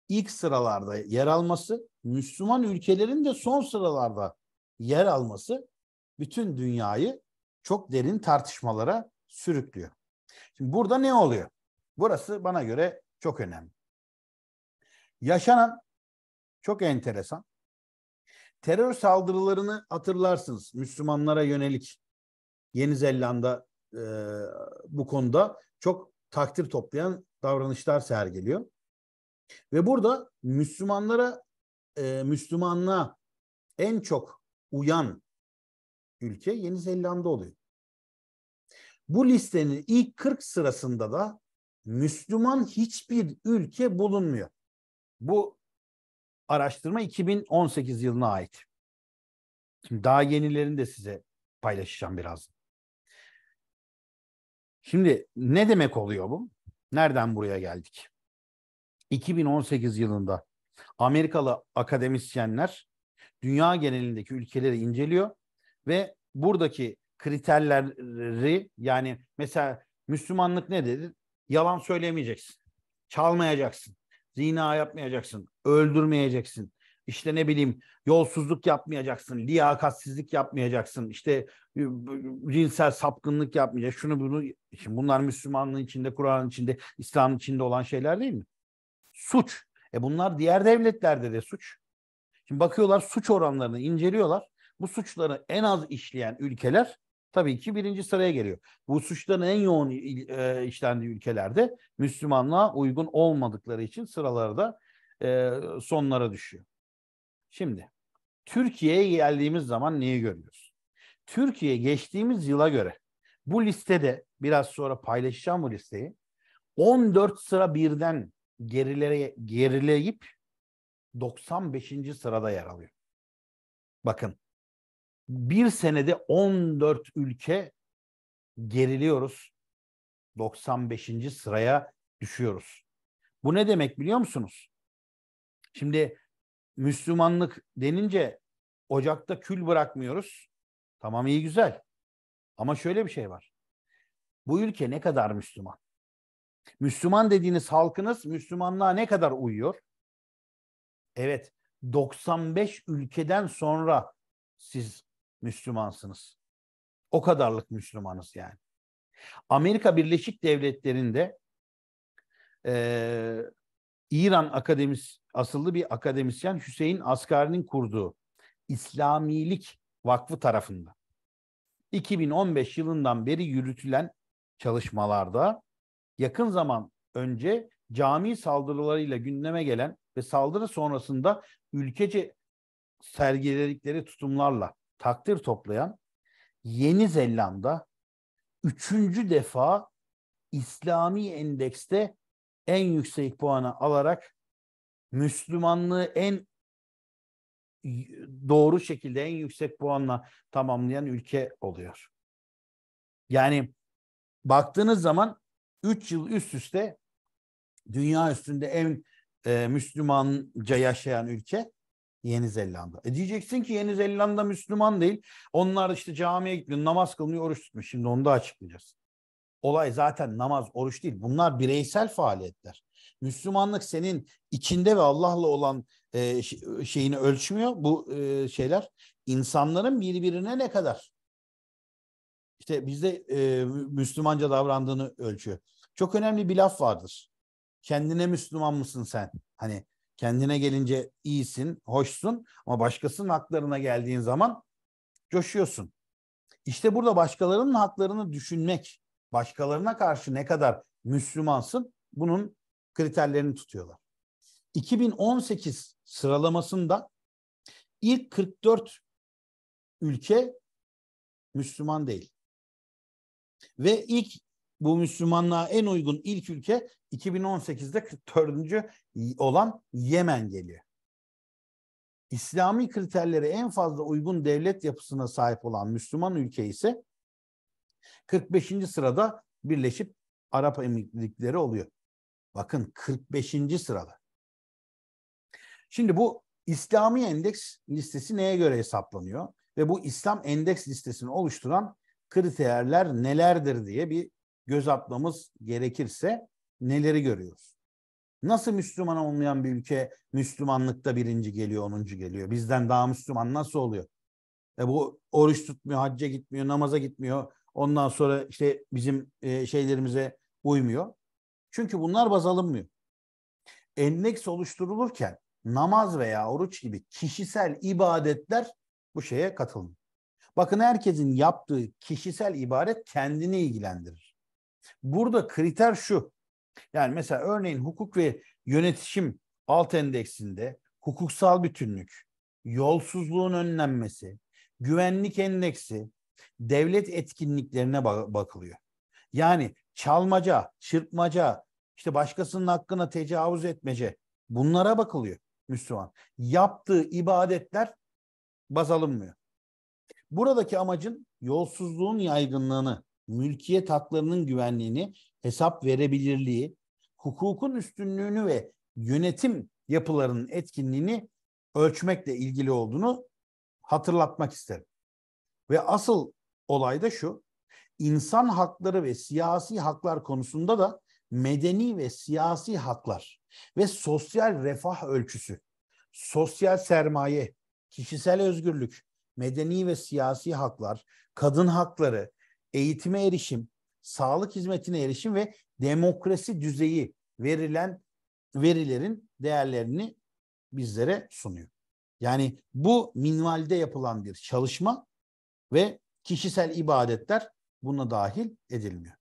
ilk sıralarda yer alması Müslüman ülkelerin de son sıralarda yer alması bütün dünyayı çok derin tartışmalara sürüklüyor. Şimdi burada ne oluyor? Burası bana göre çok önemli. Yaşanan çok enteresan. Terör saldırılarını hatırlarsınız Müslümanlara yönelik. Yeni Zelanda e, bu konuda çok takdir toplayan davranışlar sergiliyor. Ve burada Müslümanlara e, Müslümanlığa en çok uyan ülke Yeni Zelanda oluyor. Bu listenin ilk 40 sırasında da Müslüman hiçbir ülke bulunmuyor. Bu araştırma 2018 yılına ait. daha yenilerini de size paylaşacağım biraz. Şimdi ne demek oluyor bu? Nereden buraya geldik? 2018 yılında Amerikalı akademisyenler dünya genelindeki ülkeleri inceliyor ve buradaki kriterleri yani mesela Müslümanlık ne dedi? Yalan söylemeyeceksin, çalmayacaksın, zina yapmayacaksın, öldürmeyeceksin, işte ne bileyim yolsuzluk yapmayacaksın, liyakatsizlik yapmayacaksın, işte e, cinsel sapkınlık yapmayacaksın, şunu bunu. Şimdi bunlar Müslümanlığın içinde, Kur'an'ın içinde, İslam'ın içinde olan şeyler değil mi? Suç. E bunlar diğer devletlerde de suç. Şimdi bakıyorlar suç oranlarını inceliyorlar. Bu suçları en az işleyen ülkeler tabii ki birinci sıraya geliyor. Bu suçların en yoğun e, işlendiği ülkelerde Müslümanlığa uygun olmadıkları için sıraları da e, sonlara düşüyor. Şimdi Türkiye'ye geldiğimiz zaman neyi görüyoruz? Türkiye geçtiğimiz yıla göre bu listede biraz sonra paylaşacağım bu listeyi. 14 sıra birden gerilere, gerileyip 95. sırada yer alıyor. Bakın bir senede 14 ülke geriliyoruz. 95. sıraya düşüyoruz. Bu ne demek biliyor musunuz? Şimdi Müslümanlık denince ocakta kül bırakmıyoruz. Tamam iyi güzel. Ama şöyle bir şey var. Bu ülke ne kadar Müslüman? Müslüman dediğiniz halkınız Müslümanlığa ne kadar uyuyor? Evet, 95 ülkeden sonra siz Müslümansınız. O kadarlık Müslümanız yani. Amerika Birleşik Devletleri'nde e, İran akademis, asıllı bir akademisyen Hüseyin Asgari'nin kurduğu İslamilik Vakfı tarafından 2015 yılından beri yürütülen çalışmalarda yakın zaman önce cami saldırılarıyla gündeme gelen ve saldırı sonrasında ülkece sergiledikleri tutumlarla takdir toplayan Yeni Zelanda üçüncü defa İslami endekste en yüksek puanı alarak Müslümanlığı en doğru şekilde en yüksek puanla tamamlayan ülke oluyor. Yani baktığınız zaman 3 yıl üst üste dünya üstünde en e, Müslümanca yaşayan ülke Yeni Zelanda. E diyeceksin ki Yeni Zelanda Müslüman değil. Onlar işte camiye gitmiyor, namaz kılmıyor, oruç tutmuş. Şimdi onu da açıklayacağız. Olay zaten namaz, oruç değil. Bunlar bireysel faaliyetler. Müslümanlık senin içinde ve Allah'la olan e, şeyini ölçmüyor bu e, şeyler. İnsanların birbirine ne kadar işte bizde e, Müslümanca davrandığını ölçüyor. Çok önemli bir laf vardır. Kendine Müslüman mısın sen? Hani kendine gelince iyisin, hoşsun ama başkasının haklarına geldiğin zaman coşuyorsun. İşte burada başkalarının haklarını düşünmek, başkalarına karşı ne kadar Müslümansın bunun kriterlerini tutuyorlar. 2018 sıralamasında ilk 44 ülke Müslüman değil. Ve ilk bu Müslümanlığa en uygun ilk ülke 2018'de 44. olan Yemen geliyor. İslami kriterlere en fazla uygun devlet yapısına sahip olan Müslüman ülke ise 45. sırada Birleşip Arap Emirlikleri oluyor. Bakın 45. sırada. Şimdi bu İslami Endeks listesi neye göre hesaplanıyor? Ve bu İslam Endeks listesini oluşturan kriterler nelerdir diye bir göz atmamız gerekirse neleri görüyoruz? Nasıl Müslüman olmayan bir ülke Müslümanlıkta birinci geliyor, onuncu geliyor? Bizden daha Müslüman nasıl oluyor? E bu oruç tutmuyor, hacca gitmiyor, namaza gitmiyor. Ondan sonra işte bizim e, şeylerimize uymuyor. Çünkü bunlar baz alınmıyor. Endeks oluşturulurken namaz veya oruç gibi kişisel ibadetler bu şeye katılmıyor. Bakın herkesin yaptığı kişisel ibadet kendini ilgilendirir. Burada kriter şu. Yani mesela örneğin hukuk ve yönetişim alt endeksinde hukuksal bütünlük, yolsuzluğun önlenmesi, güvenlik endeksi, devlet etkinliklerine bakılıyor. Yani çalmaca, çırpmaca, işte başkasının hakkına tecavüz etmece bunlara bakılıyor Müslüman. Yaptığı ibadetler baz alınmıyor. Buradaki amacın yolsuzluğun yaygınlığını, mülkiyet haklarının güvenliğini, hesap verebilirliği, hukukun üstünlüğünü ve yönetim yapılarının etkinliğini ölçmekle ilgili olduğunu hatırlatmak isterim. Ve asıl olay da şu, insan hakları ve siyasi haklar konusunda da medeni ve siyasi haklar ve sosyal refah ölçüsü, sosyal sermaye, kişisel özgürlük, medeni ve siyasi haklar, kadın hakları, eğitime erişim, sağlık hizmetine erişim ve demokrasi düzeyi verilen verilerin değerlerini bizlere sunuyor. Yani bu minvalde yapılan bir çalışma ve kişisel ibadetler buna dahil edilmiyor.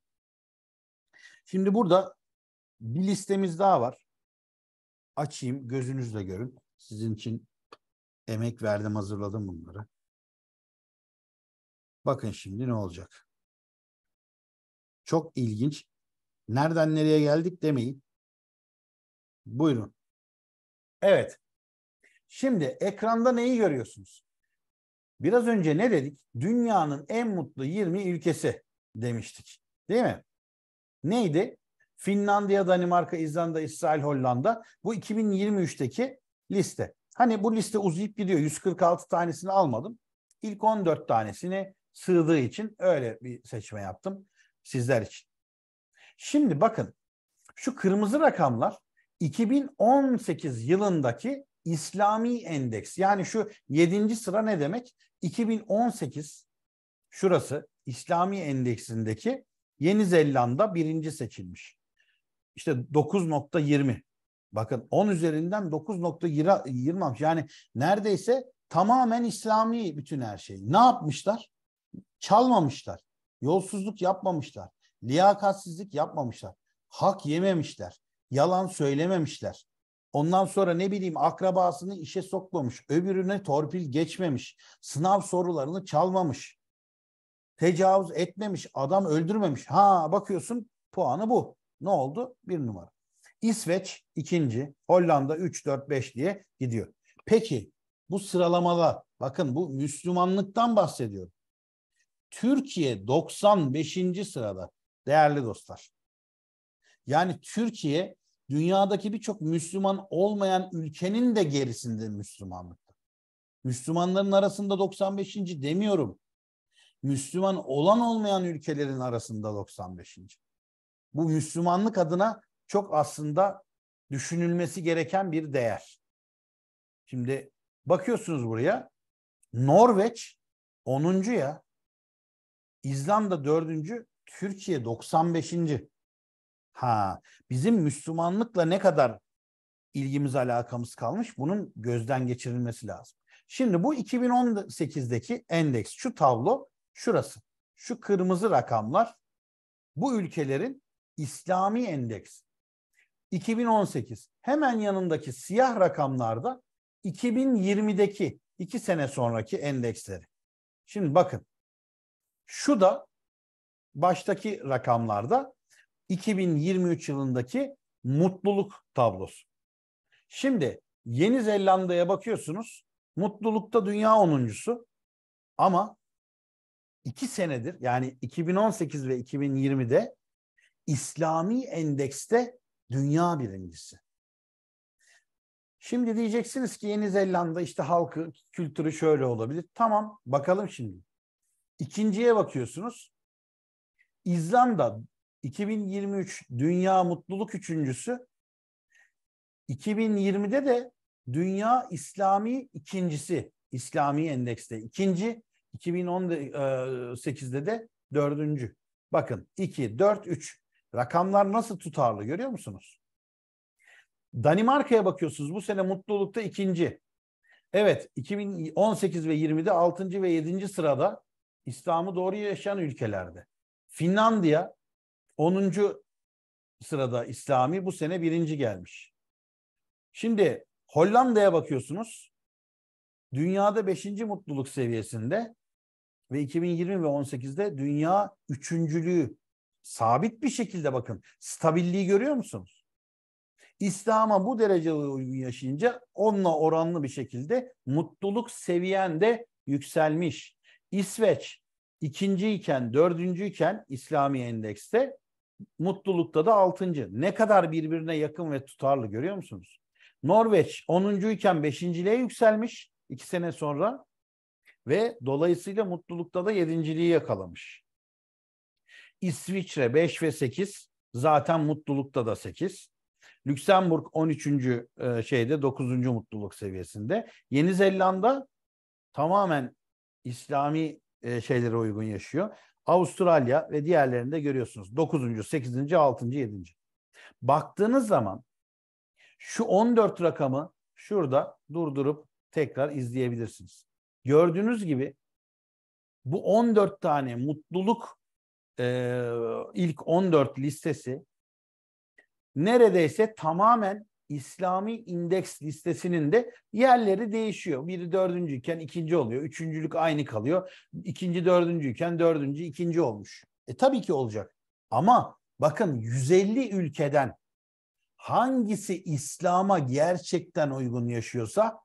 Şimdi burada bir listemiz daha var. Açayım gözünüzle görün. Sizin için emek verdim hazırladım bunları. Bakın şimdi ne olacak. Çok ilginç. Nereden nereye geldik demeyin. Buyurun. Evet. Şimdi ekranda neyi görüyorsunuz? Biraz önce ne dedik? Dünyanın en mutlu 20 ülkesi demiştik. Değil mi? Neydi? Finlandiya, Danimarka, İzlanda, İsrail, Hollanda. Bu 2023'teki liste. Hani bu liste uzayıp gidiyor. 146 tanesini almadım. İlk 14 tanesini sığdığı için öyle bir seçme yaptım sizler için. Şimdi bakın şu kırmızı rakamlar 2018 yılındaki İslami endeks. Yani şu 7. sıra ne demek? 2018 şurası İslami endeksindeki Yeni Zelanda birinci seçilmiş. İşte 9.20. Bakın 10 üzerinden 9.20 yani neredeyse tamamen İslami bütün her şey. Ne yapmışlar? Çalmamışlar. Yolsuzluk yapmamışlar. Liyakatsizlik yapmamışlar. Hak yememişler. Yalan söylememişler. Ondan sonra ne bileyim akrabasını işe sokmamış, öbürüne torpil geçmemiş, sınav sorularını çalmamış, tecavüz etmemiş, adam öldürmemiş. Ha bakıyorsun puanı bu. Ne oldu? Bir numara. İsveç ikinci, Hollanda 3, 4, 5 diye gidiyor. Peki bu sıralamada bakın bu Müslümanlıktan bahsediyorum. Türkiye 95. sırada değerli dostlar. Yani Türkiye dünyadaki birçok Müslüman olmayan ülkenin de gerisinde Müslümanlıkta. Müslümanların arasında 95. demiyorum. Müslüman olan olmayan ülkelerin arasında 95. Bu Müslümanlık adına çok aslında düşünülmesi gereken bir değer. Şimdi bakıyorsunuz buraya. Norveç 10. ya. İzlanda dördüncü, Türkiye 95. Ha, bizim Müslümanlıkla ne kadar ilgimiz alakamız kalmış bunun gözden geçirilmesi lazım. Şimdi bu 2018'deki endeks şu tablo şurası. Şu kırmızı rakamlar bu ülkelerin İslami endeks. 2018 hemen yanındaki siyah rakamlarda 2020'deki iki sene sonraki endeksleri. Şimdi bakın şu da baştaki rakamlarda 2023 yılındaki mutluluk tablosu. Şimdi Yeni Zelanda'ya bakıyorsunuz. Mutlulukta dünya onuncusu. Ama iki senedir yani 2018 ve 2020'de İslami endekste dünya birincisi. Şimdi diyeceksiniz ki Yeni Zelanda işte halkı, kültürü şöyle olabilir. Tamam bakalım şimdi. İkinciye bakıyorsunuz. İzlanda 2023 Dünya Mutluluk Üçüncüsü. 2020'de de Dünya İslami ikincisi. İslami endekste ikinci. 2018'de e, de dördüncü. Bakın 2, 4, 3. Rakamlar nasıl tutarlı görüyor musunuz? Danimarka'ya bakıyorsunuz bu sene mutlulukta ikinci. Evet 2018 ve 20'de 6. ve 7. sırada İslam'ı doğru yaşayan ülkelerde. Finlandiya 10. sırada İslami bu sene birinci gelmiş. Şimdi Hollanda'ya bakıyorsunuz. Dünyada 5. mutluluk seviyesinde ve 2020 ve 18'de dünya üçüncülüğü sabit bir şekilde bakın. Stabilliği görüyor musunuz? İslam'a bu derecede uygun yaşayınca onunla oranlı bir şekilde mutluluk seviyen de yükselmiş. İsveç ikinciyken, dördüncüyken İslami endekste mutlulukta da altıncı. Ne kadar birbirine yakın ve tutarlı görüyor musunuz? Norveç onuncuyken beşinciliğe yükselmiş iki sene sonra ve dolayısıyla mutlulukta da yedinciliği yakalamış. İsviçre 5 ve 8 zaten mutlulukta da 8. Lüksemburg 13. E, şeyde 9. mutluluk seviyesinde. Yeni Zelanda tamamen İslami e, şeylere uygun yaşıyor. Avustralya ve diğerlerinde görüyorsunuz. 9. 8. 6. 7. Baktığınız zaman şu 14 rakamı şurada durdurup tekrar izleyebilirsiniz. Gördüğünüz gibi bu 14 tane mutluluk e, ilk 14 listesi neredeyse tamamen İslami indeks listesinin de yerleri değişiyor. Biri dördüncüyken ikinci oluyor. Üçüncülük aynı kalıyor. İkinci dördüncüyken dördüncü ikinci olmuş. E tabii ki olacak. Ama bakın 150 ülkeden hangisi İslam'a gerçekten uygun yaşıyorsa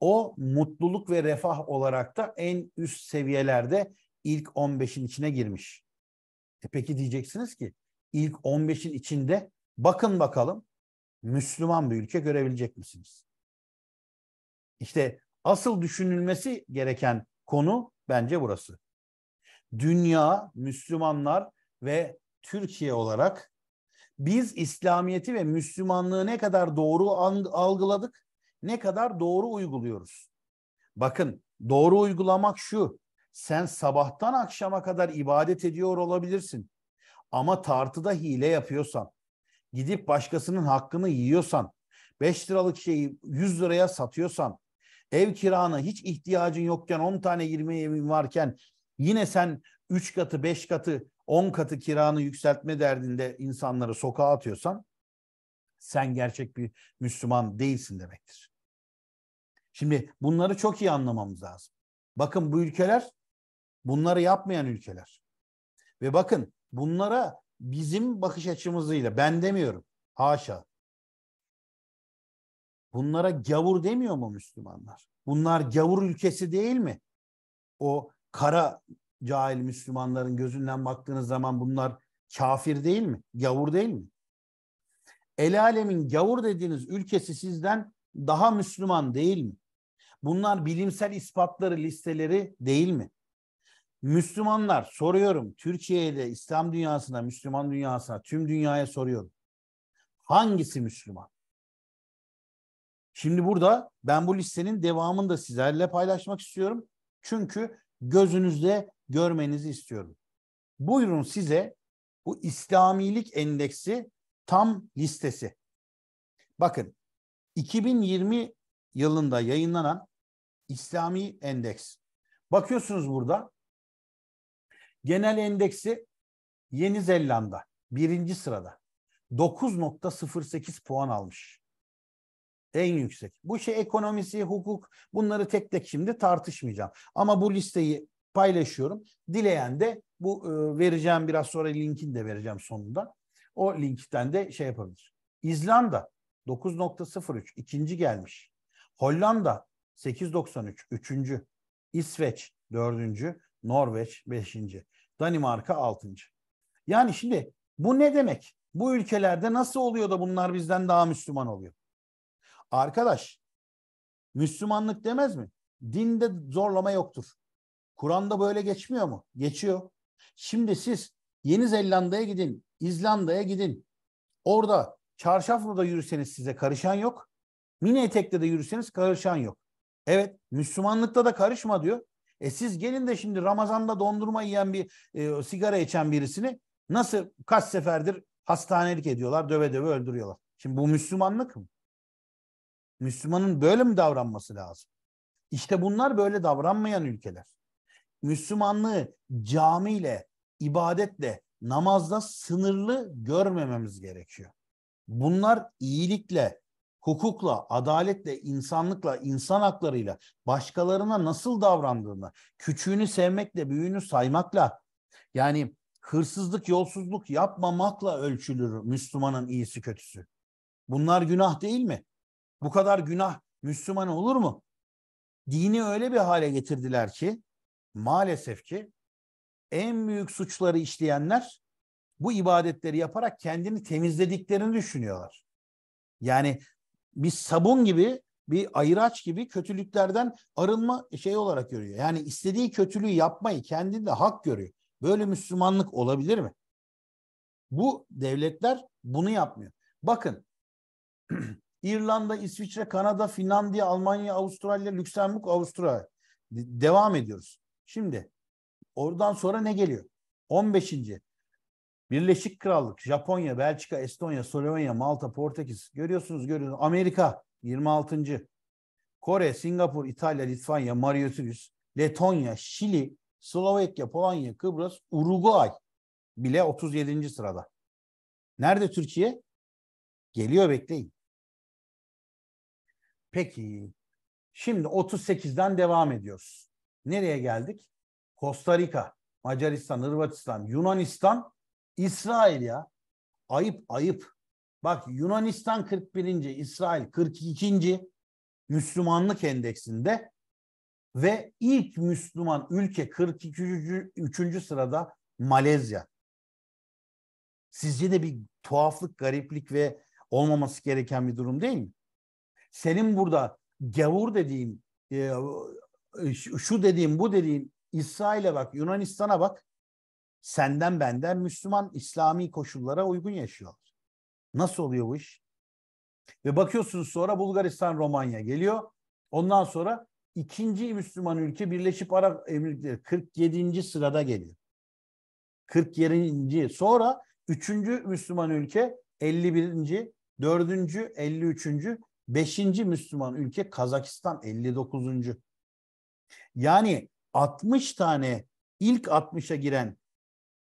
o mutluluk ve refah olarak da en üst seviyelerde ilk 15'in içine girmiş. E peki diyeceksiniz ki ilk 15'in içinde bakın bakalım Müslüman bir ülke görebilecek misiniz? İşte asıl düşünülmesi gereken konu bence burası. Dünya, Müslümanlar ve Türkiye olarak biz İslamiyeti ve Müslümanlığı ne kadar doğru algıladık, ne kadar doğru uyguluyoruz. Bakın doğru uygulamak şu. Sen sabahtan akşama kadar ibadet ediyor olabilirsin. Ama tartıda hile yapıyorsan, gidip başkasının hakkını yiyorsan, 5 liralık şeyi 100 liraya satıyorsan, ev kiranı hiç ihtiyacın yokken 10 tane 20 evin varken yine sen 3 katı, 5 katı, 10 katı kiranı yükseltme derdinde insanları sokağa atıyorsan sen gerçek bir Müslüman değilsin demektir. Şimdi bunları çok iyi anlamamız lazım. Bakın bu ülkeler bunları yapmayan ülkeler. Ve bakın bunlara bizim bakış açımızıyla ben demiyorum. Haşa. Bunlara gavur demiyor mu Müslümanlar? Bunlar gavur ülkesi değil mi? O kara cahil Müslümanların gözünden baktığınız zaman bunlar kafir değil mi? Gavur değil mi? El alemin gavur dediğiniz ülkesi sizden daha Müslüman değil mi? Bunlar bilimsel ispatları listeleri değil mi? Müslümanlar soruyorum Türkiye'de İslam dünyasına, Müslüman dünyasına, tüm dünyaya soruyorum. Hangisi Müslüman? Şimdi burada ben bu listenin devamını da sizlerle paylaşmak istiyorum. Çünkü gözünüzde görmenizi istiyorum. Buyurun size bu İslamilik endeksi tam listesi. Bakın 2020 yılında yayınlanan İslami Endeks. Bakıyorsunuz burada Genel endeksi Yeni Zelanda birinci sırada. 9.08 puan almış. En yüksek. Bu şey ekonomisi, hukuk bunları tek tek şimdi tartışmayacağım. Ama bu listeyi paylaşıyorum. Dileyen de bu e, vereceğim biraz sonra linkini de vereceğim sonunda. O linkten de şey yapabilir. İzlanda 9.03 ikinci gelmiş. Hollanda 8.93 üçüncü. İsveç dördüncü. Norveç beşinci. Danimarka 6. Yani şimdi bu ne demek? Bu ülkelerde nasıl oluyor da bunlar bizden daha Müslüman oluyor? Arkadaş, Müslümanlık demez mi? Dinde zorlama yoktur. Kur'an'da böyle geçmiyor mu? Geçiyor. Şimdi siz Yeni Zelanda'ya gidin, İzlanda'ya gidin. Orada da yürüseniz size karışan yok. Mini etekte de yürüseniz karışan yok. Evet Müslümanlıkta da karışma diyor. E siz gelin de şimdi Ramazan'da dondurma yiyen bir e, sigara içen birisini nasıl kaç seferdir hastanelik ediyorlar, döve döve öldürüyorlar. Şimdi bu Müslümanlık mı? Müslümanın böyle mi davranması lazım? İşte bunlar böyle davranmayan ülkeler. Müslümanlığı camiyle, ibadetle, namazla sınırlı görmememiz gerekiyor. Bunlar iyilikle, hukukla, adaletle, insanlıkla, insan haklarıyla, başkalarına nasıl davrandığını, küçüğünü sevmekle, büyüğünü saymakla, yani hırsızlık, yolsuzluk yapmamakla ölçülür Müslümanın iyisi kötüsü. Bunlar günah değil mi? Bu kadar günah Müslüman olur mu? Dini öyle bir hale getirdiler ki maalesef ki en büyük suçları işleyenler bu ibadetleri yaparak kendini temizlediklerini düşünüyorlar. Yani bir sabun gibi bir ayıraç gibi kötülüklerden arınma şey olarak görüyor. Yani istediği kötülüğü yapmayı kendinde hak görüyor. Böyle Müslümanlık olabilir mi? Bu devletler bunu yapmıyor. Bakın İrlanda, İsviçre, Kanada, Finlandiya, Almanya, Avustralya, Lüksemburg, Avustralya. Devam ediyoruz. Şimdi oradan sonra ne geliyor? 15. Birleşik Krallık, Japonya, Belçika, Estonya, Slovenya, Malta, Portekiz. Görüyorsunuz görüyorsunuz. Amerika 26. Kore, Singapur, İtalya, Litvanya, Mauritius, Letonya, Şili, Slovakya, Polonya, Kıbrıs, Uruguay bile 37. sırada. Nerede Türkiye? Geliyor bekleyin. Peki. Şimdi 38'den devam ediyoruz. Nereye geldik? Costa Rica, Macaristan, Hırvatistan, Yunanistan, İsrail ya. Ayıp ayıp. Bak Yunanistan 41. İsrail 42. Müslümanlık endeksinde ve ilk Müslüman ülke 42. 3. sırada Malezya. Sizce de bir tuhaflık, gariplik ve olmaması gereken bir durum değil mi? Senin burada gavur dediğin, e, şu dediğin, bu dediğin İsrail'e bak, Yunanistan'a bak senden benden Müslüman İslami koşullara uygun yaşıyorlar. Nasıl oluyor bu iş? Ve bakıyorsunuz sonra Bulgaristan, Romanya geliyor. Ondan sonra ikinci Müslüman ülke Birleşik Arap Emirlikleri 47. sırada geliyor. 47. Sonra üçüncü Müslüman ülke 51. 4. 53. 5. Müslüman ülke Kazakistan 59. Yani 60 tane ilk 60'a giren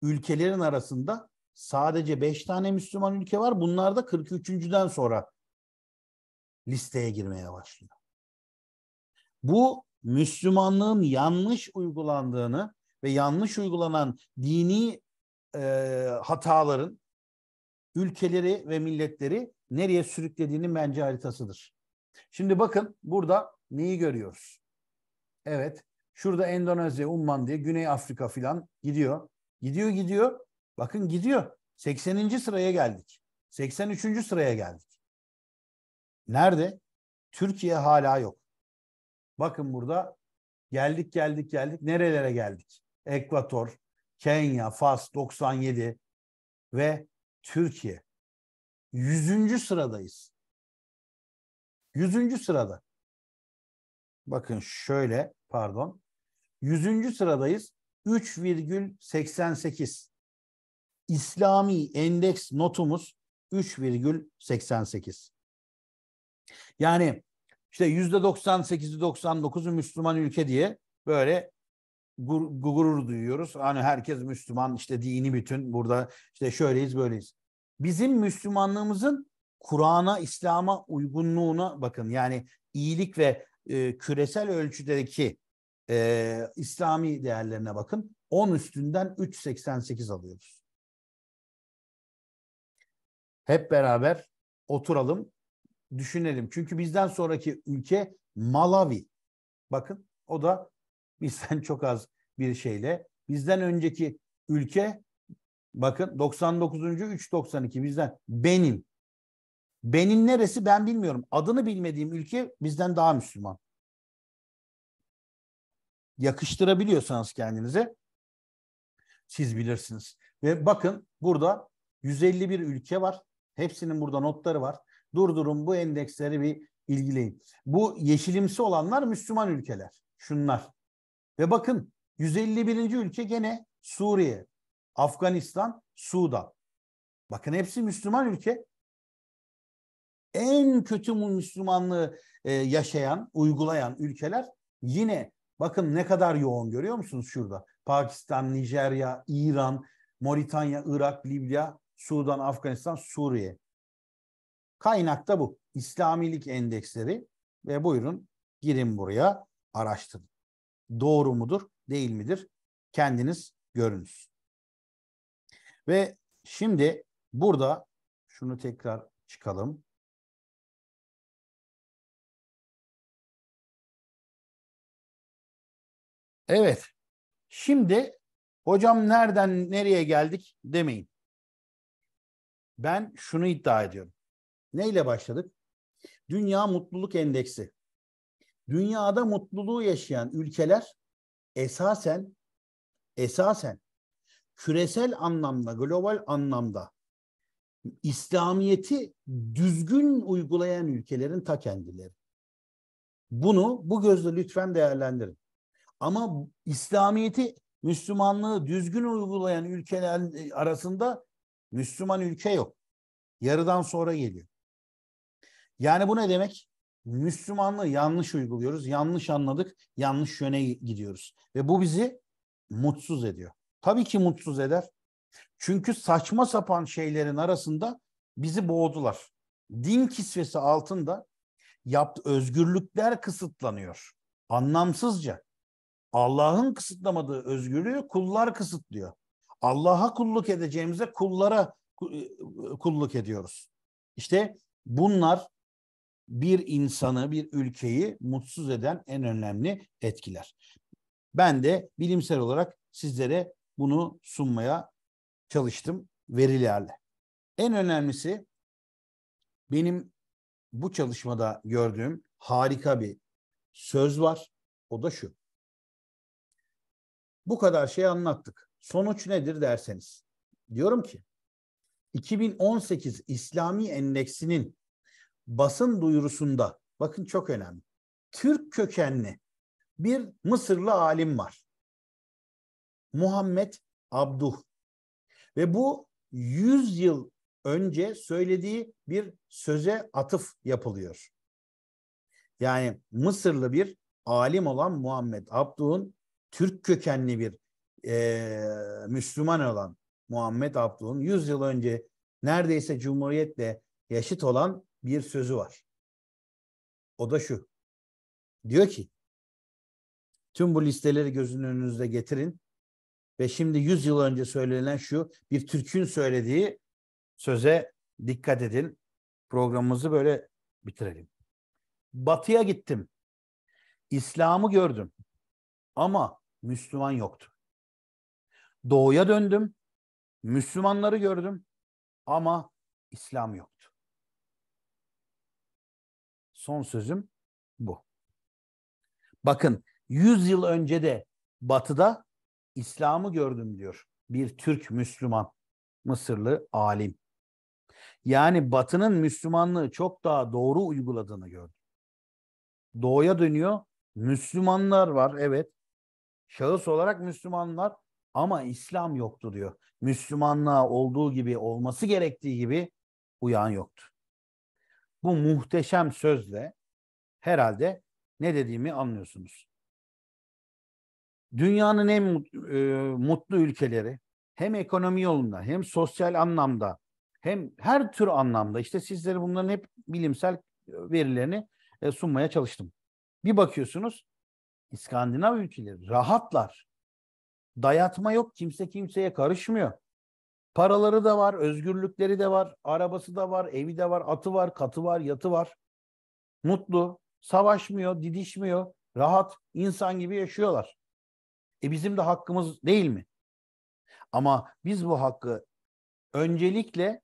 ülkelerin arasında sadece 5 tane Müslüman ülke var. Bunlar da 43.den sonra listeye girmeye başlıyor. Bu Müslümanlığın yanlış uygulandığını ve yanlış uygulanan dini e, hataların ülkeleri ve milletleri nereye sürüklediğinin bence haritasıdır. Şimdi bakın burada neyi görüyoruz? Evet, şurada Endonezya, Umman diye Güney Afrika filan gidiyor. Gidiyor gidiyor. Bakın gidiyor. 80. sıraya geldik. 83. sıraya geldik. Nerede? Türkiye hala yok. Bakın burada geldik geldik geldik. Nerelere geldik? Ekvator, Kenya, Fas 97 ve Türkiye. 100. sıradayız. 100. sırada. Bakın şöyle pardon. 100. sıradayız. 3,88. İslami endeks notumuz 3,88. Yani işte %98'i 99'u Müslüman ülke diye böyle gurur duyuyoruz. Hani herkes Müslüman işte dini bütün burada işte şöyleyiz böyleyiz. Bizim Müslümanlığımızın Kur'an'a, İslam'a uygunluğuna bakın. Yani iyilik ve e, küresel ölçüdeki e, İslami değerlerine bakın. 10 üstünden 3.88 alıyoruz. Hep beraber oturalım, düşünelim. Çünkü bizden sonraki ülke Malawi. Bakın o da bizden çok az bir şeyle. Bizden önceki ülke bakın 99. 392 bizden Benin. Benin neresi ben bilmiyorum. Adını bilmediğim ülke bizden daha Müslüman yakıştırabiliyorsanız kendinize siz bilirsiniz. Ve bakın burada 151 ülke var. Hepsinin burada notları var. Durdurun bu endeksleri bir ilgileyin. Bu yeşilimsi olanlar Müslüman ülkeler. Şunlar. Ve bakın 151. ülke gene Suriye, Afganistan, Sudan. Bakın hepsi Müslüman ülke. En kötü Müslümanlığı e, yaşayan, uygulayan ülkeler yine Bakın ne kadar yoğun görüyor musunuz şurada? Pakistan, Nijerya, İran, Moritanya, Irak, Libya, Sudan, Afganistan, Suriye. Kaynakta bu. İslamilik endeksleri ve buyurun girin buraya araştırın. Doğru mudur, değil midir? Kendiniz görünüz. Ve şimdi burada şunu tekrar çıkalım. Evet. Şimdi hocam nereden nereye geldik demeyin. Ben şunu iddia ediyorum. Neyle başladık? Dünya Mutluluk Endeksi. Dünyada mutluluğu yaşayan ülkeler esasen esasen küresel anlamda, global anlamda İslamiyeti düzgün uygulayan ülkelerin ta kendileri. Bunu bu gözle lütfen değerlendirin. Ama İslamiyet'i Müslümanlığı düzgün uygulayan ülkeler e, arasında Müslüman ülke yok. Yarıdan sonra geliyor. Yani bu ne demek? Müslümanlığı yanlış uyguluyoruz, yanlış anladık, yanlış yöne gidiyoruz. Ve bu bizi mutsuz ediyor. Tabii ki mutsuz eder. Çünkü saçma sapan şeylerin arasında bizi boğdular. Din kisvesi altında yaptı özgürlükler kısıtlanıyor. Anlamsızca. Allah'ın kısıtlamadığı özgürlüğü kullar kısıtlıyor. Allah'a kulluk edeceğimize kullara e, kulluk ediyoruz. İşte bunlar bir insanı, bir ülkeyi mutsuz eden en önemli etkiler. Ben de bilimsel olarak sizlere bunu sunmaya çalıştım verilerle. En önemlisi benim bu çalışmada gördüğüm harika bir söz var. O da şu bu kadar şey anlattık. Sonuç nedir derseniz. Diyorum ki 2018 İslami Endeksinin basın duyurusunda bakın çok önemli. Türk kökenli bir Mısırlı alim var. Muhammed Abduh. Ve bu 100 yıl önce söylediği bir söze atıf yapılıyor. Yani Mısırlı bir alim olan Muhammed Abduh'un Türk kökenli bir e, Müslüman olan Muhammed Abdullah'ın 100 yıl önce neredeyse Cumhuriyet'le yaşıt olan bir sözü var. O da şu. Diyor ki tüm bu listeleri gözünün önünüzde getirin ve şimdi 100 yıl önce söylenen şu bir Türk'ün söylediği söze dikkat edin. Programımızı böyle bitirelim. Batıya gittim. İslam'ı gördüm. Ama Müslüman yoktu. Doğuya döndüm. Müslümanları gördüm ama İslam yoktu. Son sözüm bu. Bakın 100 yıl önce de batıda İslam'ı gördüm diyor bir Türk Müslüman Mısırlı alim. Yani batının Müslümanlığı çok daha doğru uyguladığını gördüm. Doğuya dönüyor. Müslümanlar var evet Şahıs olarak Müslümanlar ama İslam yoktu diyor. Müslümanlığa olduğu gibi olması gerektiği gibi uyan yoktu. Bu muhteşem sözle herhalde ne dediğimi anlıyorsunuz. Dünyanın en e, mutlu, ülkeleri hem ekonomi yolunda hem sosyal anlamda hem her tür anlamda işte sizlere bunların hep bilimsel verilerini e, sunmaya çalıştım. Bir bakıyorsunuz İskandinav ülkeleri rahatlar. Dayatma yok. Kimse kimseye karışmıyor. Paraları da var, özgürlükleri de var, arabası da var, evi de var, atı var, katı var, yatı var. Mutlu, savaşmıyor, didişmiyor, rahat, insan gibi yaşıyorlar. E bizim de hakkımız değil mi? Ama biz bu hakkı öncelikle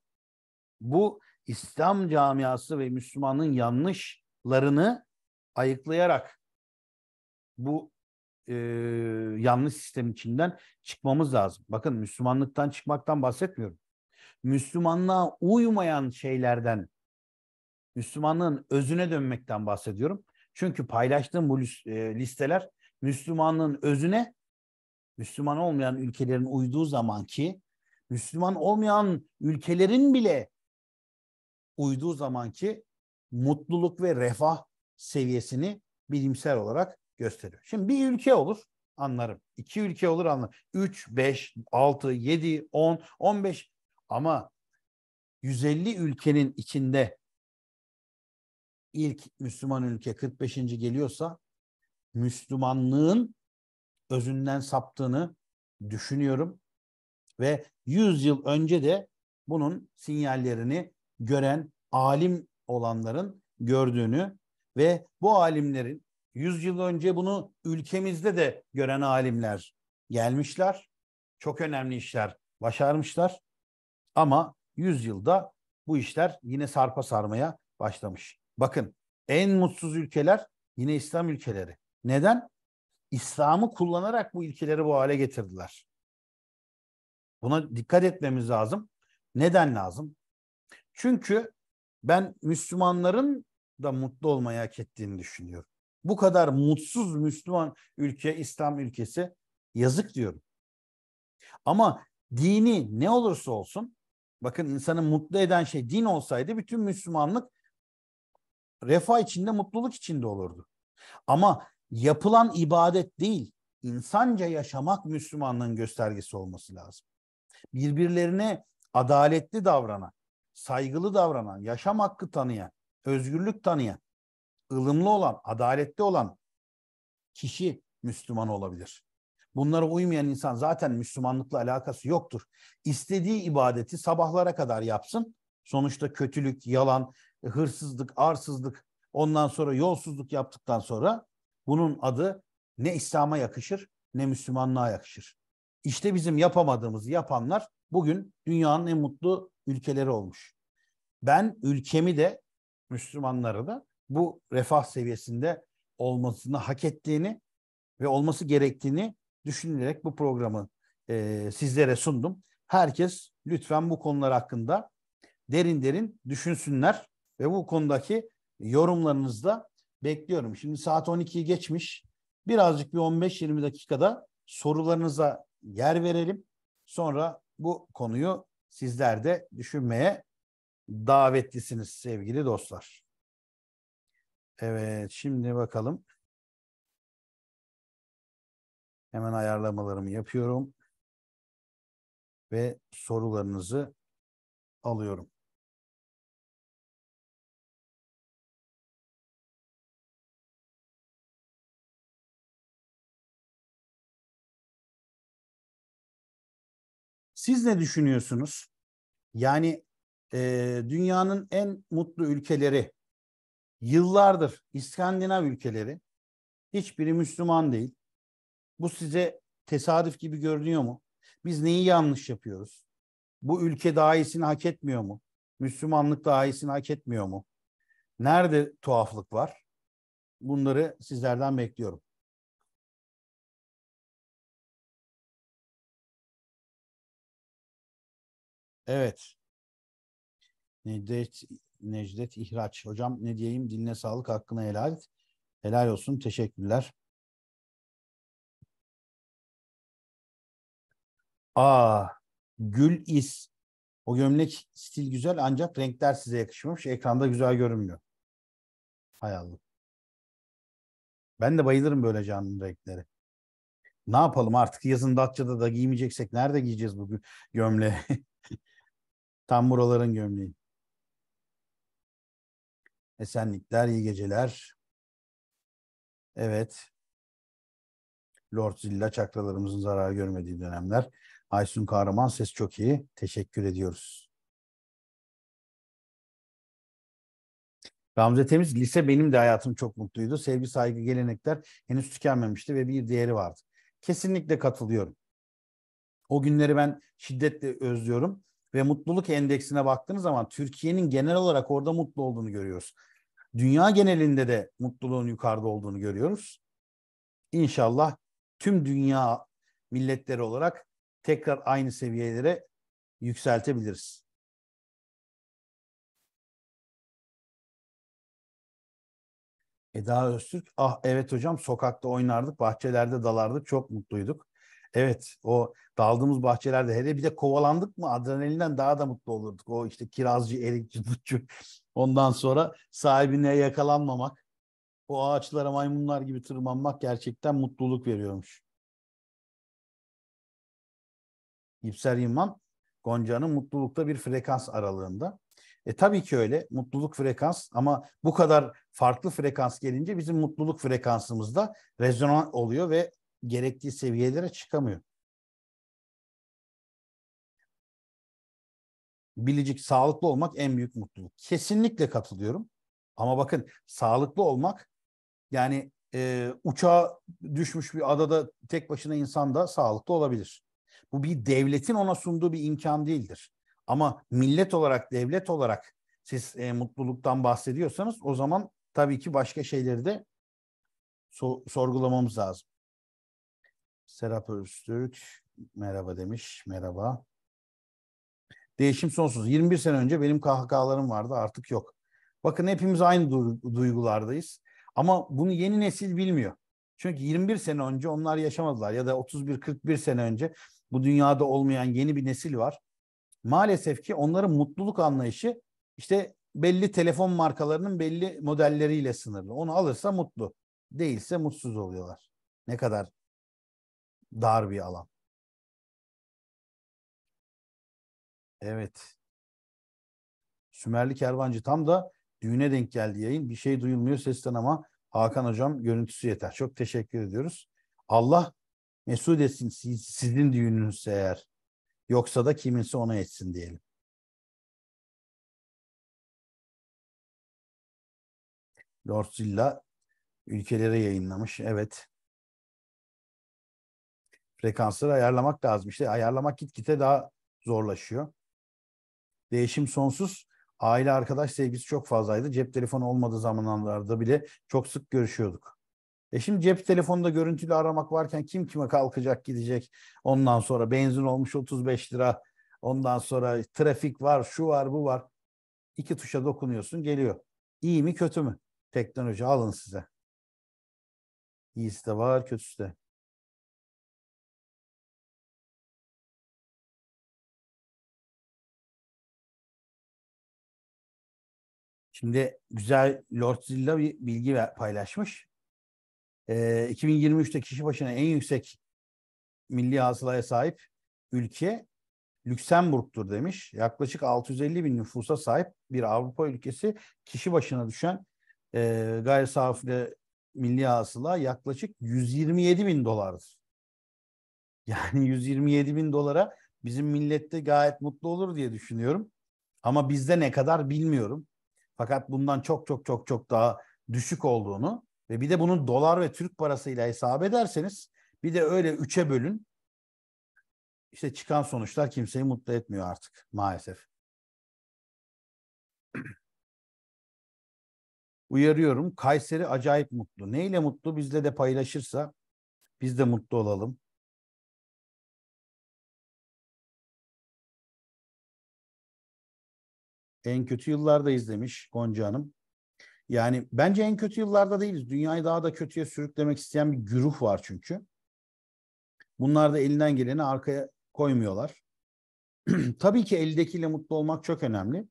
bu İslam camiası ve Müslümanın yanlışlarını ayıklayarak bu e, yanlış sistem içinden çıkmamız lazım. Bakın Müslümanlıktan çıkmaktan bahsetmiyorum. Müslümanlığa uymayan şeylerden, Müslümanlığın özüne dönmekten bahsediyorum. Çünkü paylaştığım bu listeler Müslümanlığın özüne Müslüman olmayan ülkelerin uyduğu zaman ki Müslüman olmayan ülkelerin bile uyduğu zaman ki mutluluk ve refah seviyesini bilimsel olarak gösteriyor. Şimdi bir ülke olur anlarım. İki ülke olur anlarım. Üç, beş, altı, yedi, on, on beş ama 150 ülkenin içinde ilk Müslüman ülke 45. geliyorsa Müslümanlığın özünden saptığını düşünüyorum ve 100 yıl önce de bunun sinyallerini gören alim olanların gördüğünü ve bu alimlerin 100 yıl önce bunu ülkemizde de gören alimler gelmişler. Çok önemli işler başarmışlar. Ama 100 yılda bu işler yine sarpa sarmaya başlamış. Bakın en mutsuz ülkeler yine İslam ülkeleri. Neden? İslam'ı kullanarak bu ülkeleri bu hale getirdiler. Buna dikkat etmemiz lazım. Neden lazım? Çünkü ben Müslümanların da mutlu olmayı hak ettiğini düşünüyorum bu kadar mutsuz Müslüman ülke, İslam ülkesi yazık diyorum. Ama dini ne olursa olsun, bakın insanı mutlu eden şey din olsaydı bütün Müslümanlık refah içinde, mutluluk içinde olurdu. Ama yapılan ibadet değil, insanca yaşamak Müslümanlığın göstergesi olması lazım. Birbirlerine adaletli davranan, saygılı davranan, yaşam hakkı tanıyan, özgürlük tanıyan, ılımlı olan, adaletli olan kişi Müslüman olabilir. Bunlara uymayan insan zaten Müslümanlıkla alakası yoktur. İstediği ibadeti sabahlara kadar yapsın. Sonuçta kötülük, yalan, hırsızlık, arsızlık, ondan sonra yolsuzluk yaptıktan sonra bunun adı ne İslam'a yakışır ne Müslümanlığa yakışır. İşte bizim yapamadığımızı yapanlar bugün dünyanın en mutlu ülkeleri olmuş. Ben ülkemi de Müslümanları da bu refah seviyesinde olmasını hak ettiğini ve olması gerektiğini düşünülerek bu programı e, sizlere sundum. Herkes lütfen bu konular hakkında derin derin düşünsünler ve bu konudaki yorumlarınızı da bekliyorum. Şimdi saat 12'yi geçmiş. Birazcık bir 15-20 dakikada sorularınıza yer verelim. Sonra bu konuyu sizler de düşünmeye davetlisiniz sevgili dostlar. Evet, şimdi bakalım. Hemen ayarlamalarımı yapıyorum. Ve sorularınızı alıyorum. Siz ne düşünüyorsunuz? Yani e, dünyanın en mutlu ülkeleri Yıllardır İskandinav ülkeleri hiçbiri Müslüman değil. Bu size tesadüf gibi görünüyor mu? Biz neyi yanlış yapıyoruz? Bu ülke daha iyisini hak etmiyor mu? Müslümanlık daha iyisini hak etmiyor mu? Nerede tuhaflık var? Bunları sizlerden bekliyorum. Evet. Necdet Necdet İhraç. Hocam ne diyeyim diline sağlık hakkına helal et. Helal olsun teşekkürler. Aa, Gül İs. O gömlek stil güzel ancak renkler size yakışmamış. Ekranda güzel görünmüyor. Hay Allah. Ben de bayılırım böyle canlı renkleri. Ne yapalım artık yazın Datça'da da giymeyeceksek nerede giyeceğiz bugün gömleği? Tam buraların gömleği. Esenlikler, iyi geceler. Evet. Lord Zilla çakralarımızın zarar görmediği dönemler. Aysun Kahraman ses çok iyi. Teşekkür ediyoruz. Ramze Temiz, lise benim de hayatım çok mutluydu. Sevgi, saygı, gelenekler henüz tükenmemişti ve bir değeri vardı. Kesinlikle katılıyorum. O günleri ben şiddetle özlüyorum ve mutluluk endeksine baktığınız zaman Türkiye'nin genel olarak orada mutlu olduğunu görüyoruz. Dünya genelinde de mutluluğun yukarıda olduğunu görüyoruz. İnşallah tüm dünya milletleri olarak tekrar aynı seviyelere yükseltebiliriz. Eda Öztürk, ah evet hocam sokakta oynardık, bahçelerde dalardık, çok mutluyduk. Evet o daldığımız bahçelerde hele bir de kovalandık mı adrenalinden daha da mutlu olurduk. O işte kirazcı, erikçi, dutçu ondan sonra sahibine yakalanmamak. O ağaçlara maymunlar gibi tırmanmak gerçekten mutluluk veriyormuş. İpser Yılman Gonca'nın mutlulukta bir frekans aralığında. E tabii ki öyle mutluluk frekans ama bu kadar farklı frekans gelince bizim mutluluk frekansımızda rezonans oluyor ve gerektiği seviyelere çıkamıyor. Bilecik sağlıklı olmak en büyük mutluluk. Kesinlikle katılıyorum. Ama bakın sağlıklı olmak yani e, uçağa düşmüş bir adada tek başına insan da sağlıklı olabilir. Bu bir devletin ona sunduğu bir imkan değildir. Ama millet olarak, devlet olarak siz e, mutluluktan bahsediyorsanız o zaman tabii ki başka şeyleri de so- sorgulamamız lazım. Serap Öztürk merhaba demiş. Merhaba. Değişim sonsuz. 21 sene önce benim kahkahalarım vardı artık yok. Bakın hepimiz aynı duygulardayız. Ama bunu yeni nesil bilmiyor. Çünkü 21 sene önce onlar yaşamadılar ya da 31-41 sene önce bu dünyada olmayan yeni bir nesil var. Maalesef ki onların mutluluk anlayışı işte belli telefon markalarının belli modelleriyle sınırlı. Onu alırsa mutlu, değilse mutsuz oluyorlar. Ne kadar dar bir alan. Evet. Sümerli Kervancı tam da düğüne denk geldi yayın. Bir şey duyulmuyor sesten ama Hakan Hocam görüntüsü yeter. Çok teşekkür ediyoruz. Allah mesut etsin siz, sizin düğününüzse eğer. Yoksa da kiminse ona etsin diyelim. Lord Zilla ülkelere yayınlamış. Evet frekansları ayarlamak lazım. İşte ayarlamak gitgide daha zorlaşıyor. Değişim sonsuz. Aile arkadaş sevgisi çok fazlaydı. Cep telefonu olmadığı zamanlarda bile çok sık görüşüyorduk. E şimdi cep telefonunda görüntülü aramak varken kim kime kalkacak gidecek. Ondan sonra benzin olmuş 35 lira. Ondan sonra trafik var, şu var, bu var. İki tuşa dokunuyorsun geliyor. İyi mi kötü mü? Teknoloji alın size. İyisi de var, kötüsü de. Şimdi güzel Lord Zilla bir bilgi paylaşmış. E, ee, 2023'te kişi başına en yüksek milli hasılaya sahip ülke Lüksemburg'dur demiş. Yaklaşık 650 bin nüfusa sahip bir Avrupa ülkesi kişi başına düşen e, gayri safi milli hasıla yaklaşık 127 bin dolardır. Yani 127 bin dolara bizim millette gayet mutlu olur diye düşünüyorum. Ama bizde ne kadar bilmiyorum. Fakat bundan çok çok çok çok daha düşük olduğunu ve bir de bunun dolar ve Türk parasıyla hesap ederseniz bir de öyle üçe bölün. işte çıkan sonuçlar kimseyi mutlu etmiyor artık maalesef. Uyarıyorum Kayseri acayip mutlu. Neyle mutlu? Bizle de paylaşırsa biz de mutlu olalım. En kötü yıllarda izlemiş Gonca Hanım. Yani bence en kötü yıllarda değiliz. Dünyayı daha da kötüye sürüklemek isteyen bir güruh var çünkü. Bunlar da elinden geleni arkaya koymuyorlar. Tabii ki eldekiyle mutlu olmak çok önemli.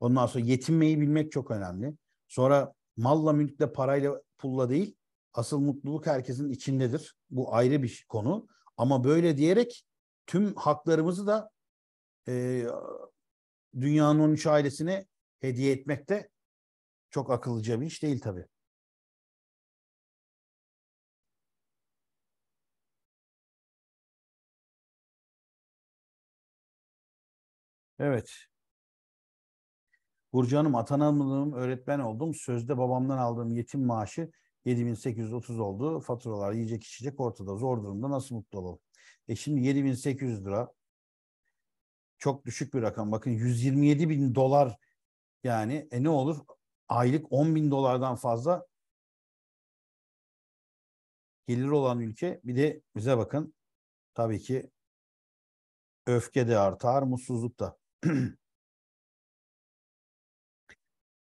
Ondan sonra yetinmeyi bilmek çok önemli. Sonra malla, mülkle, parayla, pulla değil. Asıl mutluluk herkesin içindedir. Bu ayrı bir konu. Ama böyle diyerek tüm haklarımızı da e, dünyanın 13 ailesine hediye etmek de çok akıllıca bir iş değil tabi. Evet. Burcu Hanım atanamadım, öğretmen oldum. Sözde babamdan aldığım yetim maaşı 7830 oldu. Faturalar yiyecek içecek ortada. Zor durumda nasıl mutlu olalım? E şimdi 7800 lira çok düşük bir rakam. Bakın 127 bin dolar yani e ne olur? Aylık 10 bin dolardan fazla gelir olan ülke. Bir de bize bakın. Tabii ki öfke de artar, mutsuzluk da.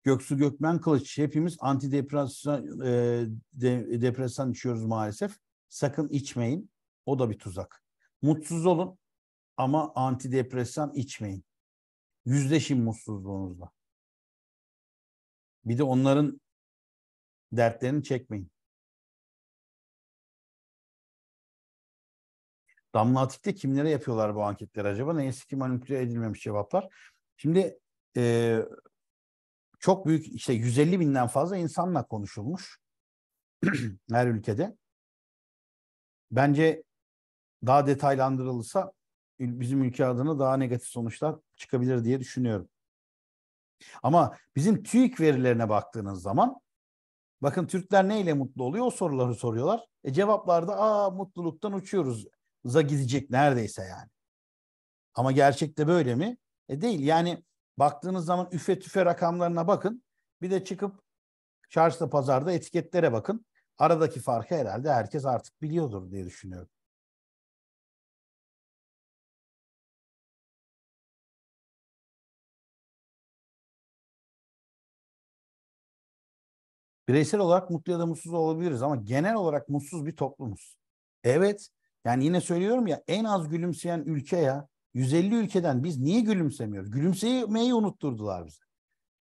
Göksu Gökmen Kılıç. Hepimiz antidepresan e, de, depresan içiyoruz maalesef. Sakın içmeyin. O da bir tuzak. Mutsuz olun ama antidepresan içmeyin. Yüzleşin mutsuzluğunuzla. Bir de onların dertlerini çekmeyin. Damla Atik'te kimlere yapıyorlar bu anketler acaba? Neyse ki manipüle edilmemiş cevaplar. Şimdi e, çok büyük işte 150 binden fazla insanla konuşulmuş her ülkede. Bence daha detaylandırılırsa bizim ülke adına daha negatif sonuçlar çıkabilir diye düşünüyorum. Ama bizim TÜİK verilerine baktığınız zaman bakın Türkler neyle mutlu oluyor o soruları soruyorlar. E cevaplarda aa mutluluktan uçuyoruz za gidecek neredeyse yani. Ama gerçekte böyle mi? E değil. Yani baktığınız zaman üfe tüfe rakamlarına bakın. Bir de çıkıp çarşıda pazarda etiketlere bakın. Aradaki farkı herhalde herkes artık biliyordur diye düşünüyorum. Bireysel olarak mutlu ya da mutsuz olabiliriz ama genel olarak mutsuz bir toplumuz. Evet yani yine söylüyorum ya en az gülümseyen ülke ya 150 ülkeden biz niye gülümsemiyoruz? Gülümsemeyi unutturdular bize.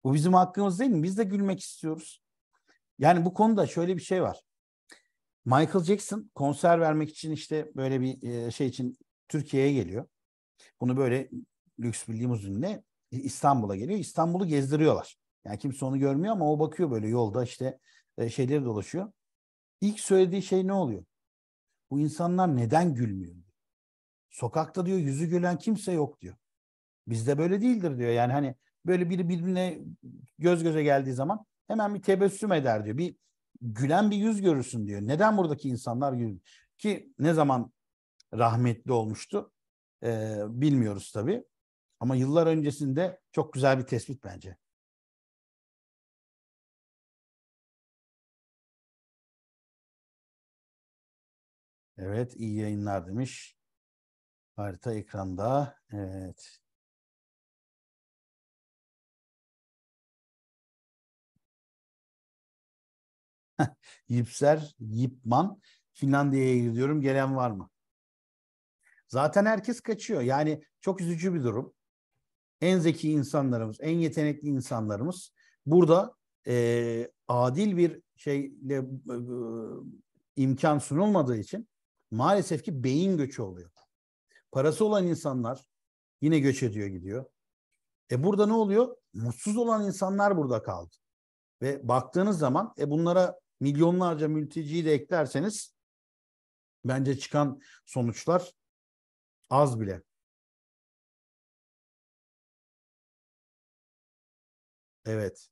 Bu bizim hakkımız değil mi? Biz de gülmek istiyoruz. Yani bu konuda şöyle bir şey var. Michael Jackson konser vermek için işte böyle bir e, şey için Türkiye'ye geliyor. Bunu böyle lüks bir limuzinle İstanbul'a geliyor. İstanbul'u gezdiriyorlar. Yani kimse onu görmüyor ama o bakıyor böyle yolda işte e, şeyleri dolaşıyor. İlk söylediği şey ne oluyor? Bu insanlar neden gülmüyor? Sokakta diyor yüzü gülen kimse yok diyor. Bizde böyle değildir diyor. Yani hani böyle biri birbirine göz göze geldiği zaman hemen bir tebessüm eder diyor. Bir gülen bir yüz görürsün diyor. Neden buradaki insanlar gülüyor? Ki ne zaman rahmetli olmuştu ee, bilmiyoruz tabii. Ama yıllar öncesinde çok güzel bir tespit bence. Evet, iyi yayınlar demiş. Harita ekranda. Evet. Yipser, Yipman. Finlandiya'ya gidiyorum. Gelen var mı? Zaten herkes kaçıyor. Yani çok üzücü bir durum. En zeki insanlarımız, en yetenekli insanlarımız burada e, adil bir şeyle e, imkan sunulmadığı için maalesef ki beyin göçü oluyor. Parası olan insanlar yine göç ediyor gidiyor. E burada ne oluyor? Mutsuz olan insanlar burada kaldı. Ve baktığınız zaman e bunlara milyonlarca mülteciyi de eklerseniz bence çıkan sonuçlar az bile. Evet.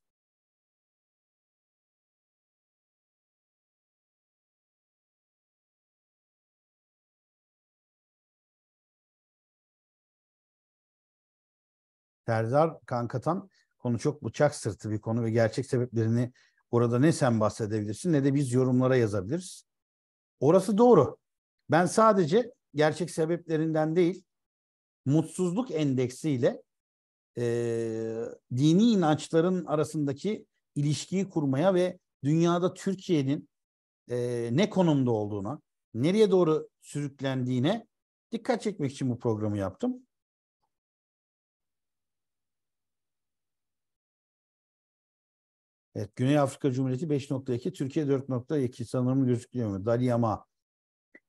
Serdar Kankatan konu çok bıçak sırtı bir konu ve gerçek sebeplerini orada ne sen bahsedebilirsin ne de biz yorumlara yazabiliriz. Orası doğru. Ben sadece gerçek sebeplerinden değil, mutsuzluk endeksiyle e, dini inançların arasındaki ilişkiyi kurmaya ve dünyada Türkiye'nin e, ne konumda olduğuna, nereye doğru sürüklendiğine dikkat çekmek için bu programı yaptım. Evet, Güney Afrika Cumhuriyeti 5.2, Türkiye 4.2 sanırım gözüküyor mu? Daliyama.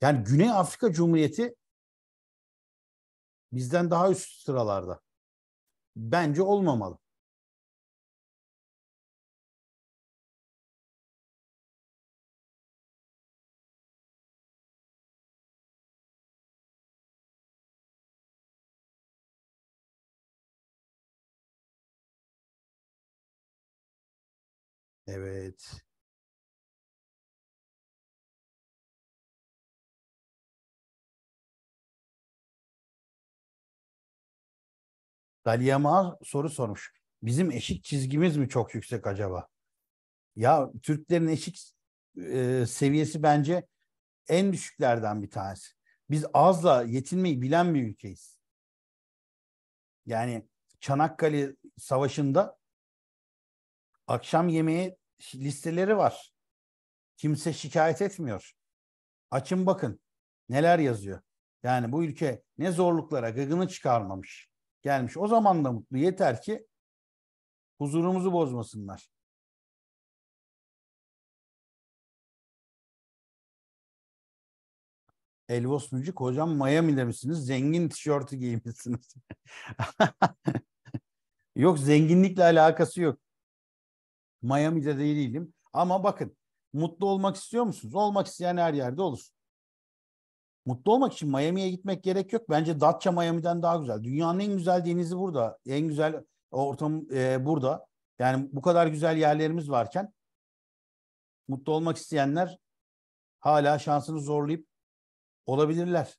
Yani Güney Afrika Cumhuriyeti bizden daha üst sıralarda. Bence olmamalı. Evet. Dalia Mağar soru sormuş. Bizim eşik çizgimiz mi çok yüksek acaba? Ya Türklerin eşik e, seviyesi bence en düşüklerden bir tanesi. Biz azla yetinmeyi bilen bir ülkeyiz. Yani Çanakkale Savaşı'nda Akşam yemeği listeleri var. Kimse şikayet etmiyor. Açın bakın neler yazıyor. Yani bu ülke ne zorluklara gıgını çıkarmamış. Gelmiş o zaman da mutlu. Yeter ki huzurumuzu bozmasınlar. Elvos Mücik hocam Miami'de misiniz? Zengin tişörtü giymişsiniz. yok zenginlikle alakası yok. Miami'de değilim. Ama bakın mutlu olmak istiyor musunuz? Olmak isteyen her yerde olur. Mutlu olmak için Miami'ye gitmek gerek yok. Bence Datça Miami'den daha güzel. Dünyanın en güzel denizi burada. En güzel ortam e, burada. Yani bu kadar güzel yerlerimiz varken mutlu olmak isteyenler hala şansını zorlayıp olabilirler.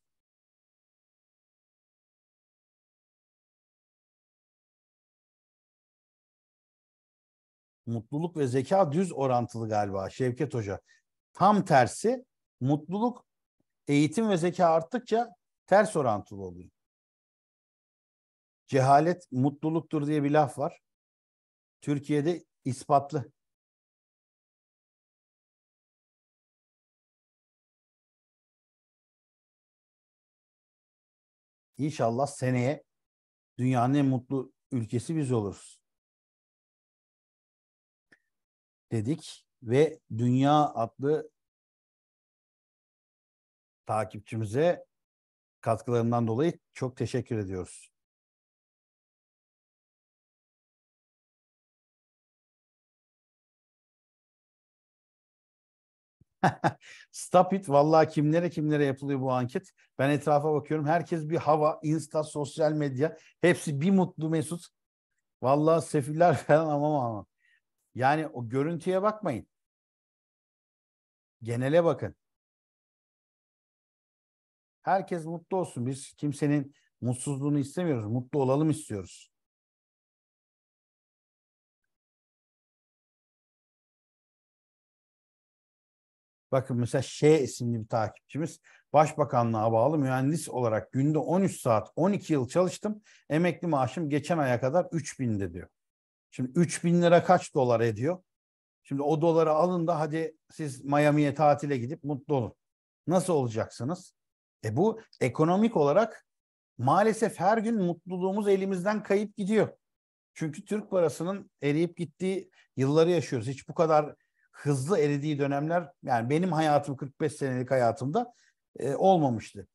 mutluluk ve zeka düz orantılı galiba Şevket Hoca. Tam tersi mutluluk eğitim ve zeka arttıkça ters orantılı oluyor. Cehalet mutluluktur diye bir laf var. Türkiye'de ispatlı. İnşallah seneye dünyanın en mutlu ülkesi biz oluruz dedik ve Dünya adlı takipçimize katkılarından dolayı çok teşekkür ediyoruz. Stop it. Vallahi kimlere kimlere yapılıyor bu anket. Ben etrafa bakıyorum. Herkes bir hava, insta, sosyal medya. Hepsi bir mutlu mesut. Vallahi sefiller falan ama ama. Yani o görüntüye bakmayın. Genele bakın. Herkes mutlu olsun. Biz kimsenin mutsuzluğunu istemiyoruz. Mutlu olalım istiyoruz. Bakın mesela Ş isimli bir takipçimiz başbakanlığa bağlı mühendis olarak günde 13 saat 12 yıl çalıştım. Emekli maaşım geçen aya kadar 3000'de diyor. Şimdi 3 bin lira kaç dolar ediyor? Şimdi o doları alın da hadi siz Miami'ye tatile gidip mutlu olun. Nasıl olacaksınız? E bu ekonomik olarak maalesef her gün mutluluğumuz elimizden kayıp gidiyor. Çünkü Türk parasının eriyip gittiği yılları yaşıyoruz. Hiç bu kadar hızlı eridiği dönemler yani benim hayatım 45 senelik hayatımda e, olmamıştı.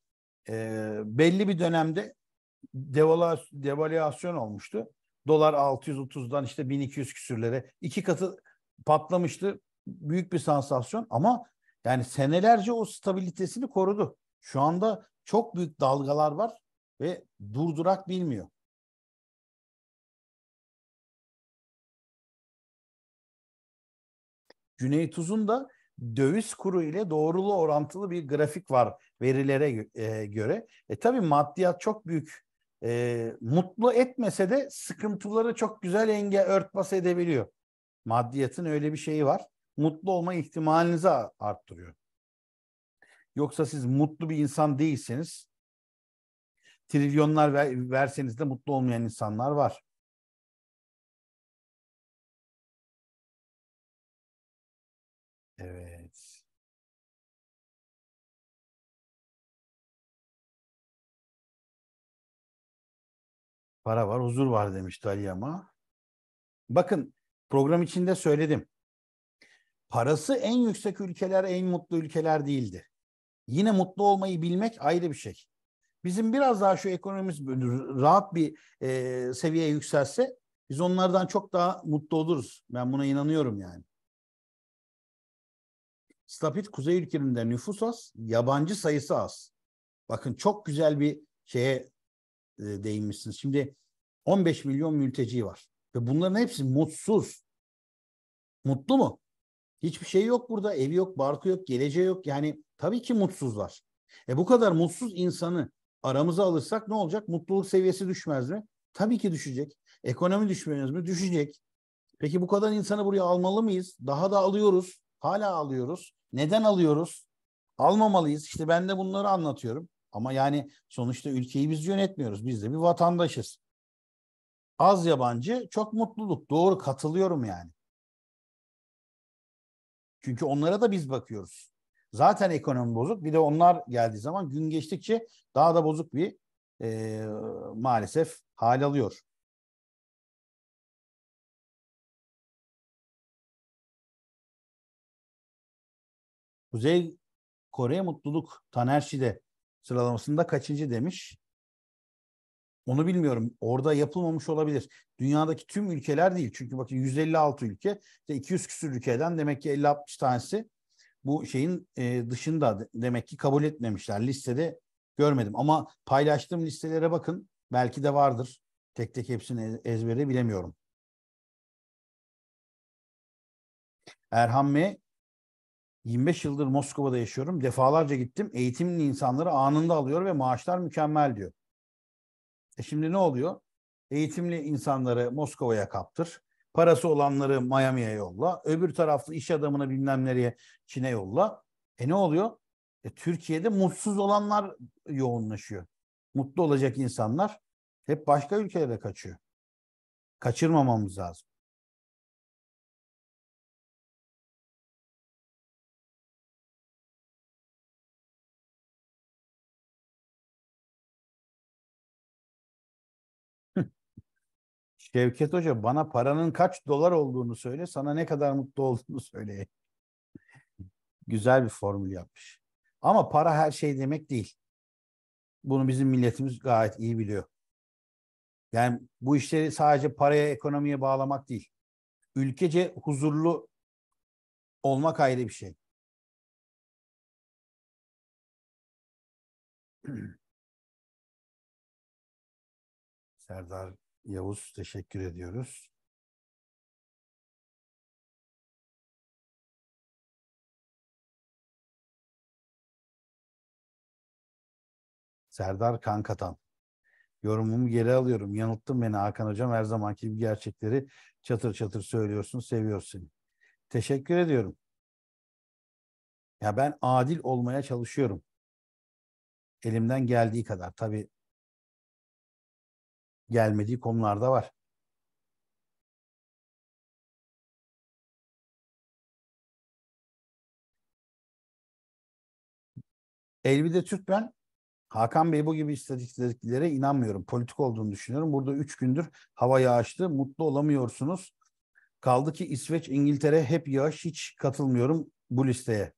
E, belli bir dönemde devalüasyon olmuştu. Dolar 630'dan işte 1200 küsürlere iki katı patlamıştı. Büyük bir sansasyon ama yani senelerce o stabilitesini korudu. Şu anda çok büyük dalgalar var ve durdurak bilmiyor. Cüneyt Uzun da döviz kuru ile doğrulu orantılı bir grafik var verilere e, göre. E tabii maddiyat çok büyük e, mutlu etmese de sıkıntıları çok güzel enge örtbas edebiliyor. Maddiyatın öyle bir şeyi var. Mutlu olma ihtimalinizi arttırıyor. Yoksa siz mutlu bir insan değilseniz trilyonlar ver, verseniz de mutlu olmayan insanlar var. Evet. Para var, huzur var demişti Ali Yama. Bakın program içinde söyledim. Parası en yüksek ülkeler en mutlu ülkeler değildi. Yine mutlu olmayı bilmek ayrı bir şey. Bizim biraz daha şu ekonomimiz rahat bir e, seviyeye yükselse biz onlardan çok daha mutlu oluruz. Ben buna inanıyorum yani. Stapit kuzey ülkelerinde nüfus az, yabancı sayısı az. Bakın çok güzel bir şeye e, değinmişsiniz. Şimdi 15 milyon mülteci var ve bunların hepsi mutsuz. Mutlu mu? Hiçbir şey yok burada. Evi yok, barkı yok, geleceği yok. Yani tabii ki mutsuzlar. E bu kadar mutsuz insanı aramıza alırsak ne olacak? Mutluluk seviyesi düşmez mi? Tabii ki düşecek. Ekonomi düşmez mi? Düşecek. Peki bu kadar insanı buraya almalı mıyız? Daha da alıyoruz. Hala alıyoruz. Neden alıyoruz? Almamalıyız. İşte ben de bunları anlatıyorum. Ama yani sonuçta ülkeyi biz yönetmiyoruz. Biz de bir vatandaşız. Az yabancı çok mutluluk. Doğru katılıyorum yani. Çünkü onlara da biz bakıyoruz. Zaten ekonomi bozuk. Bir de onlar geldiği zaman gün geçtikçe daha da bozuk bir e, maalesef hal alıyor. Kuzey Kore mutluluk Tanerşi'de sıralamasında kaçıncı demiş. Onu bilmiyorum. Orada yapılmamış olabilir. Dünyadaki tüm ülkeler değil. Çünkü bakın 156 ülke, işte 200 küsür ülkeden demek ki 50-60 tanesi bu şeyin e, dışında demek ki kabul etmemişler. Listede görmedim. Ama paylaştığım listelere bakın. Belki de vardır. Tek tek hepsini e, ezbere bilemiyorum. Erhan M. 25 yıldır Moskova'da yaşıyorum. Defalarca gittim. Eğitimli insanları anında alıyor ve maaşlar mükemmel diyor. E şimdi ne oluyor? Eğitimli insanları Moskova'ya kaptır. Parası olanları Miami'ye yolla. Öbür taraflı iş adamını bilmem nereye Çin'e yolla. E ne oluyor? E Türkiye'de mutsuz olanlar yoğunlaşıyor. Mutlu olacak insanlar hep başka ülkelere kaçıyor. Kaçırmamamız lazım. Şevket Hoca bana paranın kaç dolar olduğunu söyle, sana ne kadar mutlu olduğunu söyle. Güzel bir formül yapmış. Ama para her şey demek değil. Bunu bizim milletimiz gayet iyi biliyor. Yani bu işleri sadece paraya, ekonomiye bağlamak değil. Ülkece huzurlu olmak ayrı bir şey. Serdar Yavuz teşekkür ediyoruz. Serdar Kankatan. Yorumumu geri alıyorum. Yanılttın beni Hakan Hocam. Her zamanki bir gerçekleri çatır çatır söylüyorsun. Seviyoruz seni. Teşekkür ediyorum. Ya ben adil olmaya çalışıyorum. Elimden geldiği kadar. Tabii gelmediği konularda var. Elvide Türkmen, Hakan Bey bu gibi istatistiklere inanmıyorum. Politik olduğunu düşünüyorum. Burada üç gündür hava yağıştı. Mutlu olamıyorsunuz. Kaldı ki İsveç, İngiltere hep yağış. Hiç katılmıyorum bu listeye.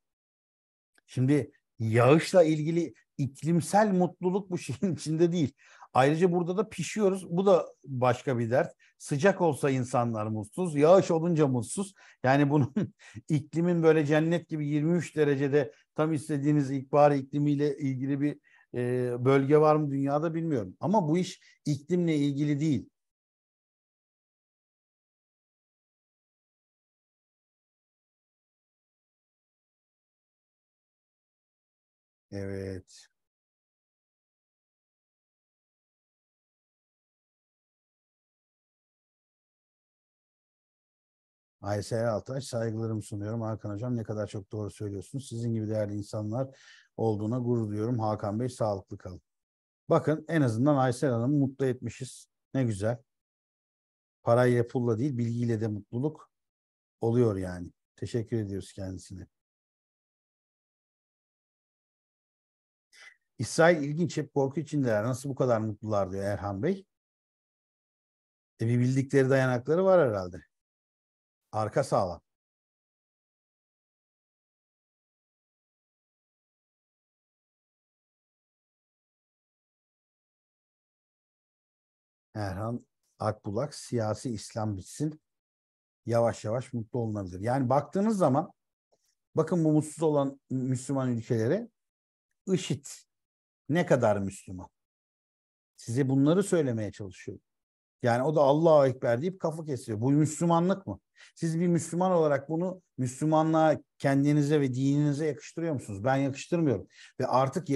Şimdi yağışla ilgili iklimsel mutluluk bu şeyin içinde değil. Ayrıca burada da pişiyoruz. Bu da başka bir dert. Sıcak olsa insanlar mutsuz, yağış olunca mutsuz. Yani bunun iklimin böyle cennet gibi 23 derecede tam istediğiniz ilkbahar iklimiyle ilgili bir e, bölge var mı dünyada bilmiyorum. Ama bu iş iklimle ilgili değil. Evet. Aysel altaş saygılarımı sunuyorum. Hakan Hocam ne kadar çok doğru söylüyorsunuz. Sizin gibi değerli insanlar olduğuna gurur duyuyorum. Hakan Bey sağlıklı kalın. Bakın en azından Aysel Hanım'ı mutlu etmişiz. Ne güzel. Parayla pulla değil bilgiyle de mutluluk oluyor yani. Teşekkür ediyoruz kendisine. İsrail ilginç hep korku içindeler. Nasıl bu kadar mutlular diyor Erhan Bey. E bir bildikleri dayanakları var herhalde. Arka sağlam. Erhan Akbulak siyasi İslam bitsin. Yavaş yavaş mutlu olunabilir. Yani baktığınız zaman bakın bu mutsuz olan Müslüman ülkelere IŞİD ne kadar Müslüman? Size bunları söylemeye çalışıyorum. Yani o da Allah'a Ekber deyip kafa kesiyor. Bu Müslümanlık mı? Siz bir Müslüman olarak bunu Müslümanlığa kendinize ve dininize yakıştırıyor musunuz? Ben yakıştırmıyorum. Ve artık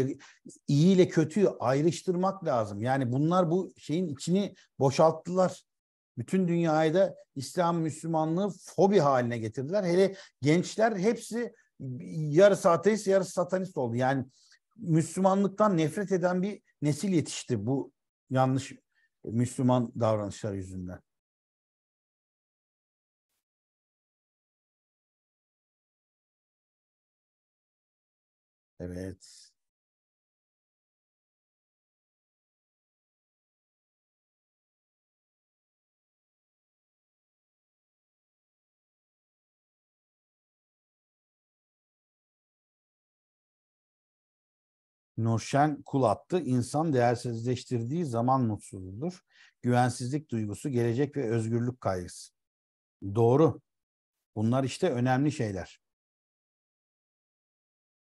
iyi ile kötüyü ayrıştırmak lazım. Yani bunlar bu şeyin içini boşalttılar. Bütün dünyayı da İslam Müslümanlığı fobi haline getirdiler. Hele gençler hepsi yarısı ateist yarısı satanist oldu. Yani Müslümanlıktan nefret eden bir nesil yetişti bu yanlış Müslüman davranışlar yüzünden. Evet. Nurşen kul attı. İnsan değersizleştirdiği zaman mutsuzdur. Güvensizlik duygusu, gelecek ve özgürlük kaygısı. Doğru. Bunlar işte önemli şeyler.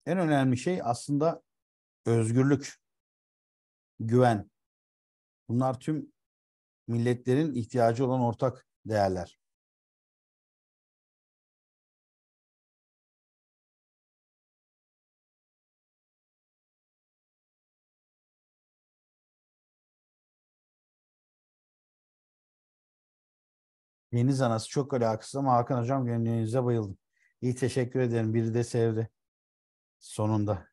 En önemli şey aslında özgürlük, güven. Bunlar tüm milletlerin ihtiyacı olan ortak değerler. Deniz anası çok alakasız ama Hakan hocam gönlünüze bayıldım. İyi teşekkür ederim. Biri de sevdi. Sonunda.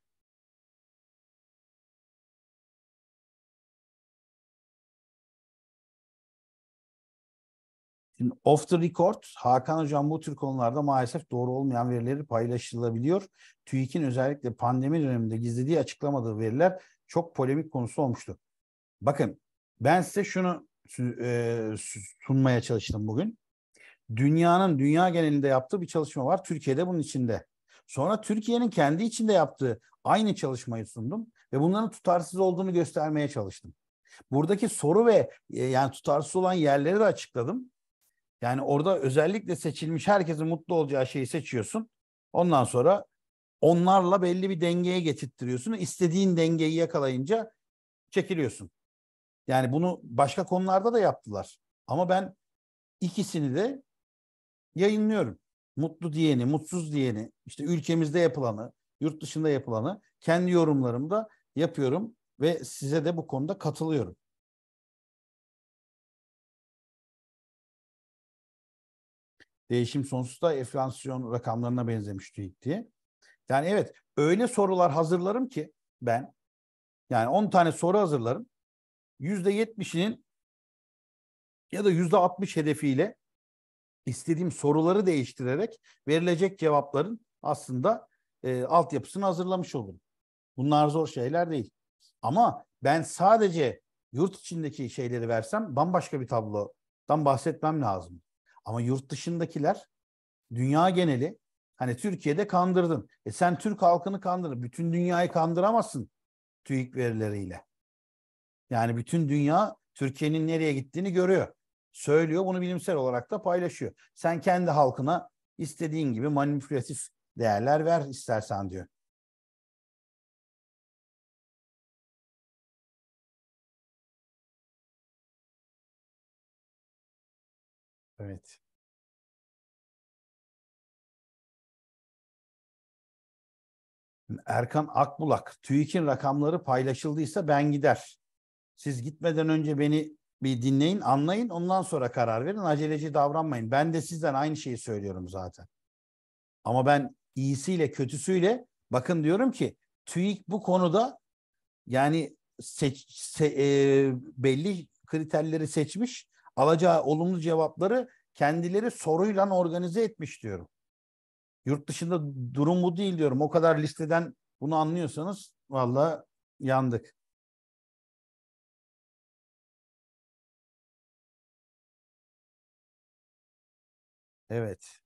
Şimdi off the record Hakan Hocam bu tür konularda maalesef doğru olmayan verileri paylaşılabiliyor. TÜİK'in özellikle pandemi döneminde gizlediği açıklamadığı veriler çok polemik konusu olmuştu. Bakın ben size şunu e, sunmaya çalıştım bugün. Dünyanın dünya genelinde yaptığı bir çalışma var. Türkiye'de bunun içinde. Sonra Türkiye'nin kendi içinde yaptığı aynı çalışmayı sundum ve bunların tutarsız olduğunu göstermeye çalıştım. Buradaki soru ve e, yani tutarsız olan yerleri de açıkladım. Yani orada özellikle seçilmiş herkesin mutlu olacağı şeyi seçiyorsun. Ondan sonra onlarla belli bir dengeye getirttiriyorsun. İstediğin dengeyi yakalayınca çekiliyorsun. Yani bunu başka konularda da yaptılar. Ama ben ikisini de yayınlıyorum. Mutlu diyeni, mutsuz diyeni, işte ülkemizde yapılanı, yurt dışında yapılanı kendi yorumlarımda yapıyorum ve size de bu konuda katılıyorum. Değişim sonsuzda enflasyon rakamlarına benzemiş TÜİK diye. Yani evet öyle sorular hazırlarım ki ben yani 10 tane soru hazırlarım. %70'inin ya da %60 hedefiyle istediğim soruları değiştirerek verilecek cevapların aslında e, altyapısını hazırlamış olurum. Bunlar zor şeyler değil. Ama ben sadece yurt içindeki şeyleri versem bambaşka bir tablodan bahsetmem lazım. Ama yurt dışındakiler dünya geneli hani Türkiye'de kandırdın. E sen Türk halkını kandır. Bütün dünyayı kandıramazsın TÜİK verileriyle. Yani bütün dünya Türkiye'nin nereye gittiğini görüyor. Söylüyor bunu bilimsel olarak da paylaşıyor. Sen kendi halkına istediğin gibi manipülatif değerler ver istersen diyor. Evet. Erkan Akbulak, TÜİK'in rakamları paylaşıldıysa ben gider. Siz gitmeden önce beni bir dinleyin, anlayın, ondan sonra karar verin. Aceleci davranmayın. Ben de sizden aynı şeyi söylüyorum zaten. Ama ben iyisiyle kötüsüyle bakın diyorum ki TÜİK bu konuda yani seç, se, e, belli kriterleri seçmiş, alacağı olumlu cevapları kendileri soruyla organize etmiş diyorum. Yurt dışında durum bu değil diyorum. O kadar listeden bunu anlıyorsanız valla yandık. Evet.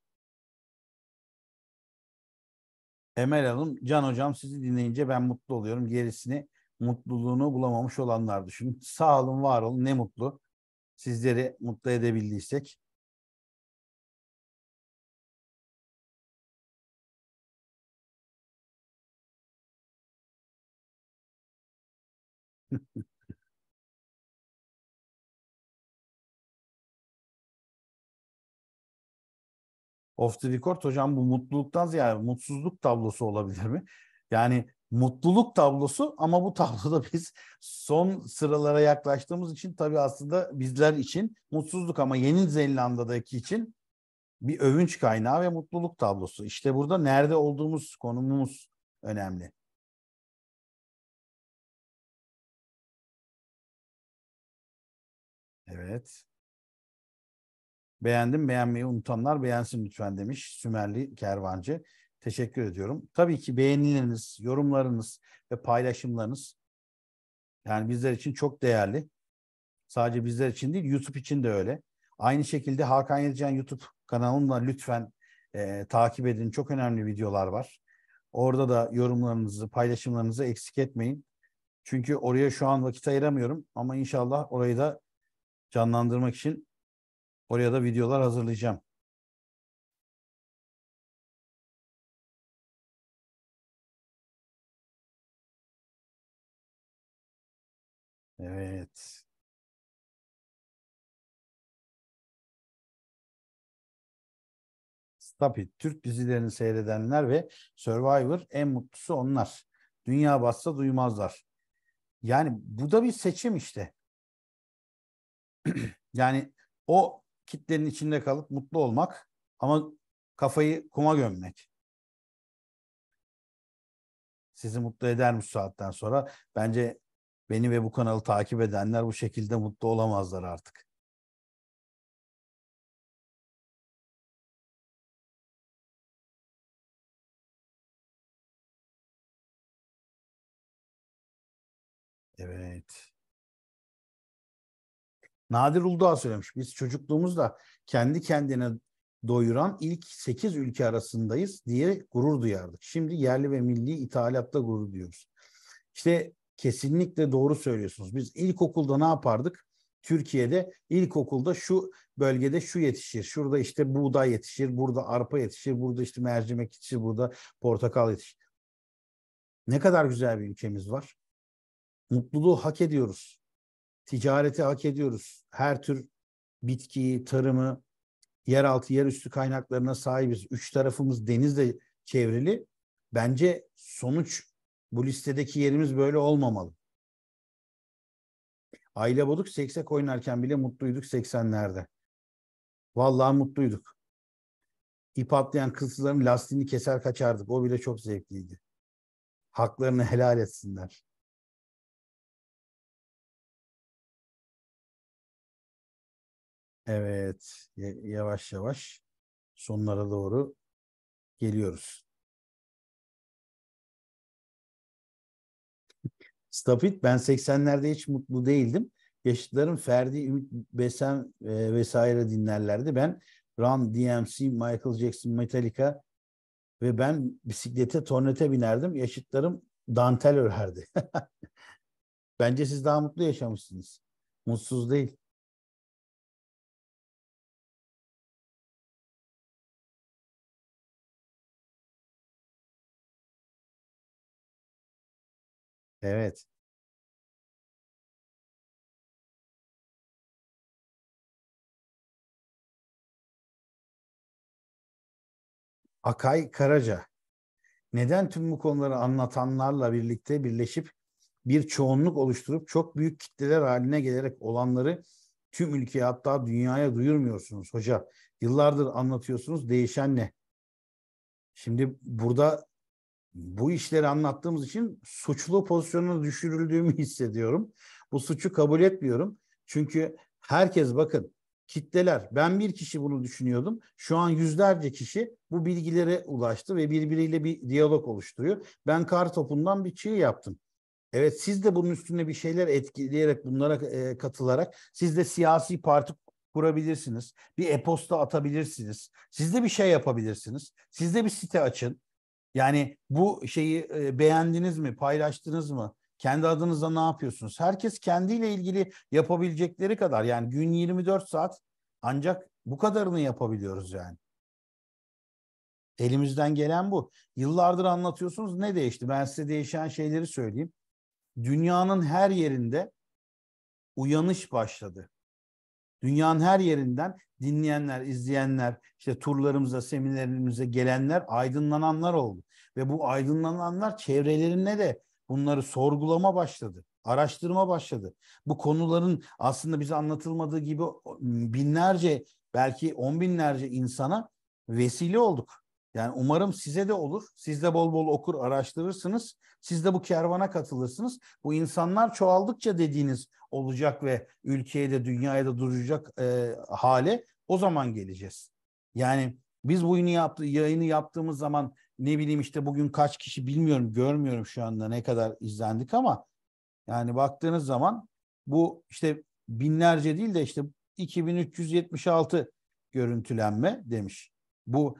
Emel Hanım, Can Hocam sizi dinleyince ben mutlu oluyorum. Gerisini mutluluğunu bulamamış olanlar düşünün. Sağ olun, var olun, ne mutlu. Sizleri mutlu edebildiysek. off the record hocam bu mutluluktan ziyade mutsuzluk tablosu olabilir mi? Yani mutluluk tablosu ama bu tabloda biz son sıralara yaklaştığımız için tabii aslında bizler için mutsuzluk ama Yeni Zelanda'daki için bir övünç kaynağı ve mutluluk tablosu. İşte burada nerede olduğumuz, konumumuz önemli. Evet. Beğendim beğenmeyi unutanlar beğensin lütfen demiş Sümerli Kervancı. Teşekkür ediyorum. Tabii ki beğenileriniz, yorumlarınız ve paylaşımlarınız yani bizler için çok değerli. Sadece bizler için değil YouTube için de öyle. Aynı şekilde Hakan Yedican YouTube kanalımla lütfen e, takip edin. Çok önemli videolar var. Orada da yorumlarınızı, paylaşımlarınızı eksik etmeyin. Çünkü oraya şu an vakit ayıramıyorum ama inşallah orayı da canlandırmak için Oraya da videolar hazırlayacağım. Evet. Stop It. Türk dizilerini seyredenler ve Survivor en mutlusu onlar. Dünya bassa duymazlar. Yani bu da bir seçim işte. yani o kitlenin içinde kalıp mutlu olmak ama kafayı kuma gömmek. Sizi mutlu eder mi saatten sonra? Bence beni ve bu kanalı takip edenler bu şekilde mutlu olamazlar artık. Evet. Nadir Uludağ söylemiş. Biz çocukluğumuzda kendi kendine doyuran ilk 8 ülke arasındayız diye gurur duyardık. Şimdi yerli ve milli ithalatta gurur duyuyoruz. İşte kesinlikle doğru söylüyorsunuz. Biz ilkokulda ne yapardık? Türkiye'de ilkokulda şu bölgede şu yetişir. Şurada işte buğday yetişir, burada arpa yetişir, burada işte mercimek yetişir, burada portakal yetişir. Ne kadar güzel bir ülkemiz var. Mutluluğu hak ediyoruz ticareti hak ediyoruz. Her tür bitkiyi, tarımı, yeraltı, yerüstü kaynaklarına sahibiz. Üç tarafımız denizle çevrili. Bence sonuç bu listedeki yerimiz böyle olmamalı. Aile Boduk seksek oynarken bile mutluyduk 80'lerde. Vallahi mutluyduk. İp atlayan kızların lastiğini keser kaçardık. O bile çok zevkliydi. Haklarını helal etsinler. Evet, yavaş yavaş sonlara doğru geliyoruz. Stafit, ben 80'lerde hiç mutlu değildim. Yaşıtlarım Ferdi, Ümit Besen e, vesaire dinlerlerdi. Ben Run, DMC, Michael Jackson, Metallica ve ben bisiklete, tornete binerdim. Yaşıtlarım dantel örerdi. Bence siz daha mutlu yaşamışsınız. Mutsuz değil. Evet. Akay Karaca. Neden tüm bu konuları anlatanlarla birlikte birleşip bir çoğunluk oluşturup çok büyük kitleler haline gelerek olanları tüm ülkeye hatta dünyaya duyurmuyorsunuz hoca? Yıllardır anlatıyorsunuz değişen ne? Şimdi burada bu işleri anlattığımız için suçlu pozisyonuna düşürüldüğümü hissediyorum. Bu suçu kabul etmiyorum. Çünkü herkes bakın kitleler ben bir kişi bunu düşünüyordum. Şu an yüzlerce kişi bu bilgilere ulaştı ve birbiriyle bir diyalog oluşturuyor. Ben kar topundan bir çığ yaptım. Evet siz de bunun üstüne bir şeyler etkileyerek bunlara e, katılarak siz de siyasi parti kurabilirsiniz. Bir e-posta atabilirsiniz. Siz de bir şey yapabilirsiniz. Siz de bir site açın. Yani bu şeyi e, beğendiniz mi, paylaştınız mı? Kendi adınıza ne yapıyorsunuz? Herkes kendiyle ilgili yapabilecekleri kadar yani gün 24 saat ancak bu kadarını yapabiliyoruz yani. Elimizden gelen bu. Yıllardır anlatıyorsunuz ne değişti? Ben size değişen şeyleri söyleyeyim. Dünyanın her yerinde uyanış başladı. Dünyanın her yerinden dinleyenler, izleyenler, işte turlarımıza, seminerlerimize gelenler aydınlananlar oldu. Ve bu aydınlananlar çevrelerine de bunları sorgulama başladı. Araştırma başladı. Bu konuların aslında bize anlatılmadığı gibi ıı, binlerce belki on binlerce insana vesile olduk. Yani umarım size de olur. Siz de bol bol okur, araştırırsınız. Siz de bu kervana katılırsınız. Bu insanlar çoğaldıkça dediğiniz olacak ve ülkeye de dünyaya da duracak e, hale o zaman geleceğiz. Yani biz bu yaptı, yayını yaptığımız zaman ne bileyim işte bugün kaç kişi bilmiyorum, görmüyorum şu anda ne kadar izlendik ama yani baktığınız zaman bu işte binlerce değil de işte 2376 görüntülenme demiş. Bu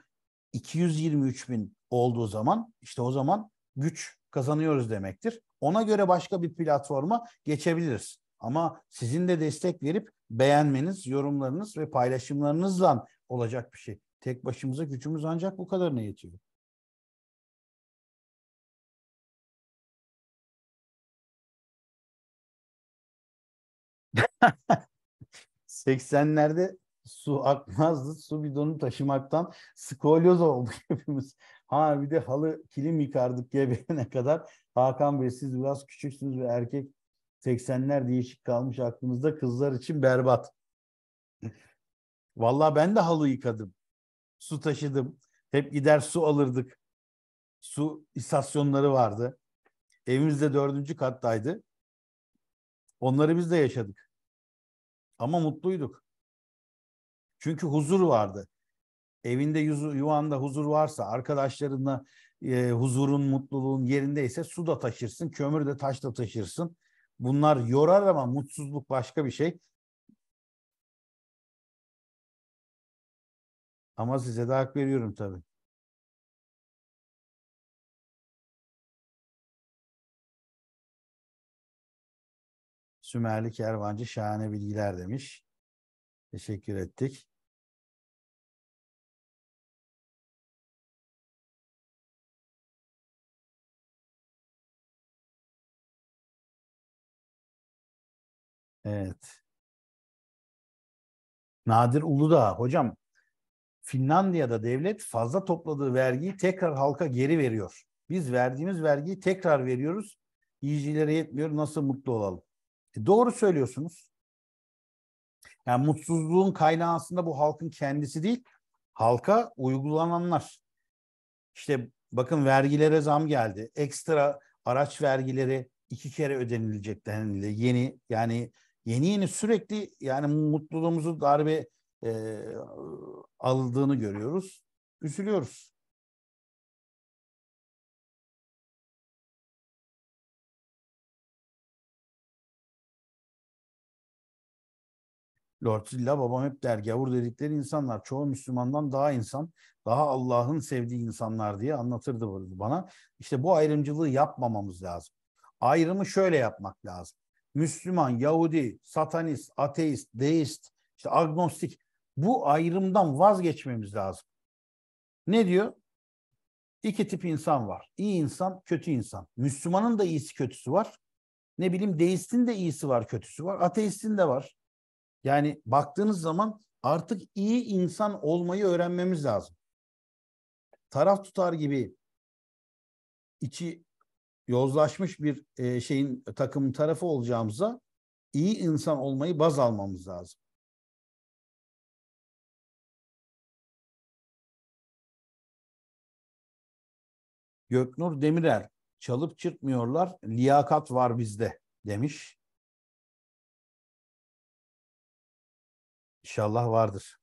223 bin olduğu zaman işte o zaman güç kazanıyoruz demektir. Ona göre başka bir platforma geçebiliriz. Ama sizin de destek verip beğenmeniz, yorumlarınız ve paylaşımlarınızla olacak bir şey. Tek başımıza gücümüz ancak bu kadarına yetiyor. Seksenlerde su akmazdı. Su bidonu taşımaktan skolyoz olduk hepimiz. Ha bir de halı kilim yıkardık geberene kadar. Hakan Bey siz biraz küçüksünüz ve erkek 80'ler değişik kalmış aklımızda kızlar için berbat. Vallahi ben de halı yıkadım. Su taşıdım. Hep gider su alırdık. Su istasyonları vardı. Evimiz de dördüncü kattaydı. Onları biz de yaşadık. Ama mutluyduk. Çünkü huzur vardı. Evinde yuvanda huzur varsa, arkadaşlarınla e, huzurun, mutluluğun yerindeyse su da taşırsın, kömür de taş da taşırsın. Bunlar yorar ama mutsuzluk başka bir şey. Ama size de hak veriyorum tabii. Sümerli Kervancı şahane bilgiler demiş. Teşekkür ettik. Evet. Nadir Uludağ. Hocam Finlandiya'da devlet fazla topladığı vergiyi tekrar halka geri veriyor. Biz verdiğimiz vergiyi tekrar veriyoruz. İyicilere yetmiyor. Nasıl mutlu olalım? E doğru söylüyorsunuz. Yani mutsuzluğun kaynağı aslında bu halkın kendisi değil, halka uygulananlar. İşte bakın vergilere zam geldi. Ekstra araç vergileri iki kere ödenilecek denildi. Yeni yani yeni yeni sürekli yani mutluluğumuzu darbe e, aldığını görüyoruz. Üzülüyoruz. Lord Zilla babam hep der gavur dedikleri insanlar çoğu Müslümandan daha insan, daha Allah'ın sevdiği insanlar diye anlatırdı bana. İşte bu ayrımcılığı yapmamamız lazım. Ayrımı şöyle yapmak lazım. Müslüman, Yahudi, satanist, ateist, deist, işte agnostik bu ayrımdan vazgeçmemiz lazım. Ne diyor? İki tip insan var. İyi insan, kötü insan. Müslümanın da iyisi kötüsü var. Ne bileyim deistin de iyisi var, kötüsü var. Ateistin de var. Yani baktığınız zaman artık iyi insan olmayı öğrenmemiz lazım. Taraf tutar gibi içi yozlaşmış bir e, şeyin takım tarafı olacağımıza iyi insan olmayı baz almamız lazım. Göknur Demirer çalıp çırpmıyorlar. Liyakat var bizde demiş. İnşallah vardır.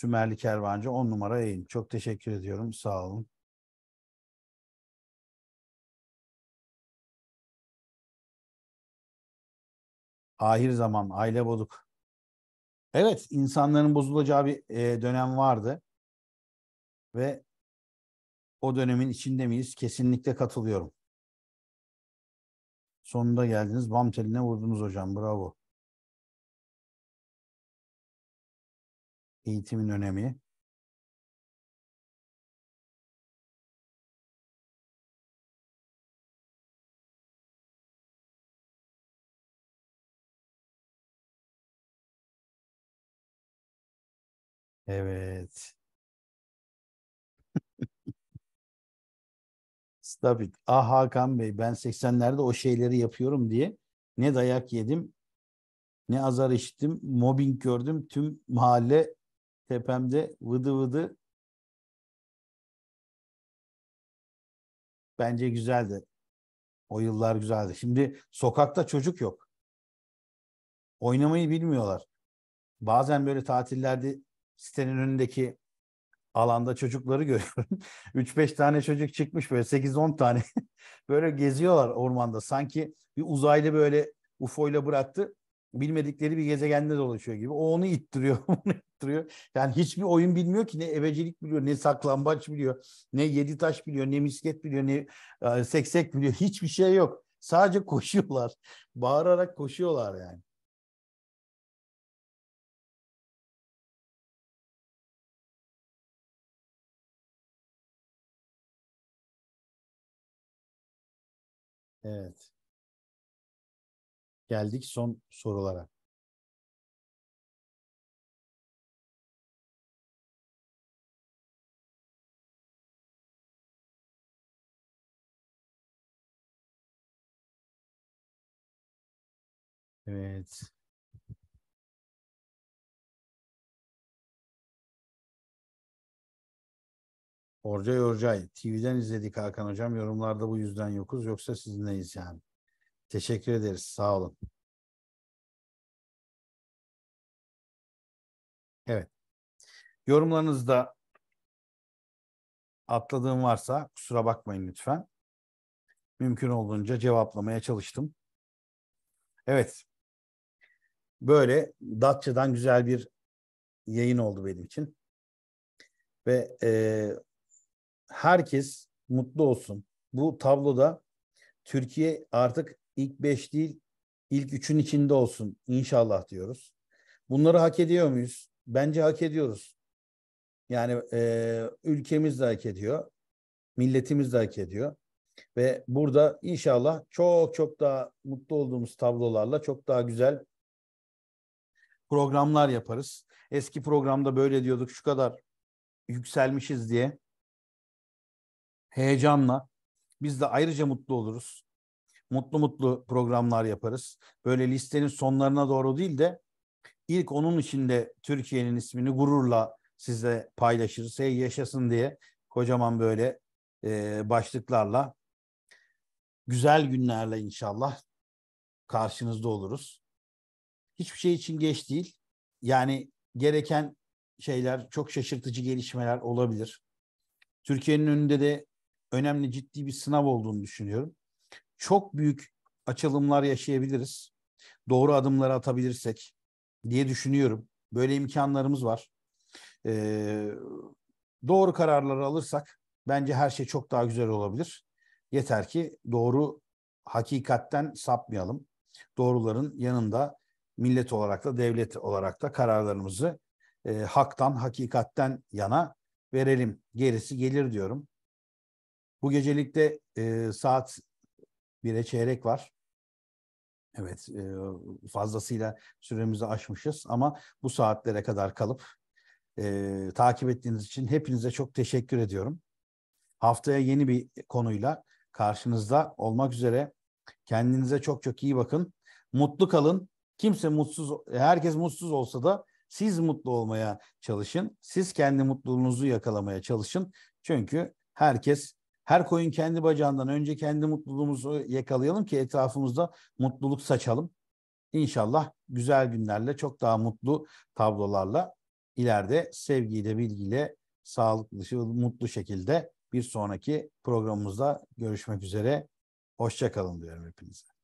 Sümerli Kervancı 10 numara yayın. Çok teşekkür ediyorum. Sağ olun. Ahir zaman, aile bozuk. Evet, insanların bozulacağı bir e, dönem vardı. Ve o dönemin içinde miyiz? Kesinlikle katılıyorum. Sonunda geldiniz. Bam teline vurdunuz hocam. Bravo. eğitimin önemi, Evet. Stop it. Ah Hakan Bey ben 80'lerde o şeyleri yapıyorum diye ne dayak yedim ne azar işittim mobbing gördüm tüm mahalle tepemde vıdı vıdı bence güzeldi. O yıllar güzeldi. Şimdi sokakta çocuk yok. Oynamayı bilmiyorlar. Bazen böyle tatillerde sitenin önündeki alanda çocukları görüyorum. 3-5 tane çocuk çıkmış böyle 8-10 tane. böyle geziyorlar ormanda. Sanki bir uzaylı böyle UFO ile bıraktı bilmedikleri bir gezegende dolaşıyor gibi. O onu ittiriyor, onu ittiriyor. Yani hiçbir oyun bilmiyor ki ne ebecilik biliyor, ne saklambaç biliyor, ne yedi taş biliyor, ne misket biliyor, ne e, seksek biliyor. Hiçbir şey yok. Sadece koşuyorlar. Bağırarak koşuyorlar yani. Evet geldik son sorulara. Evet. Orcay Orcay. TV'den izledik Hakan Hocam. Yorumlarda bu yüzden yokuz. Yoksa siz neyiz yani. Teşekkür ederiz. Sağ olun. Evet. Yorumlarınızda atladığım varsa kusura bakmayın lütfen. Mümkün olduğunca cevaplamaya çalıştım. Evet. Böyle Datça'dan güzel bir yayın oldu benim için. Ve e, herkes mutlu olsun. Bu tabloda Türkiye artık ilk beş değil ilk üçün içinde olsun inşallah diyoruz. Bunları hak ediyor muyuz? Bence hak ediyoruz. Yani e, ülkemiz de hak ediyor. Milletimiz de hak ediyor. Ve burada inşallah çok çok daha mutlu olduğumuz tablolarla çok daha güzel programlar yaparız. Eski programda böyle diyorduk şu kadar yükselmişiz diye heyecanla biz de ayrıca mutlu oluruz mutlu mutlu programlar yaparız. Böyle listenin sonlarına doğru değil de ilk onun içinde Türkiye'nin ismini gururla sizle paylaşırız. Hey yaşasın diye kocaman böyle e, başlıklarla güzel günlerle inşallah karşınızda oluruz. Hiçbir şey için geç değil. Yani gereken şeyler, çok şaşırtıcı gelişmeler olabilir. Türkiye'nin önünde de önemli ciddi bir sınav olduğunu düşünüyorum çok büyük açılımlar yaşayabiliriz. Doğru adımları atabilirsek diye düşünüyorum. Böyle imkanlarımız var. Ee, doğru kararları alırsak bence her şey çok daha güzel olabilir. Yeter ki doğru hakikatten sapmayalım. Doğruların yanında millet olarak da devlet olarak da kararlarımızı e, haktan, hakikatten yana verelim. Gerisi gelir diyorum. Bu gecelikte e, saat Bire çeyrek var. Evet e, fazlasıyla süremizi aşmışız ama bu saatlere kadar kalıp e, takip ettiğiniz için hepinize çok teşekkür ediyorum. Haftaya yeni bir konuyla karşınızda olmak üzere. Kendinize çok çok iyi bakın. Mutlu kalın. Kimse mutsuz, herkes mutsuz olsa da siz mutlu olmaya çalışın. Siz kendi mutluluğunuzu yakalamaya çalışın. Çünkü herkes her koyun kendi bacağından önce kendi mutluluğumuzu yakalayalım ki etrafımızda mutluluk saçalım. İnşallah güzel günlerle çok daha mutlu tablolarla ileride sevgiyle, bilgiyle sağlıklı, mutlu şekilde bir sonraki programımızda görüşmek üzere. Hoşçakalın diyorum hepinize.